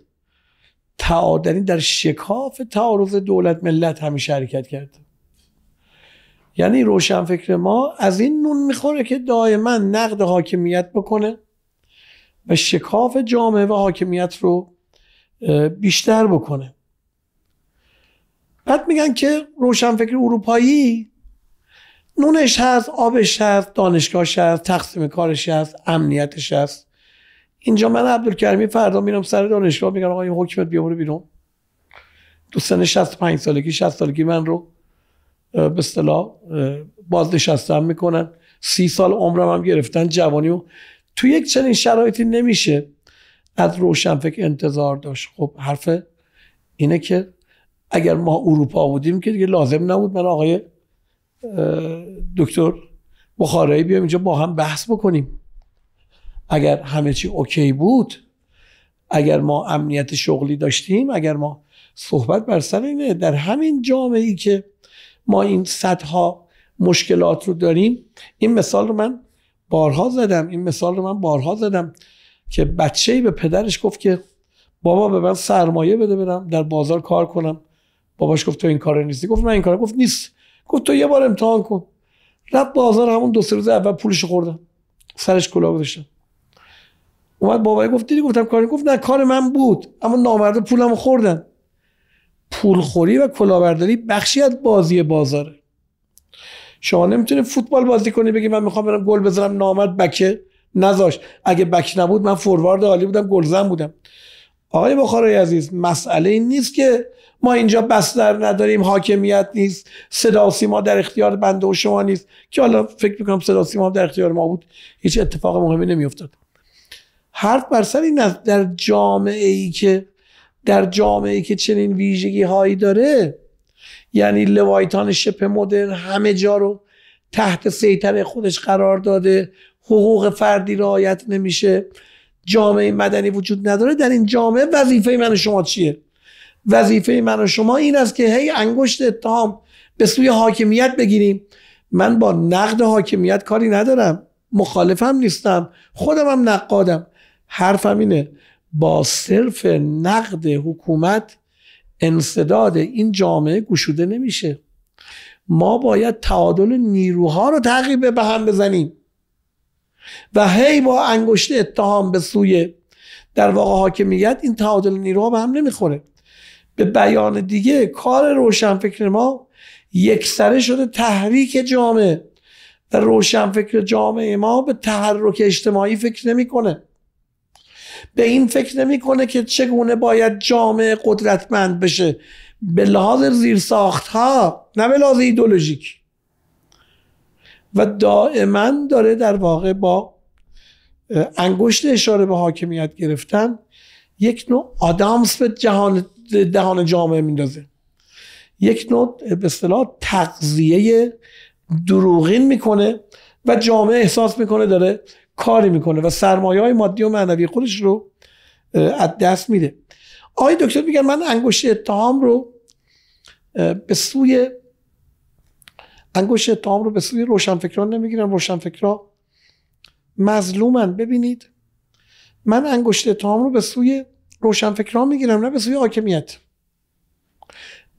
Speaker 1: تعادلی در شکاف تعارض دولت ملت همیشه حرکت کرده یعنی روشنفکر ما از این نون میخوره که دائما نقد حاکمیت بکنه و شکاف جامعه و حاکمیت رو بیشتر بکنه بعد میگن که روشنفکر اروپایی نونش هست آبش هست دانشگاهش هست تقسیم کارش هست امنیتش هست اینجا من عبدالکرمی فردا میرم سر دانشگاه میگن آقا این حکمت برو بیرون تو سن 65 سالگی 60 سالگی من رو به اصطلاح بازنشستم میکنن سی سال عمرم هم گرفتن جوانی و تو یک چنین شرایطی نمیشه از فکر انتظار داشت خب حرف اینه که اگر ما اروپا بودیم که دیگه لازم نبود من آقای دکتر بخارایی بیام اینجا با هم بحث بکنیم اگر همه چی اوکی بود اگر ما امنیت شغلی داشتیم اگر ما صحبت بر سر اینه در همین جامعه ای که ما این صدها مشکلات رو داریم این مثال رو من بارها زدم این مثال رو من بارها زدم که بچه ای به پدرش گفت که بابا به من سرمایه بده برم در بازار کار کنم باباش گفت تو این کار نیستی گفت من این کار گفت نیست گفت تو یه بار امتحان کن رفت بازار همون دو سه روز اول پولش خوردم سرش کلاه گذاشتم اومد بابای گفت دیدی گفتم کاری گفت نه کار من بود اما نامرده پولم خوردن پولخوری و کلاهبرداری بخشی از بازی بازاره شما نمیتونید فوتبال بازی کنی بگی من میخوام برم گل بزنم نامرد بکه نذاش اگه بک نبود من فوروارد عالی بودم گلزن بودم آقای بخارای عزیز مسئله این نیست که ما اینجا بستر نداریم حاکمیت نیست صدا و سیما در اختیار بنده و شما نیست که حالا فکر میکنم صدا سیما در اختیار ما بود هیچ اتفاق مهمی نمیافتاد حرف بر سر این در جامعه ای که در جامعه ای که چنین ویژگی هایی داره یعنی لوایتان شپ مدرن همه جا رو تحت سیطره خودش قرار داده حقوق فردی رعایت نمیشه جامعه مدنی وجود نداره در این جامعه وظیفه من و شما چیه وظیفه من و شما این است که هی انگشت اتهام به سوی حاکمیت بگیریم من با نقد حاکمیت کاری ندارم مخالفم نیستم خودم هم نقادم حرفم اینه با صرف نقد حکومت انصداد این جامعه گشوده نمیشه ما باید تعادل نیروها رو تغییر به هم بزنیم و هی با انگشت اتهام به سوی در واقع حاکمیت این تعادل نیروها به هم نمیخوره به بیان دیگه کار روشنفکر ما یکسره شده تحریک جامعه و روشنفکر جامعه ما به تحرک اجتماعی فکر نمیکنه به این فکر نمیکنه که چگونه باید جامعه قدرتمند بشه به لحاظ ساخت ها نه به لحاظ ایدولوژیک و دائما داره در واقع با انگشت اشاره به حاکمیت گرفتن یک نوع آدامس به جهان دهان جامعه میندازه یک نوع به اصطلاح تقضیه دروغین میکنه و جامعه احساس میکنه داره کاری میکنه و سرمایه های مادی و معنوی خودش رو از دست میده آقای دکتر میگن من انگشت اتهام رو به سوی انگشت تام رو به سوی روشنفکران نمیگیرن روشنفکرا مظلومن ببینید من انگشت تام رو به سوی روشنفکران میگیرم نه به سوی حاکمیت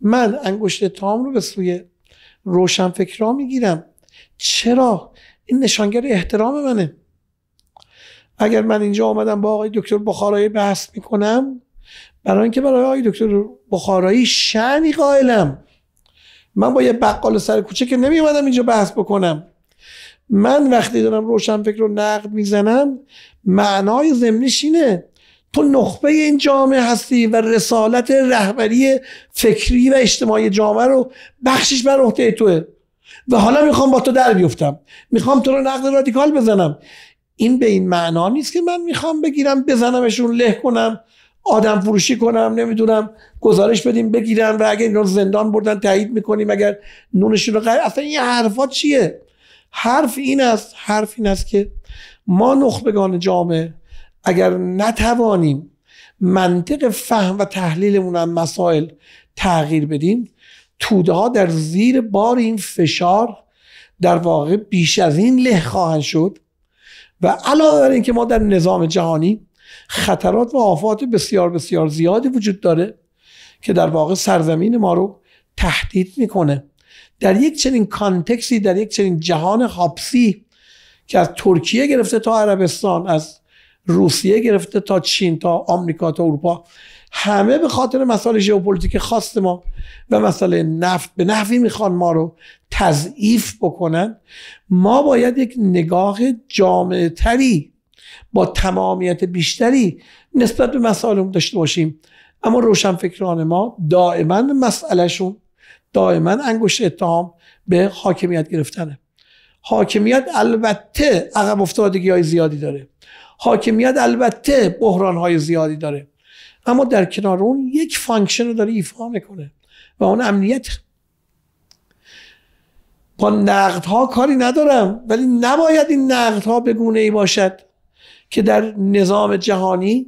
Speaker 1: من انگشت اتهام رو به سوی روشنفکران میگیرم چرا این نشانگر احترام منه اگر من اینجا آمدم با آقای دکتر بخارایی بحث میکنم برای اینکه برای آقای دکتر بخارایی شنی قائلم من با یه بقال سر کوچه که نمی اومدم اینجا بحث بکنم من وقتی دارم روشن فکر رو نقد میزنم معنای ضمنیش اینه تو نخبه این جامعه هستی و رسالت رهبری فکری و اجتماعی جامعه رو بخشش بر عهده توه و حالا میخوام با تو در بیفتم میخوام تو رو نقد رادیکال بزنم این به این معنا نیست که من میخوام بگیرم بزنمشون له کنم آدم فروشی کنم نمیدونم گزارش بدیم بگیرن و اگر اینا زندان بردن تایید میکنیم اگر نونشون رو اصلا این حرفا چیه حرف این است حرف این است که ما نخبگان جامعه اگر نتوانیم منطق فهم و تحلیلمون از مسائل تغییر بدیم توده ها در زیر بار این فشار در واقع بیش از این له خواهند شد و علاوه بر اینکه ما در نظام جهانی خطرات و آفات بسیار بسیار زیادی وجود داره که در واقع سرزمین ما رو تهدید میکنه در یک چنین کانتکسی در یک چنین جهان هاپسی که از ترکیه گرفته تا عربستان از روسیه گرفته تا چین تا آمریکا تا اروپا همه به خاطر مسائل ژئوپلیتیک خاص ما و مسائل نفت به نحوی میخوان ما رو تضعیف بکنن ما باید یک نگاه جامعه تری با تمامیت بیشتری نسبت به مسائل داشته باشیم اما روشنفکران ما دائما مسئلهشون دائما انگشت اتهام به حاکمیت گرفتنه حاکمیت البته عقب افتادگی های زیادی داره حاکمیت البته بحران های زیادی داره اما در کنار اون یک فانکشن رو داره ایفا میکنه و اون امنیت با نقدها کاری ندارم ولی نباید این نقدها به گونه ای باشد که در نظام جهانی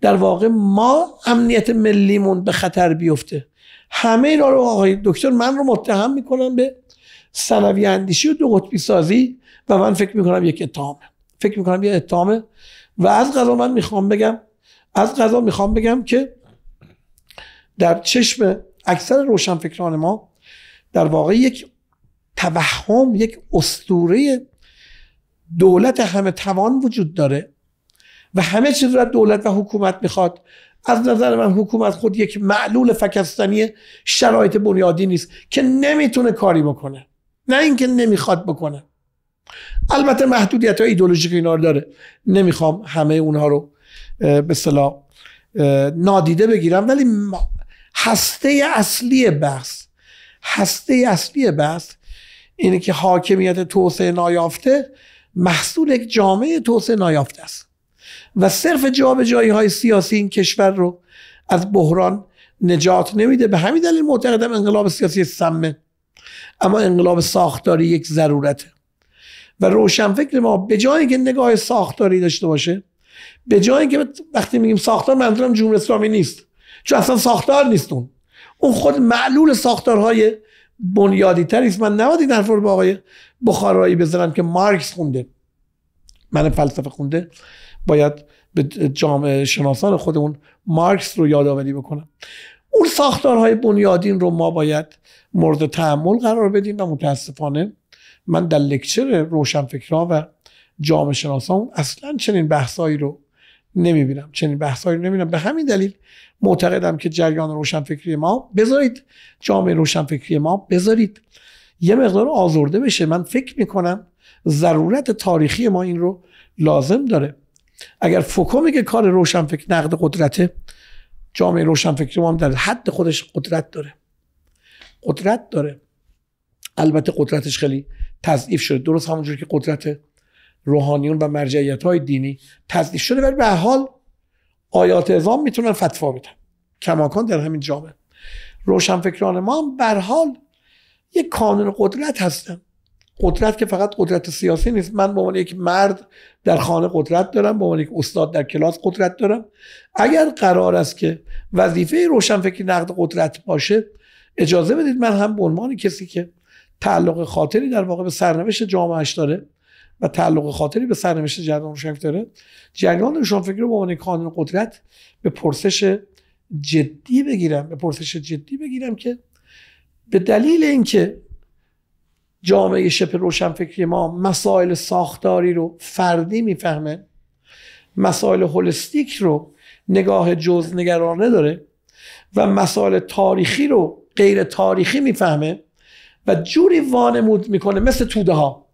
Speaker 1: در واقع ما امنیت ملیمون به خطر بیفته همه اینا رو آقای دکتر من رو متهم میکنم به سنوی اندیشی و دو قطبی سازی و من فکر میکنم یک اتهامه فکر میکنم یه اتهامه و از غذا من میخوام بگم از غذا میخوام بگم که در چشم اکثر روشنفکران ما در واقع یک توهم یک استوره دولت همه توان وجود داره و همه چیز را دولت و حکومت میخواد از نظر من حکومت خود یک معلول فکستانی شرایط بنیادی نیست که نمیتونه کاری بکنه نه اینکه نمیخواد بکنه البته محدودیت های ایدولوژیک اینا رو داره نمیخوام همه اونها رو به صلاح نادیده بگیرم ولی هسته اصلی بحث هسته اصلی بحث اینه که حاکمیت توسعه نایافته محصول یک جامعه توسعه نیافته است و صرف جایی های سیاسی این کشور رو از بحران نجات نمیده به همین دلیل معتقدم انقلاب سیاسی سمه اما انقلاب ساختاری یک ضرورته و روشنفکر ما به جایی که نگاه ساختاری داشته باشه به جایی که وقتی میگیم ساختار منظورم جمهوری اسلامی نیست چون اصلا ساختار نیست اون اون خود معلول ساختارهای بنیادی تر است من نباید این حرف رو به آقای بخارایی بزنم که مارکس خونده من فلسفه خونده باید به جامعه شناسان خودمون مارکس رو یادآوری بکنم اون ساختارهای بنیادین رو ما باید مورد تحمل قرار بدیم و متاسفانه من در لکچر روشنفکرها و جامعه شناسان اصلا چنین بحثایی رو نمیبینم چنین بحثایی رو نمیبینم به همین دلیل معتقدم که جریان روشنفکری ما بذارید جامعه روشنفکری ما بذارید یه مقدار آزرده بشه من فکر میکنم ضرورت تاریخی ما این رو لازم داره اگر فوکو میگه کار روشنفکر نقد قدرته جامعه روشنفکری ما هم در حد خودش قدرت داره قدرت داره البته قدرتش خیلی تضعیف شده درست همونجور که قدرت روحانیون و مرجعیت های دینی تصدیح شده ولی به حال آیات اعظام میتونن فتوا بدن کماکان در همین جامعه روشنفکران ما هم بر حال یک کانون قدرت هستن قدرت که فقط قدرت سیاسی نیست من به عنوان یک مرد در خانه قدرت دارم به عنوان یک استاد در کلاس قدرت دارم اگر قرار است که وظیفه روشنفکری نقد قدرت باشه اجازه بدید من هم به عنوان کسی که تعلق خاطری در واقع به سرنوشت جامعهش داره و تعلق خاطری به سرنوشت جریان روشنفکر داره جریان روشنفکری رو به عنوان کانون قدرت به پرسش جدی بگیرم به پرسش جدی بگیرم که به دلیل اینکه جامعه شبه روشنفکری ما مسائل ساختاری رو فردی میفهمه مسائل هولستیک رو نگاه جز نگرانه داره و مسائل تاریخی رو غیر تاریخی میفهمه و جوری وانمود میکنه مثل توده ها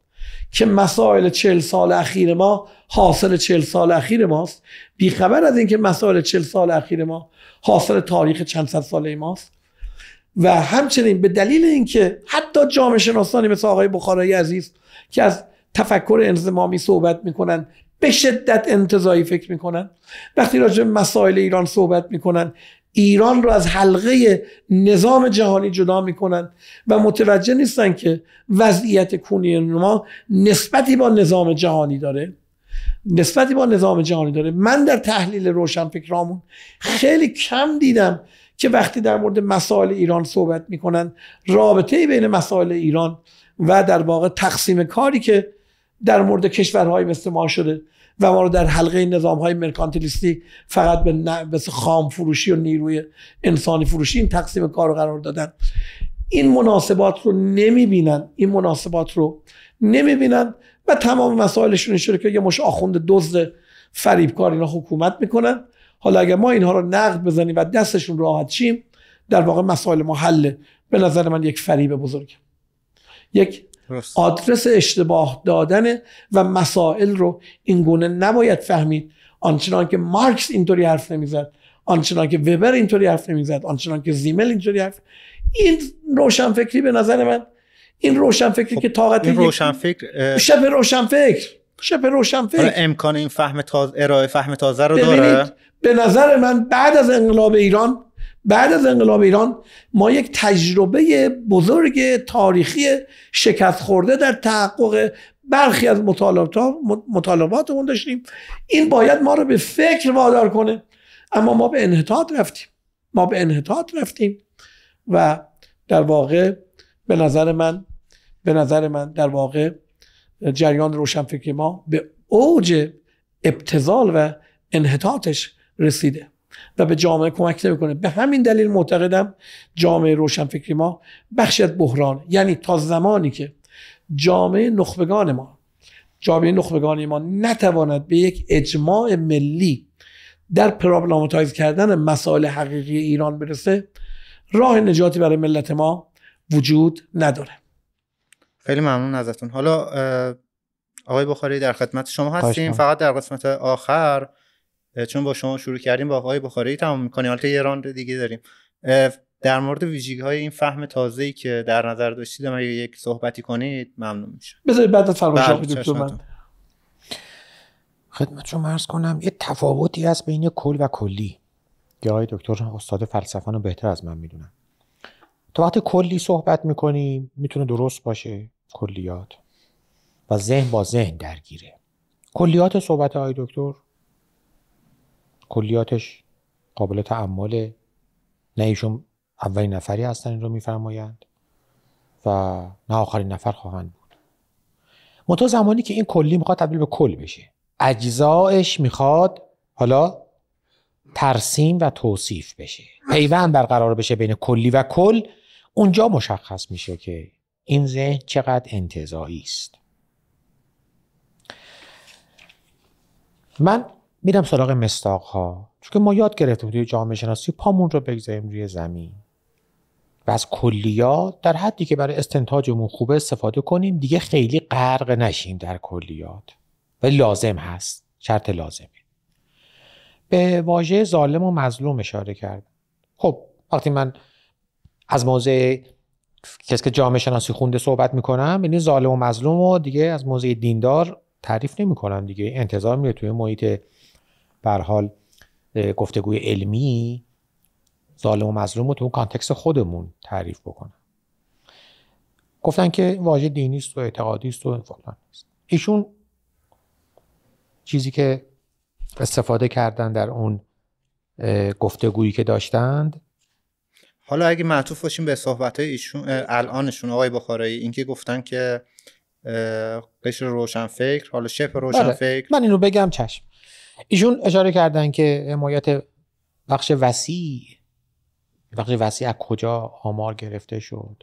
Speaker 1: که مسائل چل سال اخیر ما حاصل چل سال اخیر ماست بیخبر از اینکه مسائل چل سال اخیر ما حاصل تاریخ چند صد ساله ماست و همچنین به دلیل اینکه حتی جامعه شناسانی مثل آقای بخارایی عزیز که از تفکر انزمامی صحبت میکنن به شدت انتظایی فکر میکنن وقتی راجع مسائل ایران صحبت میکنن ایران را از حلقه نظام جهانی جدا میکنن و متوجه نیستن که وضعیت کونی ما نسبتی با نظام جهانی داره نسبتی با نظام جهانی داره من در تحلیل روشن فکرامون خیلی کم دیدم که وقتی در مورد مسائل ایران صحبت میکنن رابطه بین مسائل ایران و در واقع تقسیم کاری که در مورد کشورهای مثل ما شده و ما رو در حلقه نظام های مرکانتیلیستی فقط به مثل خام فروشی و نیروی انسانی فروشی این تقسیم کار رو قرار دادن این مناسبات رو بینن این مناسبات رو بینن و تمام مسائلشون شده که یه مش آخوند دزد فریبکار اینا حکومت میکنن حالا اگر ما اینها رو نقد بزنیم و دستشون راحت شیم در واقع مسائل ما به نظر من یک فریب بزرگ یک آدرس اشتباه دادن و مسائل رو این گونه نباید فهمید آنچنان که مارکس اینطوری حرف نمیزد آنچنان که وبر اینطوری حرف نمیزد آنچنان که زیمل اینطوری حرف این روشنفکری به نظر من این روشنفکری خب که طاقت این
Speaker 3: روشنفکر شب
Speaker 1: روشنفکر شب روشنفکر
Speaker 3: امکان این فهم تازه ارائه فهم تازه رو داره
Speaker 1: به نظر من بعد از انقلاب ایران بعد از انقلاب ایران ما یک تجربه بزرگ تاریخی شکست خورده در تحقق برخی از مطالباتمون داشتیم این باید ما رو به فکر وادار کنه اما ما به انحطاط رفتیم ما به انحطاط رفتیم و در واقع به نظر من به نظر من در واقع جریان روشنفکری ما به اوج ابتزال و انحطاطش رسیده و به جامعه کمک نمیکنه به همین دلیل معتقدم جامعه روشنفکری ما بخشی از بحران یعنی تا زمانی که جامعه نخبگان ما جامعه نخبگان ما نتواند به یک اجماع ملی در پرابلماتایز کردن مسائل حقیقی ایران برسه راه نجاتی برای
Speaker 3: ملت ما
Speaker 1: وجود نداره
Speaker 3: خیلی ممنون ازتون حالا آقای بخاری در خدمت شما هستیم فقط در قسمت آخر چون با شما شروع کردیم با آقای بخاری تمام میکنیم حالت یه راند دیگه داریم در مورد ویژگی های این فهم تازه ای که در نظر داشتید اگه یک صحبتی کنید ممنون میشه بذارید بعد از فرمایش بله،
Speaker 2: خدمت شما عرض کنم یه تفاوتی هست بین کل و کلی که آقای دکتر استاد فلسفان رو بهتر از من می‌دونن. تا وقت کلی صحبت میکنیم میتونه درست باشه کلیات و ذهن با ذهن درگیره کلیات صحبت آقای دکتر کلیاتش قابل تعمله نه ایشون اولین نفری هستن این رو میفرمایند و نه آخرین نفر خواهند بود منتها زمانی که این کلی میخواد تبدیل به کل بشه اجزایش میخواد حالا ترسیم و توصیف بشه پیوند برقرار بشه بین کلی و کل اونجا مشخص میشه که این ذهن چقدر انتظایی است من میرم سراغ مستاق ها چون که ما یاد گرفته بودیم جامعه شناسی پامون رو بگذاریم روی زمین و از کلیات در حدی که برای استنتاجمون خوبه استفاده کنیم دیگه خیلی غرق نشیم در کلیات و لازم هست شرط لازمه به واژه ظالم و مظلوم اشاره کرد خب وقتی من از موضع کسی که جامعه شناسی خونده صحبت میکنم یعنی ظالم و مظلوم و دیگه از موضع دیندار تعریف نمیکنم دیگه انتظار میره توی محیط بر حال گفتگوی علمی ظالم و مظلوم رو تو اون کانتکس خودمون تعریف بکنن گفتن که واژه دینی است و اعتقادی است و فلان است ایشون چیزی که استفاده کردن در اون گفتگویی که داشتند
Speaker 3: حالا اگه معطوف باشیم به صحبت ایشون الانشون آقای بخارایی اینکه گفتن که قشر روشنفکر حالا شپ بله. روشنفکر فکر
Speaker 2: من اینو بگم چشم ایشون اشاره کردن که حمایت بخش وسیع بخش وسیع از کجا آمار گرفته شد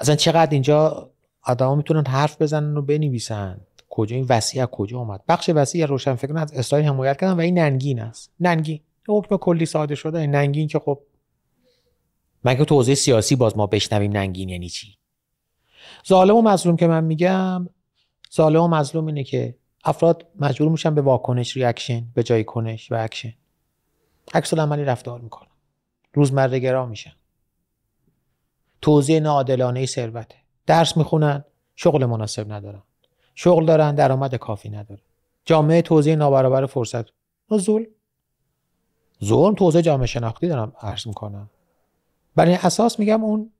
Speaker 2: اصلا چقدر اینجا آدما میتونن حرف بزنن و بنویسن کجا این وسیع از کجا آمد بخش وسیع روشن فکر از اسرائیل حمایت کردن و این ننگین است ننگین حکم کلی ساده شده ننگین که خب مگه تو حوزه سیاسی باز ما بشنویم ننگین یعنی چی ظالم و مظلوم که من میگم ظالم و مظلوم اینه که افراد مجبور میشن به واکنش ریاکشن به جای کنش و اکشن عکس عملی رفتار میکنن روزمره گرا میشن توزیع ناعادلانه ثروته درس میخونن شغل مناسب ندارن شغل دارن درآمد کافی ندارن جامعه توزیع نابرابر فرصت نزول ظلم توزیع جامعه شناختی دارم عرض میکنم برای اساس میگم اون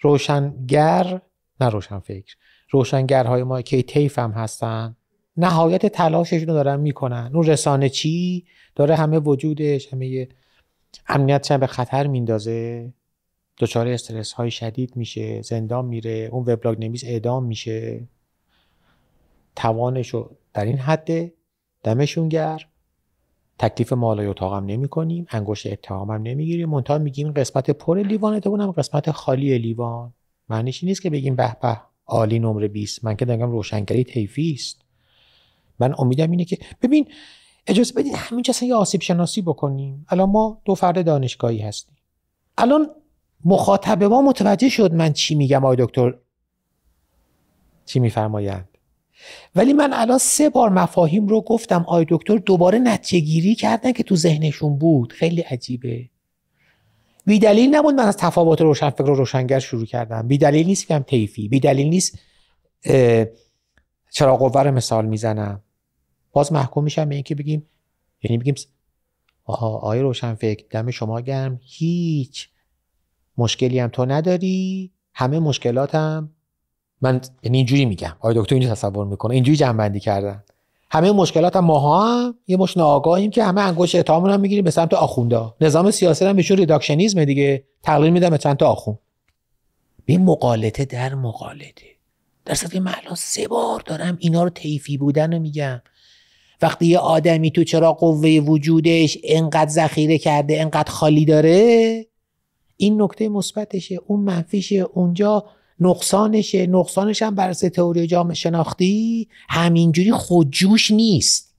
Speaker 2: روشنگر نه روشن فکر روشنگرهای ما که تیف هم هستن نهایت تلاششون رو دارن میکنن اون رسانه چی داره همه وجودش همه امنیتش به خطر میندازه دچار استرس های شدید میشه زندان میره اون وبلاگ نویس اعدام میشه توانش رو در این حده دمشون گرم تکلیف مالای اتاقم نمی کنیم انگوش اتهام هم نمیگیریم منتها میگیم قسمت پر لیوان هم قسمت خالی لیوان معنیش نیست که بگیم به به عالی نمره 20 من که دنگم روشنگری طیفی من امیدم اینه که ببین اجازه بدید همینجا اصلا یه آسیب شناسی بکنیم الان ما دو فرد دانشگاهی هستیم الان مخاطب ما متوجه شد من چی میگم آی دکتر چی میفرمایند ولی من الان سه بار مفاهیم رو گفتم آی دکتر دوباره نتیجه گیری کردن که تو ذهنشون بود خیلی عجیبه بی دلیل نبود من از تفاوت روش و رو روشنگر شروع کردم بی دلیل نیست که هم تیفی بی دلیل نیست چرا قوه مثال میزنم باز محکوم میشن به اینکه بگیم یعنی بگیم آها آیه فکر دم شما گرم هیچ مشکلی هم تو نداری همه مشکلاتم من یعنی اینجوری میگم آیا دکتر اینجوری تصور میکنه اینجوری بندی کردن همه مشکلات ماها هم یه مش ناآگاهیم که همه انگوش اتهامون هم میگیریم به سمت آخوندا نظام سیاسی هم بهشون ریداکشنیزم دیگه تقلیل میدم به چند تا اخون به مقالطه در مقالطه در که من سه بار دارم اینا رو طیفی بودن رو میگم وقتی یه آدمی تو چرا قوه وجودش انقدر ذخیره کرده انقدر خالی داره این نکته مثبتشه اون منفیشه اونجا نقصانشه نقصانش هم بر تئوری جامعه شناختی همینجوری خودجوش نیست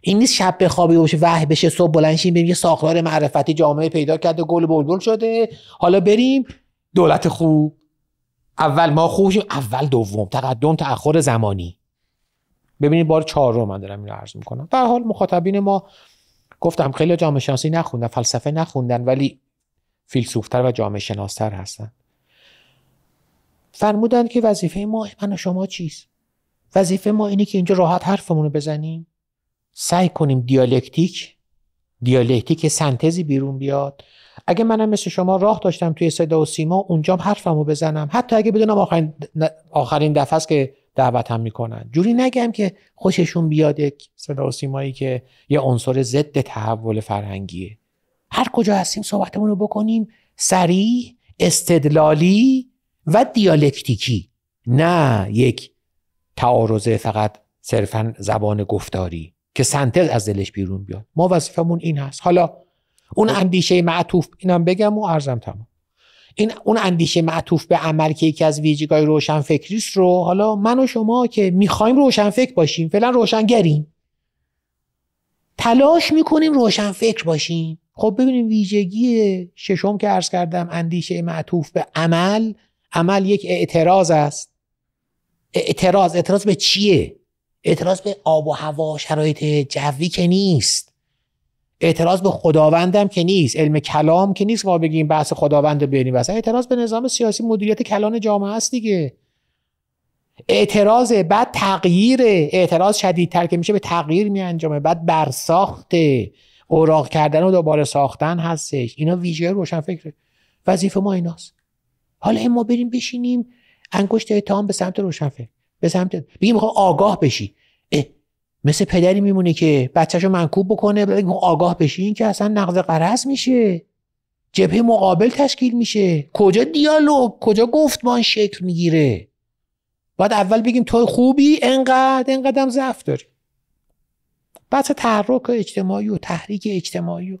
Speaker 2: این نیست شب به خوابی باشه وح بشه صبح بلند شیم یه ساختار معرفتی جامعه پیدا کرده گل بلبل شده حالا بریم دولت خوب اول ما خوب شیم. اول دوم تقدم تأخر زمانی ببینید بار رو من دارم اینو عرض میکنم در حال مخاطبین ما گفتم خیلی جامعه شناسی نخوندن فلسفه نخوندن ولی فیلسوفتر و جامعه شناستر هستن فرمودن که وظیفه ما من و شما چیست وظیفه ما اینه که اینجا راحت حرفمون رو بزنیم سعی کنیم دیالکتیک دیالکتیک سنتزی بیرون بیاد اگه منم مثل شما راه داشتم توی صدا و سیما اونجا حرفمو بزنم حتی اگه بدونم آخرین آخرین دفعه است که دعوت هم میکنن جوری نگم که خوششون بیاد یک صدا و سیمایی که یه عنصر ضد تحول فرهنگیه هر کجا هستیم صحبتمون رو بکنیم سریع استدلالی و دیالکتیکی نه یک تعارض فقط صرفا زبان گفتاری که سنتز از دلش بیرون بیاد ما وظیفمون این هست حالا اون خب. اندیشه معطوف اینم بگم و ارزم تمام این اون اندیشه معطوف به عمل که یکی از ویژگی‌های فکریست رو حالا من و شما که میخوایم روشنفکر باشیم فعلا روشنگریم تلاش میکنیم روشنفکر باشیم خب ببینیم ویژگی ششم که عرض کردم اندیشه معطوف به عمل عمل یک اعتراض است اعتراض اعتراض به چیه اعتراض به آب و هوا شرایط جوی که نیست اعتراض به خداوندم که نیست علم کلام که نیست ما بگیم بحث خداوند رو بیاریم اعتراض به نظام سیاسی مدیریت کلان جامعه است دیگه اعتراض بعد تغییر اعتراض شدیدتر که میشه به تغییر میانجامه بعد برساخت اوراق کردن و دوباره ساختن هستش اینا ویژه روشن فکره وظیفه ما ایناست حالا ما بریم بشینیم انگشت اتهام به سمت روشن به سمت بگیم خب آگاه بشی مثل پدری میمونه که بچهشو منکوب بکنه آگاه بشین این که اصلا نقض قرض میشه جبهه مقابل تشکیل میشه کجا دیالوگ کجا گفتمان شکل میگیره باید اول بگیم تو خوبی انقدر انقدرم ضعف داری بعد تحرک اجتماعی و تحریک اجتماعی و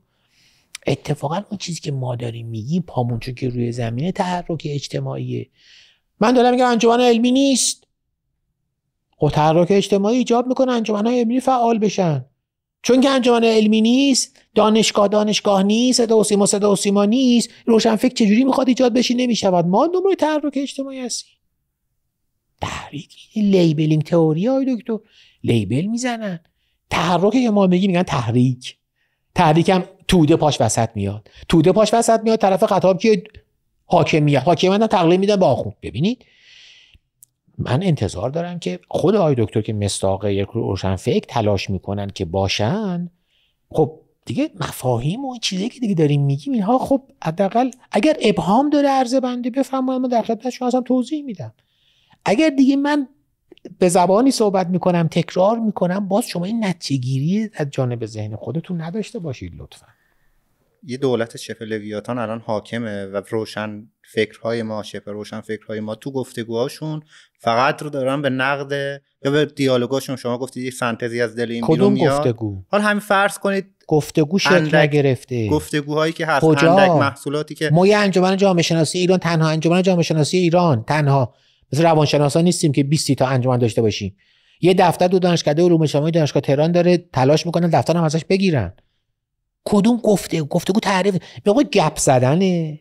Speaker 2: اتفاقا اون چیزی که ما داریم میگیم پامونچو که روی زمینه تحرک اجتماعیه من دارم میگم انجمن علمی نیست خب تحرک اجتماعی ایجاب میکنه های علمی فعال بشن چون که انجمن علمی نیست دانشگاه دانشگاه نیست صدا و سیما صدا و سیما نیست فکر چجوری میخواد ایجاد بشی نمیشود ما نمره تحرک اجتماعی هستیم تحریک لیبلینگ تئوری های دکتر لیبل میزنن تحرک که ما میگیم میگن تحریک تحریک هم توده پاش وسط میاد توده پاش وسط میاد طرف خطاب که حاکمیت حاکمیت تقلیم میدن به آخون ببینید من انتظار دارم که خود آی دکتر که مستاق یک روشن فکر تلاش میکنن که باشن خب دیگه مفاهیم و چیزی که دیگه داریم میگیم اینها خب حداقل اگر ابهام داره عرضه بنده بفرمایید من در خدمت شما هستم توضیح میدم اگر دیگه من به زبانی صحبت میکنم تکرار میکنم باز شما این نتیگیری از جانب ذهن خودتون
Speaker 3: نداشته باشید لطفا یه دولت شفه لویاتان الان حاکمه و روشن فکرهای ما شبه روشن فکرهای ما تو گفتگوهاشون فقط رو دارن به نقد یا به دیالوگاشون شما گفتید یک فانتزی از دل این کدوم گفتگو حالا همین فرض کنید
Speaker 2: گفتگو شکل نگرفته
Speaker 3: گفتگوهایی که هست کجا؟ محصولاتی که ما یه
Speaker 2: انجمن جامعه شناسی ایران تنها انجمن جامعه شناسی ایران تنها مثل روانشناسا نیستیم که 20 تا انجمن داشته باشیم یه دفتر دو دانشکده علوم اجتماعی دانشگاه تهران داره تلاش میکنن دفتر هم ازش بگیرن کدوم گفته گفتگو تعریف میگه گپ زدنه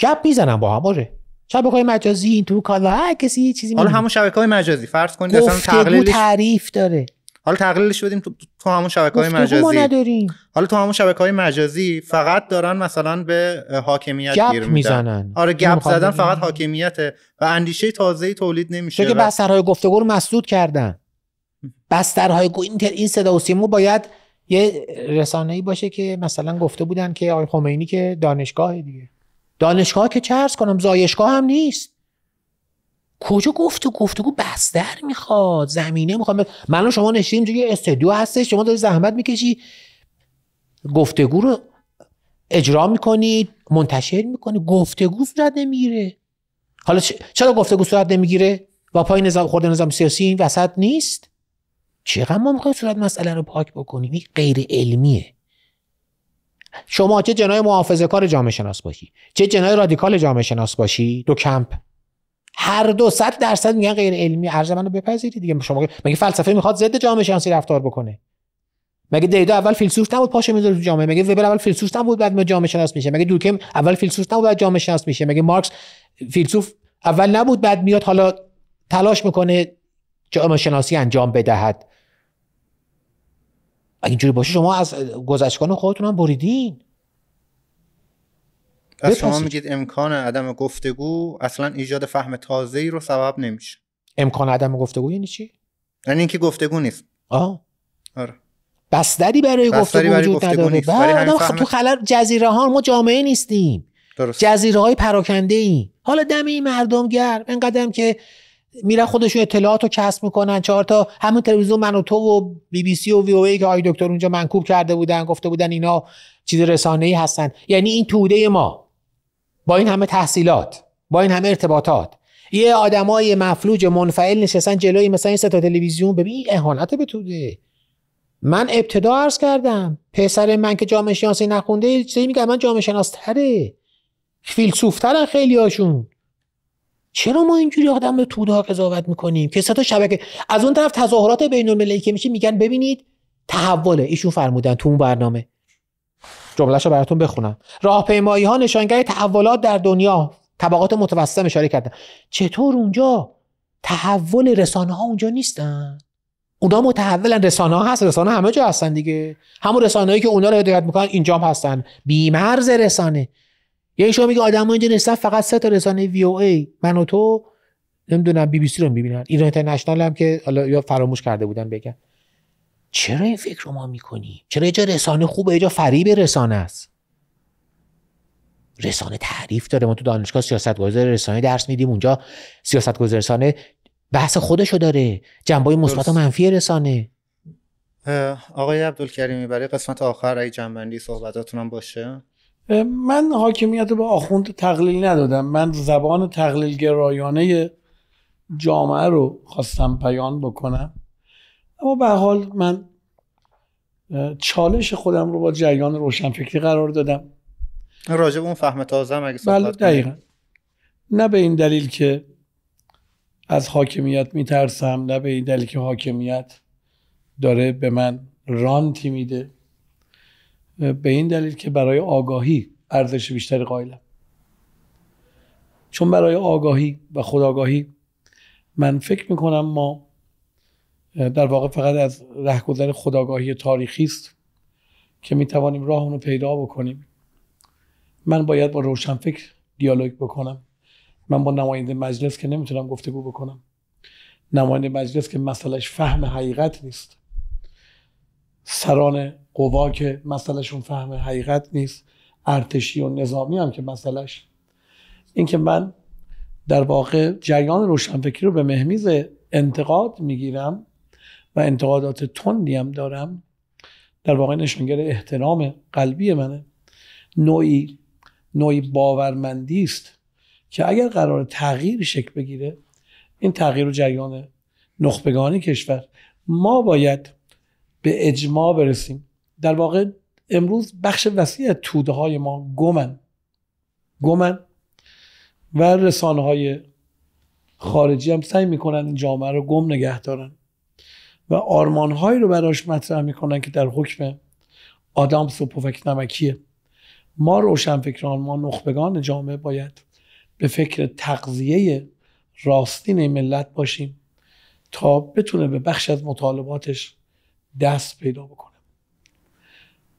Speaker 2: گپ
Speaker 3: میزنن با هم آره
Speaker 2: شبکه های مجازی این تو کالا هر کسی چیزی حالا همون
Speaker 3: شبکه های مجازی فرض کنید مثلا تقلیلش تعریف داره حالا تقلیلش بدیم تو, تو همون شبکه های مجازی ما نداریم حالا تو همون شبکه های مجازی فقط دارن مثلا به حاکمیت گیر میزنن آره گپ زدن فقط حاکمیته و اندیشه تازه تولید نمیشه چون که بسترهای
Speaker 2: گفتگو رو مسدود کردن بسترهای این این صدا و سیمو باید یه رسانه‌ای باشه که مثلا گفته بودن که آقای خمینی که دانشگاه دیگه دانشگاه که چرس کنم زایشگاه هم نیست کجا گفت و گفتگو بستر میخواد زمینه میخواد من و شما نشیم جوی استودیو هستش شما داری زحمت میکشی گفتگو رو اجرا میکنید منتشر میکنید گفتگو صورت نمیگیره حالا چرا گفتگو صورت نمیگیره و پای نظام خورده نظام سیاسی این وسط نیست چقدر ما میخوایم صورت مسئله رو پاک بکنیم این غیر علمیه شما چه جنای محافظه کار جامعه شناس باشی چه جنای رادیکال جامعه شناس باشی دو کمپ هر دو صد درصد میگن غیر علمی من منو بپذیری دیگه شما مگه فلسفه میخواد ضد جامعه شناسی رفتار بکنه مگه دیدا اول فیلسوف نبود پاشو میذاره تو جامعه مگه وبر اول فیلسوف نبود بعد جامعه شناس میشه مگه دورکیم اول فیلسوف نبود بعد جامعه شناس میشه مگه مارکس فیلسوف اول نبود بعد میاد حالا تلاش میکنه جامعه شناسی انجام بدهد اگه اینجوری باشه شما از گذشتگان خودتون هم بریدین از شما میگید
Speaker 3: امکان عدم گفتگو اصلا ایجاد فهم تازه ای رو سبب نمیشه
Speaker 2: امکان عدم گفتگو یعنی
Speaker 3: چی یعنی اینکه گفتگو نیست آه آره
Speaker 2: بستری برای گفتگو وجود نداره برای فهم... تو خلر جزیره ها ما جامعه نیستیم درست. جزیره های پراکنده ای حالا دم این مردم گرم که میرن خودشون اطلاعات رو کسب میکنن چهار تا همون تلویزیون من و تو و بی بی سی و وی او ای که آی دکتر اونجا منکوب کرده بودن گفته بودن اینا چیز رسانه‌ای هستن یعنی این توده ما با این همه تحصیلات با این همه ارتباطات یه آدمای مفلوج منفعل نشستن جلوی مثلا این ستا تلویزیون ببین اهانت به توده من ابتدا عرض کردم پسر من که جامعه شناسی نخونده چیزی میگه من جامعه شناس تره خیلی هاشون چرا ما اینجوری آدم به ها قضاوت میکنیم که تا شبکه از اون طرف تظاهرات بین‌المللی که میشه میگن ببینید تحوله ایشون فرمودن تو اون برنامه جملهشو براتون بخونم راهپیمایی ها نشانگر تحولات در دنیا طبقات متوسطه اشاره کردن چطور اونجا تحول رسانه ها اونجا نیستن اونا متحولن رسانه ها هست رسانه همه جا هستن دیگه همون رسانه هایی که اونا رو هدایت میکنن اینجا هستن بیمرز رسانه یعنی شما میگه آدم‌ها اینجا نشستن فقط سه تا رسانه وی او ای من و تو نمیدونم بی بی سی رو میبینن ایران اینترنشنال هم که حالا یا فراموش کرده بودن بگن چرا این فکر رو ما میکنیم چرا اینجا رسانه خوبه اینجا فریب رسانه است رسانه تعریف داره ما تو دانشگاه سیاستگذار رسانه درس میدیم اونجا سیاستگذار رسانه بحث خودشو داره جنبای مثبت و منفی رسانه
Speaker 3: آقای عبدالکریمی برای قسمت آخر این جنبندی صحبتاتون هم باشه
Speaker 2: من حاکمیت رو به آخوند تقلیل ندادم
Speaker 1: من زبان تقلیل گرایانه جامعه رو خواستم پیان بکنم
Speaker 3: اما به حال من
Speaker 1: چالش خودم رو با جریان روشنفکری قرار دادم
Speaker 3: راجب اون فهم تازه اگه بله دقیقا
Speaker 1: نه به این دلیل که از حاکمیت میترسم نه به این دلیل که حاکمیت داره به من رانتی میده به این دلیل که برای آگاهی ارزش بیشتری قائلم چون برای آگاهی و خداگاهی من فکر میکنم ما در واقع فقط از رهگذر خداگاهی تاریخی است که می توانیم راه اون رو پیدا بکنیم من باید با روشنفکر دیالوگ بکنم من با نماینده مجلس که نمیتونم گفتگو بکنم نماینده مجلس که مسئلهش فهم حقیقت نیست سران قوا که مسئلهشون فهم حقیقت نیست ارتشی و نظامی هم که مسئلهش اینکه من در واقع جریان روشنفکری رو به مهمیز انتقاد میگیرم و انتقادات تندی هم دارم در واقع نشانگر احترام قلبی منه نوعی نوعی باورمندی است که اگر قرار تغییر شکل بگیره این تغییر و جریان نخبگانی کشور ما باید به اجماع برسیم در واقع امروز بخش وسیع توده های ما گمن گمن و رسانه های خارجی هم سعی میکنن این جامعه رو گم نگه دارن و هایی رو براش مطرح میکنن که در حکم آدم و نمکیه ما روشنفکران ما نخبگان جامعه باید به فکر تقضیه راستین ملت باشیم تا بتونه به بخش از مطالباتش دست پیدا بکنه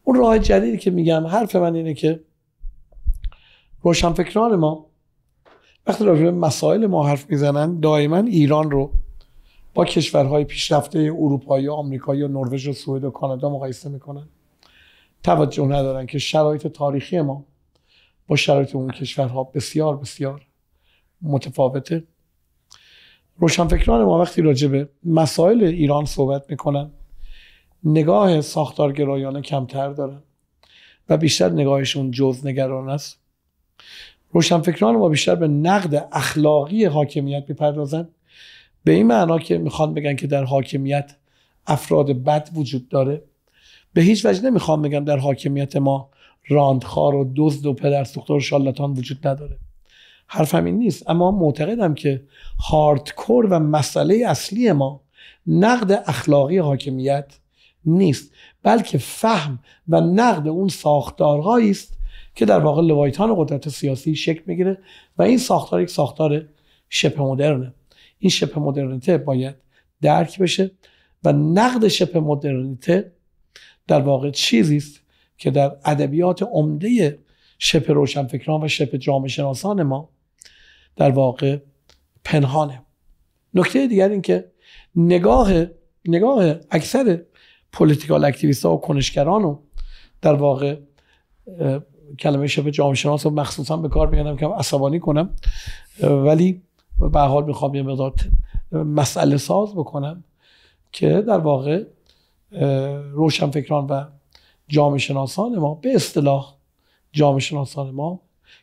Speaker 1: اون راه جدیدی که میگم حرف من اینه که روشنفکران ما وقتی راجع به مسائل ما حرف میزنن دائما ایران رو با کشورهای پیشرفته اروپایی و آمریکایی یا نروژ و سوئد و کانادا مقایسه میکنن توجه ندارن که شرایط تاریخی ما با شرایط اون کشورها بسیار بسیار متفاوته روشنفکران ما وقتی راجع به مسائل ایران صحبت میکنن نگاه ساختارگرایانه کمتر دارن و بیشتر نگاهشون جز نگران است روشنفکران ما بیشتر به نقد اخلاقی حاکمیت میپردازند به این معنا که میخوان بگن که در حاکمیت افراد بد وجود داره به هیچ وجه نمیخوام بگم در حاکمیت ما راندخار و دزد و دختر و شالتان وجود نداره حرفم این نیست اما معتقدم که هاردکور و مسئله اصلی ما نقد اخلاقی حاکمیت نیست بلکه فهم و نقد اون ساختارهایی است که در واقع لوایتان قدرت سیاسی شکل میگیره و این ساختار یک ساختار شپ مدرنه این شپ مدرنیته باید درک بشه و نقد شپ مدرنیته در واقع چیزی است که در ادبیات عمده شپ روشنفکران و شپ جامعه شناسان ما در واقع پنهانه نکته دیگر این که نگاه نگاه اکثر پولیتیکال اکتیویست ها و کنشگران و در واقع کلمه شبه جامعه شناس رو مخصوصا به کار میادم که عصبانی کنم ولی به حال میخوام یه مقدار مسئله ساز بکنم که در واقع روشنفکران و جامعه شناسان ما به اصطلاح جامعه شناسان ما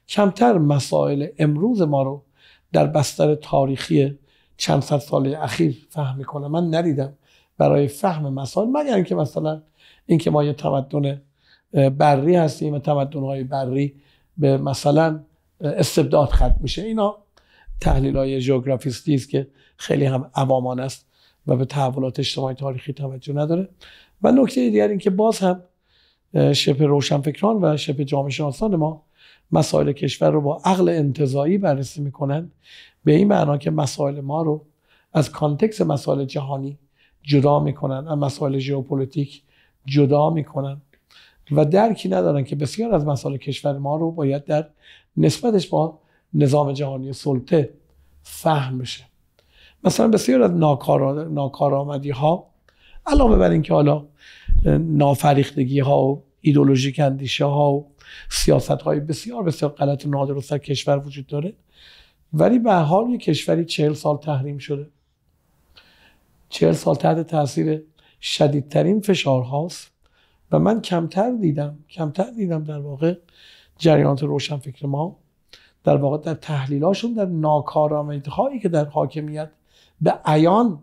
Speaker 1: کمتر مسائل امروز ما رو در بستر تاریخی چند صد سال اخیر فهم میکنم من ندیدم برای فهم مسائل مگر اینکه مثلا اینکه ما یه تمدن بری هستیم و تمدن‌های بری به مثلا استبداد ختم میشه اینا تحلیل های جغرافیستی است که خیلی هم عوامان است و به تحولات اجتماعی تاریخی توجه نداره و نکته دیگر این که باز هم شبه روشنفکران و شبه جامعه شناسان ما مسائل کشور رو با عقل انتظایی بررسی میکنند به این معنا که مسائل ما رو از کانتکس مسائل جهانی جدا میکنن از مسائل ژئوپلیتیک جدا میکنن و درکی ندارن که بسیار از مسائل کشور ما رو باید در نسبتش با نظام جهانی سلطه فهم بشه مثلا بسیار از ناکار... ناکارآمدی ها علاوه بر اینکه حالا نافریختگی ها و ایدولوژیک اندیشه ها و سیاست های بسیار بسیار غلط و نادرست در کشور وجود داره ولی به حال یک کشوری چهل سال تحریم شده چهل سال تحت تاثیر شدیدترین فشارهاست و من کمتر دیدم کمتر دیدم در واقع جریانات روشن فکر ما در واقع در تحلیلاشون در هایی که در حاکمیت به عیان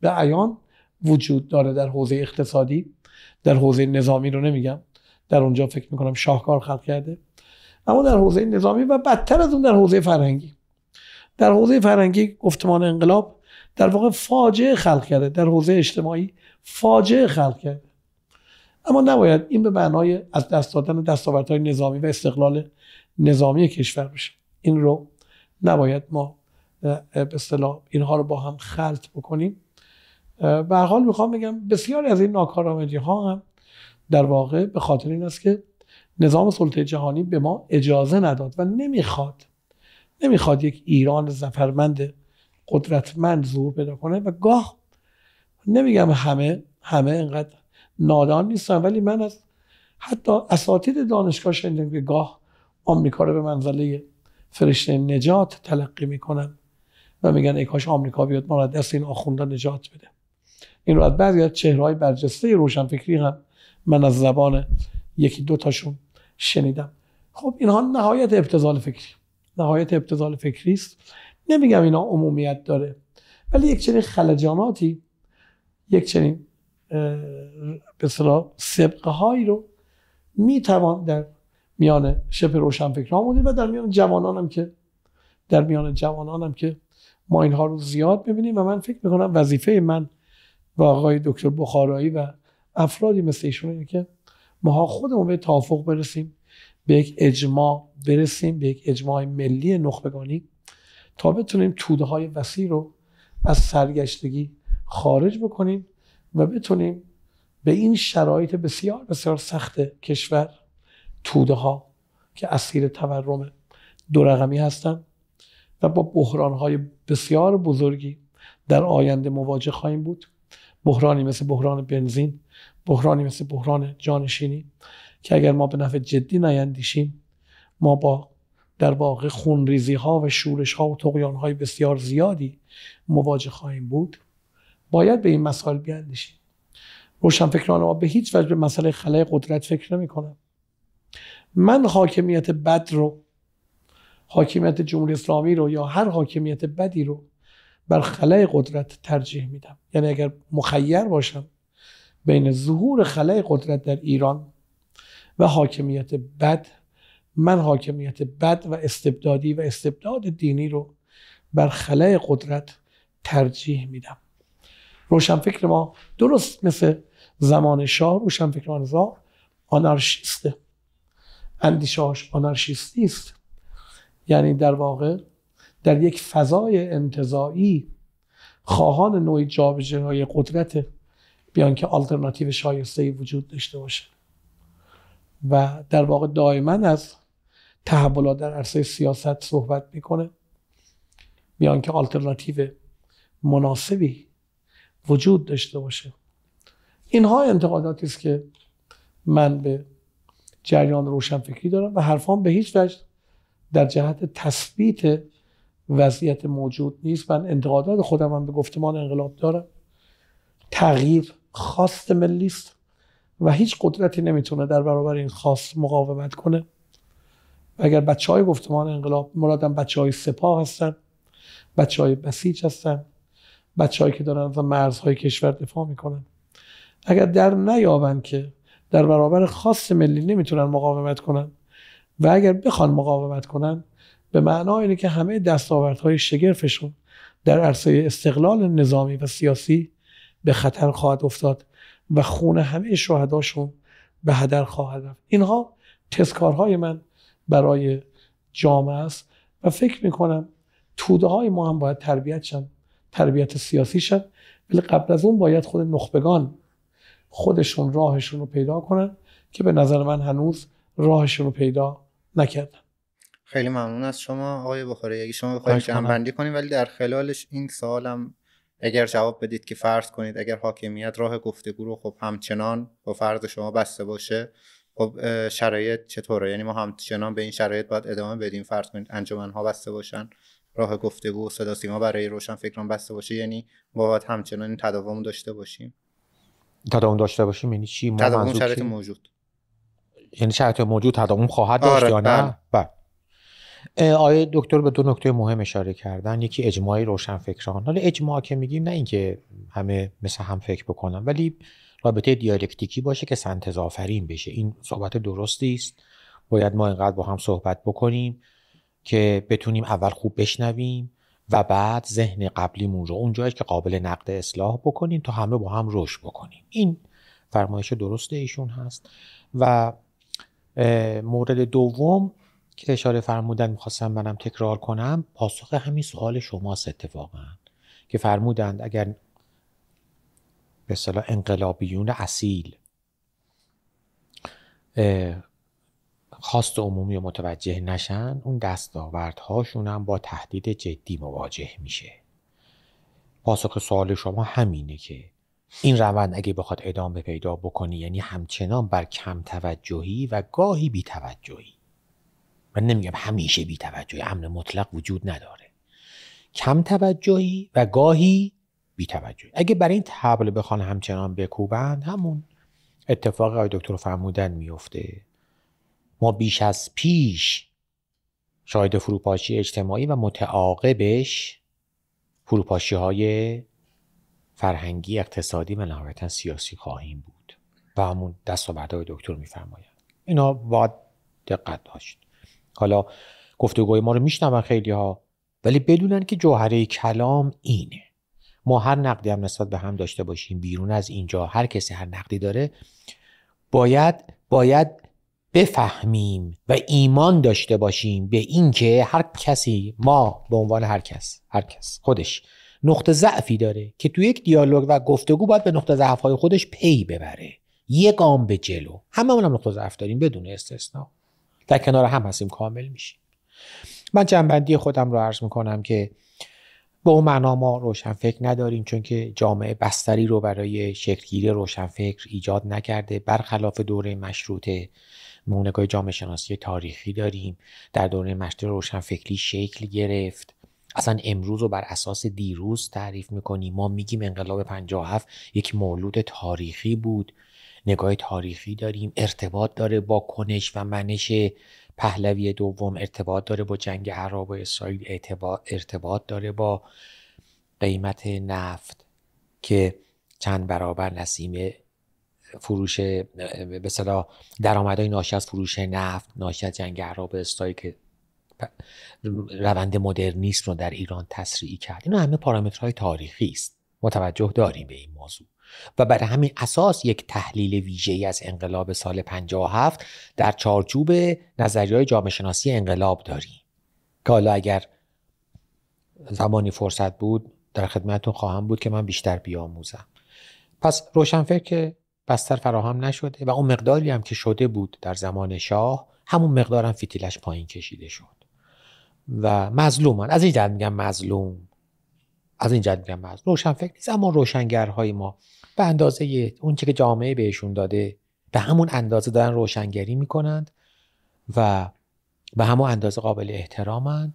Speaker 1: به عیان وجود داره در حوزه اقتصادی در حوزه نظامی رو نمیگم در اونجا فکر میکنم شاهکار خلق کرده اما در حوزه نظامی و بدتر از اون در حوزه فرهنگی در حوزه فرهنگی گفتمان انقلاب در واقع فاجعه خلق کرده در حوزه اجتماعی فاجعه خلق کرده اما نباید این به معنای از دست دادن دستاوردهای نظامی و استقلال نظامی کشور بشه این رو نباید ما به اصطلاح اینها رو با هم خلط بکنیم به حال میخوام بگم بسیاری از این ناکارآمدی ها هم در واقع به خاطر این است که نظام سلطه جهانی به ما اجازه نداد و نمیخواد نمیخواد یک ایران زفرمند قدرتمند ظهور پیدا کنه و گاه نمیگم همه همه انقدر نادان نیستن ولی من از حتی اساتید دانشگاه شنیدم که گاه آمریکا رو به منزله فرشته نجات تلقی میکنن و میگن ای کاش آمریکا بیاد ما دست این آخوندا نجات بده این رو از بعضی از چهرهای برجسته روشنفکری هم من از زبان یکی دو تاشون شنیدم خب اینها نهایت ابتزال فکری نهایت ابتزال فکری است نمیگم اینا عمومیت داره ولی یک چنین خلجاناتی یک چنین به صلاح سبقه هایی رو میتوان در میان فکر فکران بودیم و در میان جوانان هم که در میان جوانان هم که ما اینها رو زیاد میبینیم و من فکر میکنم وظیفه من و آقای دکتر بخارایی و افرادی مثل ایشون اینه که ماها خودمون به توافق برسیم به یک اجماع برسیم به یک اجماع ملی نخبگانی تا بتونیم توده های وسیع رو از سرگشتگی خارج بکنیم و بتونیم به این شرایط بسیار بسیار سخت کشور توده ها که اسیر تورم دو رقمی هستند و با بحران های بسیار بزرگی در آینده مواجه خواهیم بود بحرانی مثل بحران بنزین بحرانی مثل بحران جانشینی که اگر ما به نفع جدی نیندیشیم ما با در واقع خونریزی ها و شورش ها و تقیان های بسیار زیادی مواجه خواهیم بود باید به این مسائل بیاندیشیم فکران ما به هیچ وجه به مسئله خلای قدرت فکر نمی کنم. من حاکمیت بد رو حاکمیت جمهوری اسلامی رو یا هر حاکمیت بدی رو بر خلای قدرت ترجیح میدم یعنی اگر مخیر باشم بین ظهور خلای قدرت در ایران و حاکمیت بد من حاکمیت بد و استبدادی و استبداد دینی رو بر خلای قدرت ترجیح میدم روشنفکر ما درست مثل زمان شاه فکر زار آنارشیسته اندیشهاش آنارشیستی است یعنی در واقع در یک فضای انتظایی خواهان نوعی جابجایی قدرت بیان که آلترناتیو شایسته وجود داشته باشه و در واقع دائما از تحولات در عرصه سیاست صحبت میکنه بیان که آلترناتیو مناسبی وجود داشته باشه اینها انتقاداتی است که من به جریان روشنفکری دارم و حرفان به هیچ وجه در جهت تثبیت وضعیت موجود نیست من انتقادات خودم هم به گفتمان انقلاب دارم تغییر خواست ملی است و هیچ قدرتی نمیتونه در برابر این خواست مقاومت کنه و اگر بچه های گفتمان انقلاب مرادم بچه های سپاه هستن بچه های بسیج هستن بچه که دارن از مرزهای کشور دفاع میکنن اگر در نیابن که در برابر خاص ملی نمیتونن مقاومت کنن و اگر بخوان مقاومت کنن به معنا اینه که همه دستاوردهای شگرفشون در عرصه استقلال نظامی و سیاسی به خطر خواهد افتاد و خون همه شهداشون به هدر خواهد رفت اینها تسکارهای من برای جامعه است و فکر میکنم توده های ما هم باید تربیت شن تربیت سیاسی شن ولی قبل از اون باید خود نخبگان خودشون راهشون رو پیدا کنن که به نظر من هنوز راهشون رو پیدا نکردن
Speaker 3: خیلی ممنون از شما آقای بخاری اگه شما بخواید بندی کنیم ولی در خلالش این سوالم اگر جواب بدید که فرض کنید اگر حاکمیت راه گفتگو رو خب همچنان با فرض شما بسته باشه خب شرایط چطوره یعنی ما همچنان به این شرایط باید ادامه بدیم فرض کنید ها بسته باشن راه گفتگو و صدا سیما برای روشن فکران بسته باشه یعنی ما باید همچنان این تداوم داشته باشیم
Speaker 2: تداوم داشته باشیم یعنی چی ما تداوم شرایط موجود یعنی شرایط موجود تداوم خواهد داشت آره، یا نه بله, بله. آیه دکتر به دو نکته مهم اشاره کردن یکی اجماعی روشن فکران حالا اجماع که میگیم نه اینکه همه مثل هم فکر بکنن ولی رابطه دیالکتیکی باشه که سنتز آفرین بشه این صحبت درستی است باید ما اینقدر با هم صحبت بکنیم که بتونیم اول خوب بشنویم و بعد ذهن قبلیمون رو اونجایی که قابل نقد اصلاح بکنیم تا همه با هم رشد بکنیم این فرمایش درست ایشون هست و مورد دوم که اشاره فرمودن میخواستم منم تکرار کنم پاسخ همین سوال شماست اتفاقا که فرمودند اگر به انقلابیون اصیل خواست عمومی و متوجه نشن اون دستاوردهاشون هم با تهدید جدی مواجه میشه پاسخ سوال شما همینه که این روند اگه بخواد ادامه پیدا بکنی یعنی همچنان بر کم توجهی و گاهی توجهی من نمیگم همیشه توجهی امن مطلق وجود نداره کم توجهی و گاهی اگه برای این تبل بخوان همچنان بکوبند همون اتفاق آی دکتر فرمودن میفته ما بیش از پیش شاید فروپاشی اجتماعی و متعاقبش فروپاشی های فرهنگی اقتصادی و نهایتا سیاسی خواهیم بود و همون دست و دستاوردهای دکتر میفرمایند اینا باید دقت داشت حالا گفتگوی ما رو میشنون خیلی ها ولی بدونن که جوهره کلام اینه ما هر نقدی هم نسبت به هم داشته باشیم بیرون از اینجا هر کسی هر نقدی داره باید باید بفهمیم و ایمان داشته باشیم به اینکه هر کسی ما به عنوان هر کس هر کس خودش نقطه ضعفی داره که تو یک دیالوگ و گفتگو باید به نقطه های خودش پی ببره یه گام به جلو همه هم نقطه ضعف داریم بدون استثنا در کنار هم هستیم کامل میشیم من جنبندی خودم رو عرض میکنم که به اون معنا ما روشنفکر نداریم چون که جامعه بستری رو برای شکلگیری روشنفکر ایجاد نکرده برخلاف دوره مشروطه ما نگاه جامعه شناسی تاریخی داریم در دوره مشروطه روشنفکری شکل گرفت اصلا امروز رو بر اساس دیروز تعریف میکنیم ما میگیم انقلاب 57 یک مولود تاریخی بود نگاه تاریخی داریم ارتباط داره با کنش و منش پهلوی دوم ارتباط داره با جنگ عرب و اسرائیل ارتباط داره با قیمت نفت که چند برابر نسیم فروش به صدا درآمدهای ناشی از فروش نفت ناشی از جنگ عرب اسرائیل که روند مدرنیسم رو در ایران تسریعی کرد اینا همه پارامترهای تاریخی است متوجه داریم به این موضوع و برای همین اساس یک تحلیل ویژه از انقلاب سال 57 در چارچوب نظریه جامعه شناسی انقلاب داریم که حالا اگر زمانی فرصت بود در خدمتتون خواهم بود که من بیشتر بیاموزم پس روشنفکر که بستر فراهم نشده و اون مقداری هم که شده بود در زمان شاه همون مقدارم هم فتیلش پایین کشیده شد و مظلومن از این جد میگم مظلوم از این جد میگم مظلوم فکر نیست اما روشنگرهای ما به اندازه اون که جامعه بهشون داده به همون اندازه دارن روشنگری میکنند و به همون اندازه قابل احترامن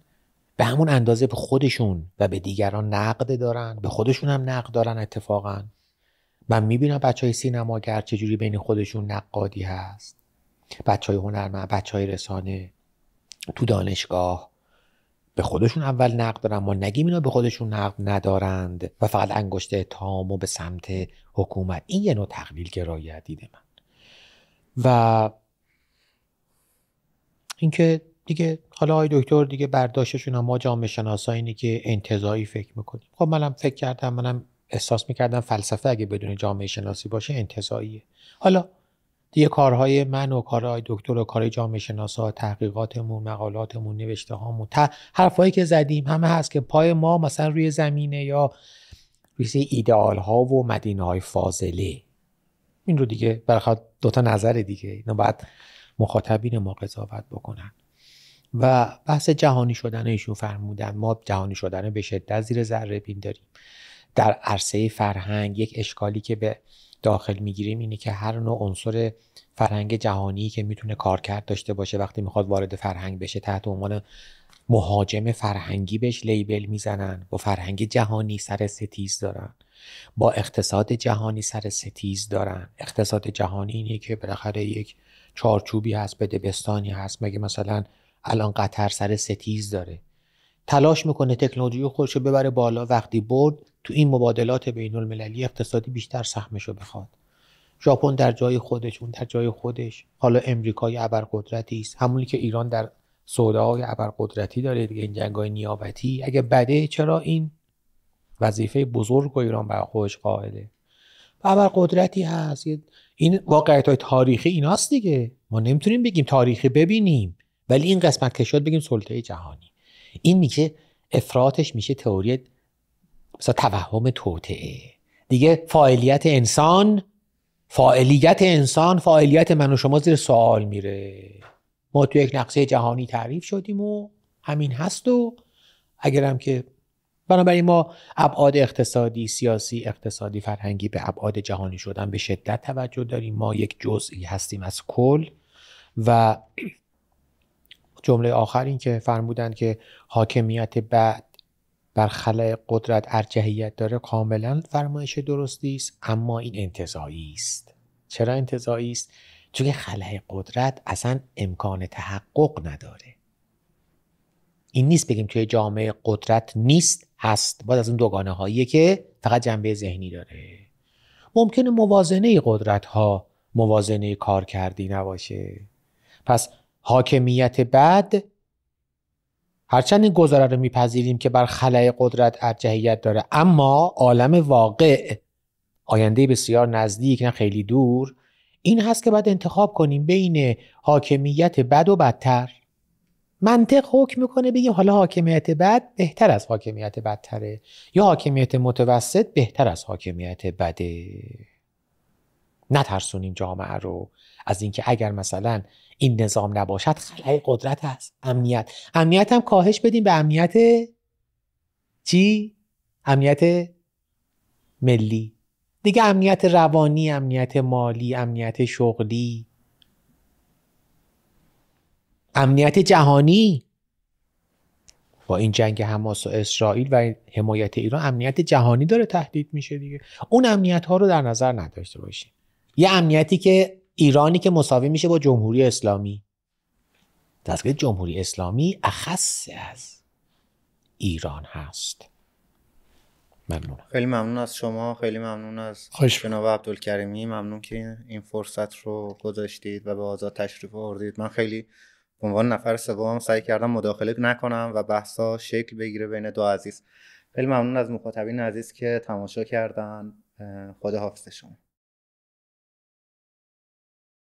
Speaker 2: به همون اندازه به خودشون و به دیگران نقد دارن به خودشون هم نقد دارن اتفاقا من میبینم بچه های سینماگر چجوری بین خودشون نقادی هست بچه های هنرمند بچه های رسانه تو دانشگاه به خودشون اول نقد دارن ما نگیم اینا به خودشون نقد ندارند و فقط انگشت تامو به سمت حکومت این یه نوع تقلیل گرایی دید من و اینکه دیگه حالا آی دکتر دیگه برداشتشون ما جامعه شناسا اینه که انتظایی فکر میکنیم خب منم فکر کردم منم احساس میکردم فلسفه اگه بدون جامعه شناسی باشه انتظاییه حالا دیگه کارهای من و کارهای دکتر و کارهای جامعه شناسا تحقیقاتمون مقالاتمون نوشته هامون حرفایی که زدیم همه هست که پای ما مثلا روی زمینه یا ویسی ایدئال ها و مدینه های فاضله این رو دیگه برخواد دوتا نظر دیگه اینا باید مخاطبین ما قضاوت بکنن و بحث جهانی شدن ایشون فرمودن ما جهانی شدن به شدت زیر ذره بین داریم در عرصه فرهنگ یک اشکالی که به داخل میگیریم اینه که هر نوع عنصر فرهنگ جهانی که میتونه کارکرد داشته باشه وقتی میخواد وارد فرهنگ بشه تحت عنوان مهاجم فرهنگی بهش لیبل میزنن با فرهنگ جهانی سر ستیز دارن با اقتصاد جهانی سر ستیز دارن اقتصاد جهانی اینه که بالاخره یک چارچوبی هست به دبستانی هست مگه مثلا الان قطر سر ستیز داره تلاش میکنه تکنولوژی خودش رو ببره بالا وقتی برد تو این مبادلات بین المللی اقتصادی بیشتر سهمش رو بخواد ژاپن در جای خودش اون در جای خودش حالا امریکای ابرقدرتی است همونی که ایران در سودای ابرقدرتی داره دیگه این های نیابتی اگه بده چرا این وظیفه بزرگ و ایران بر خودش قائله ابرقدرتی هست این واقعیت های تاریخی ایناست دیگه ما نمیتونیم بگیم تاریخی ببینیم ولی این قسمت که شد بگیم سلطه جهانی این میشه افراطش میشه تئوری مثلا توهم توطعه دیگه فاعلیت انسان فاعلیت انسان فاعلیت من و شما زیر سوال میره ما تو یک نقشه جهانی تعریف شدیم و همین هست و اگرم که بنابراین ما ابعاد اقتصادی سیاسی اقتصادی فرهنگی به ابعاد جهانی شدن به شدت توجه داریم ما یک جزئی هستیم از کل و جمله آخر این که فرمودن که حاکمیت بعد بر خلع قدرت ارجحیت داره کاملا فرمایش درستی است اما این انتظایی است چرا انتظایی است چون قدرت اصلا امکان تحقق نداره این نیست بگیم توی جامعه قدرت نیست هست باید از اون دوگانه هایی که فقط جنبه ذهنی داره ممکنه موازنه قدرت ها موازنه کار کردی نباشه پس حاکمیت بعد هرچند این گزاره رو میپذیریم که بر خلای قدرت ارجحیت داره اما عالم واقع آینده بسیار نزدیک نه خیلی دور این هست که باید انتخاب کنیم بین حاکمیت بد و بدتر منطق حکم میکنه بگیم حالا حاکمیت بد بهتر از حاکمیت بدتره یا حاکمیت متوسط بهتر از حاکمیت بده نترسونیم جامعه رو از اینکه اگر مثلا این نظام نباشد خلای قدرت هست امنیت امنیت هم کاهش بدیم به امنیت چی؟ امنیت ملی دیگه امنیت روانی امنیت مالی امنیت شغلی امنیت جهانی با این جنگ حماس و اسرائیل و حمایت ایران امنیت جهانی داره تهدید میشه دیگه اون امنیت ها رو در نظر نداشته باشیم یه امنیتی که ایرانی که مساوی میشه با جمهوری اسلامی دستگاه جمهوری اسلامی
Speaker 3: اخص از
Speaker 2: ایران هست
Speaker 3: خیلی ممنون از شما خیلی ممنون از جناب عبدالکریمی ممنون که این فرصت رو گذاشتید و به آزاد تشریف آوردید من خیلی به عنوان نفر سوم سعی کردم مداخله نکنم و بحثا شکل بگیره بین دو عزیز خیلی ممنون از مخاطبین عزیز که تماشا کردن خدا حافظ شما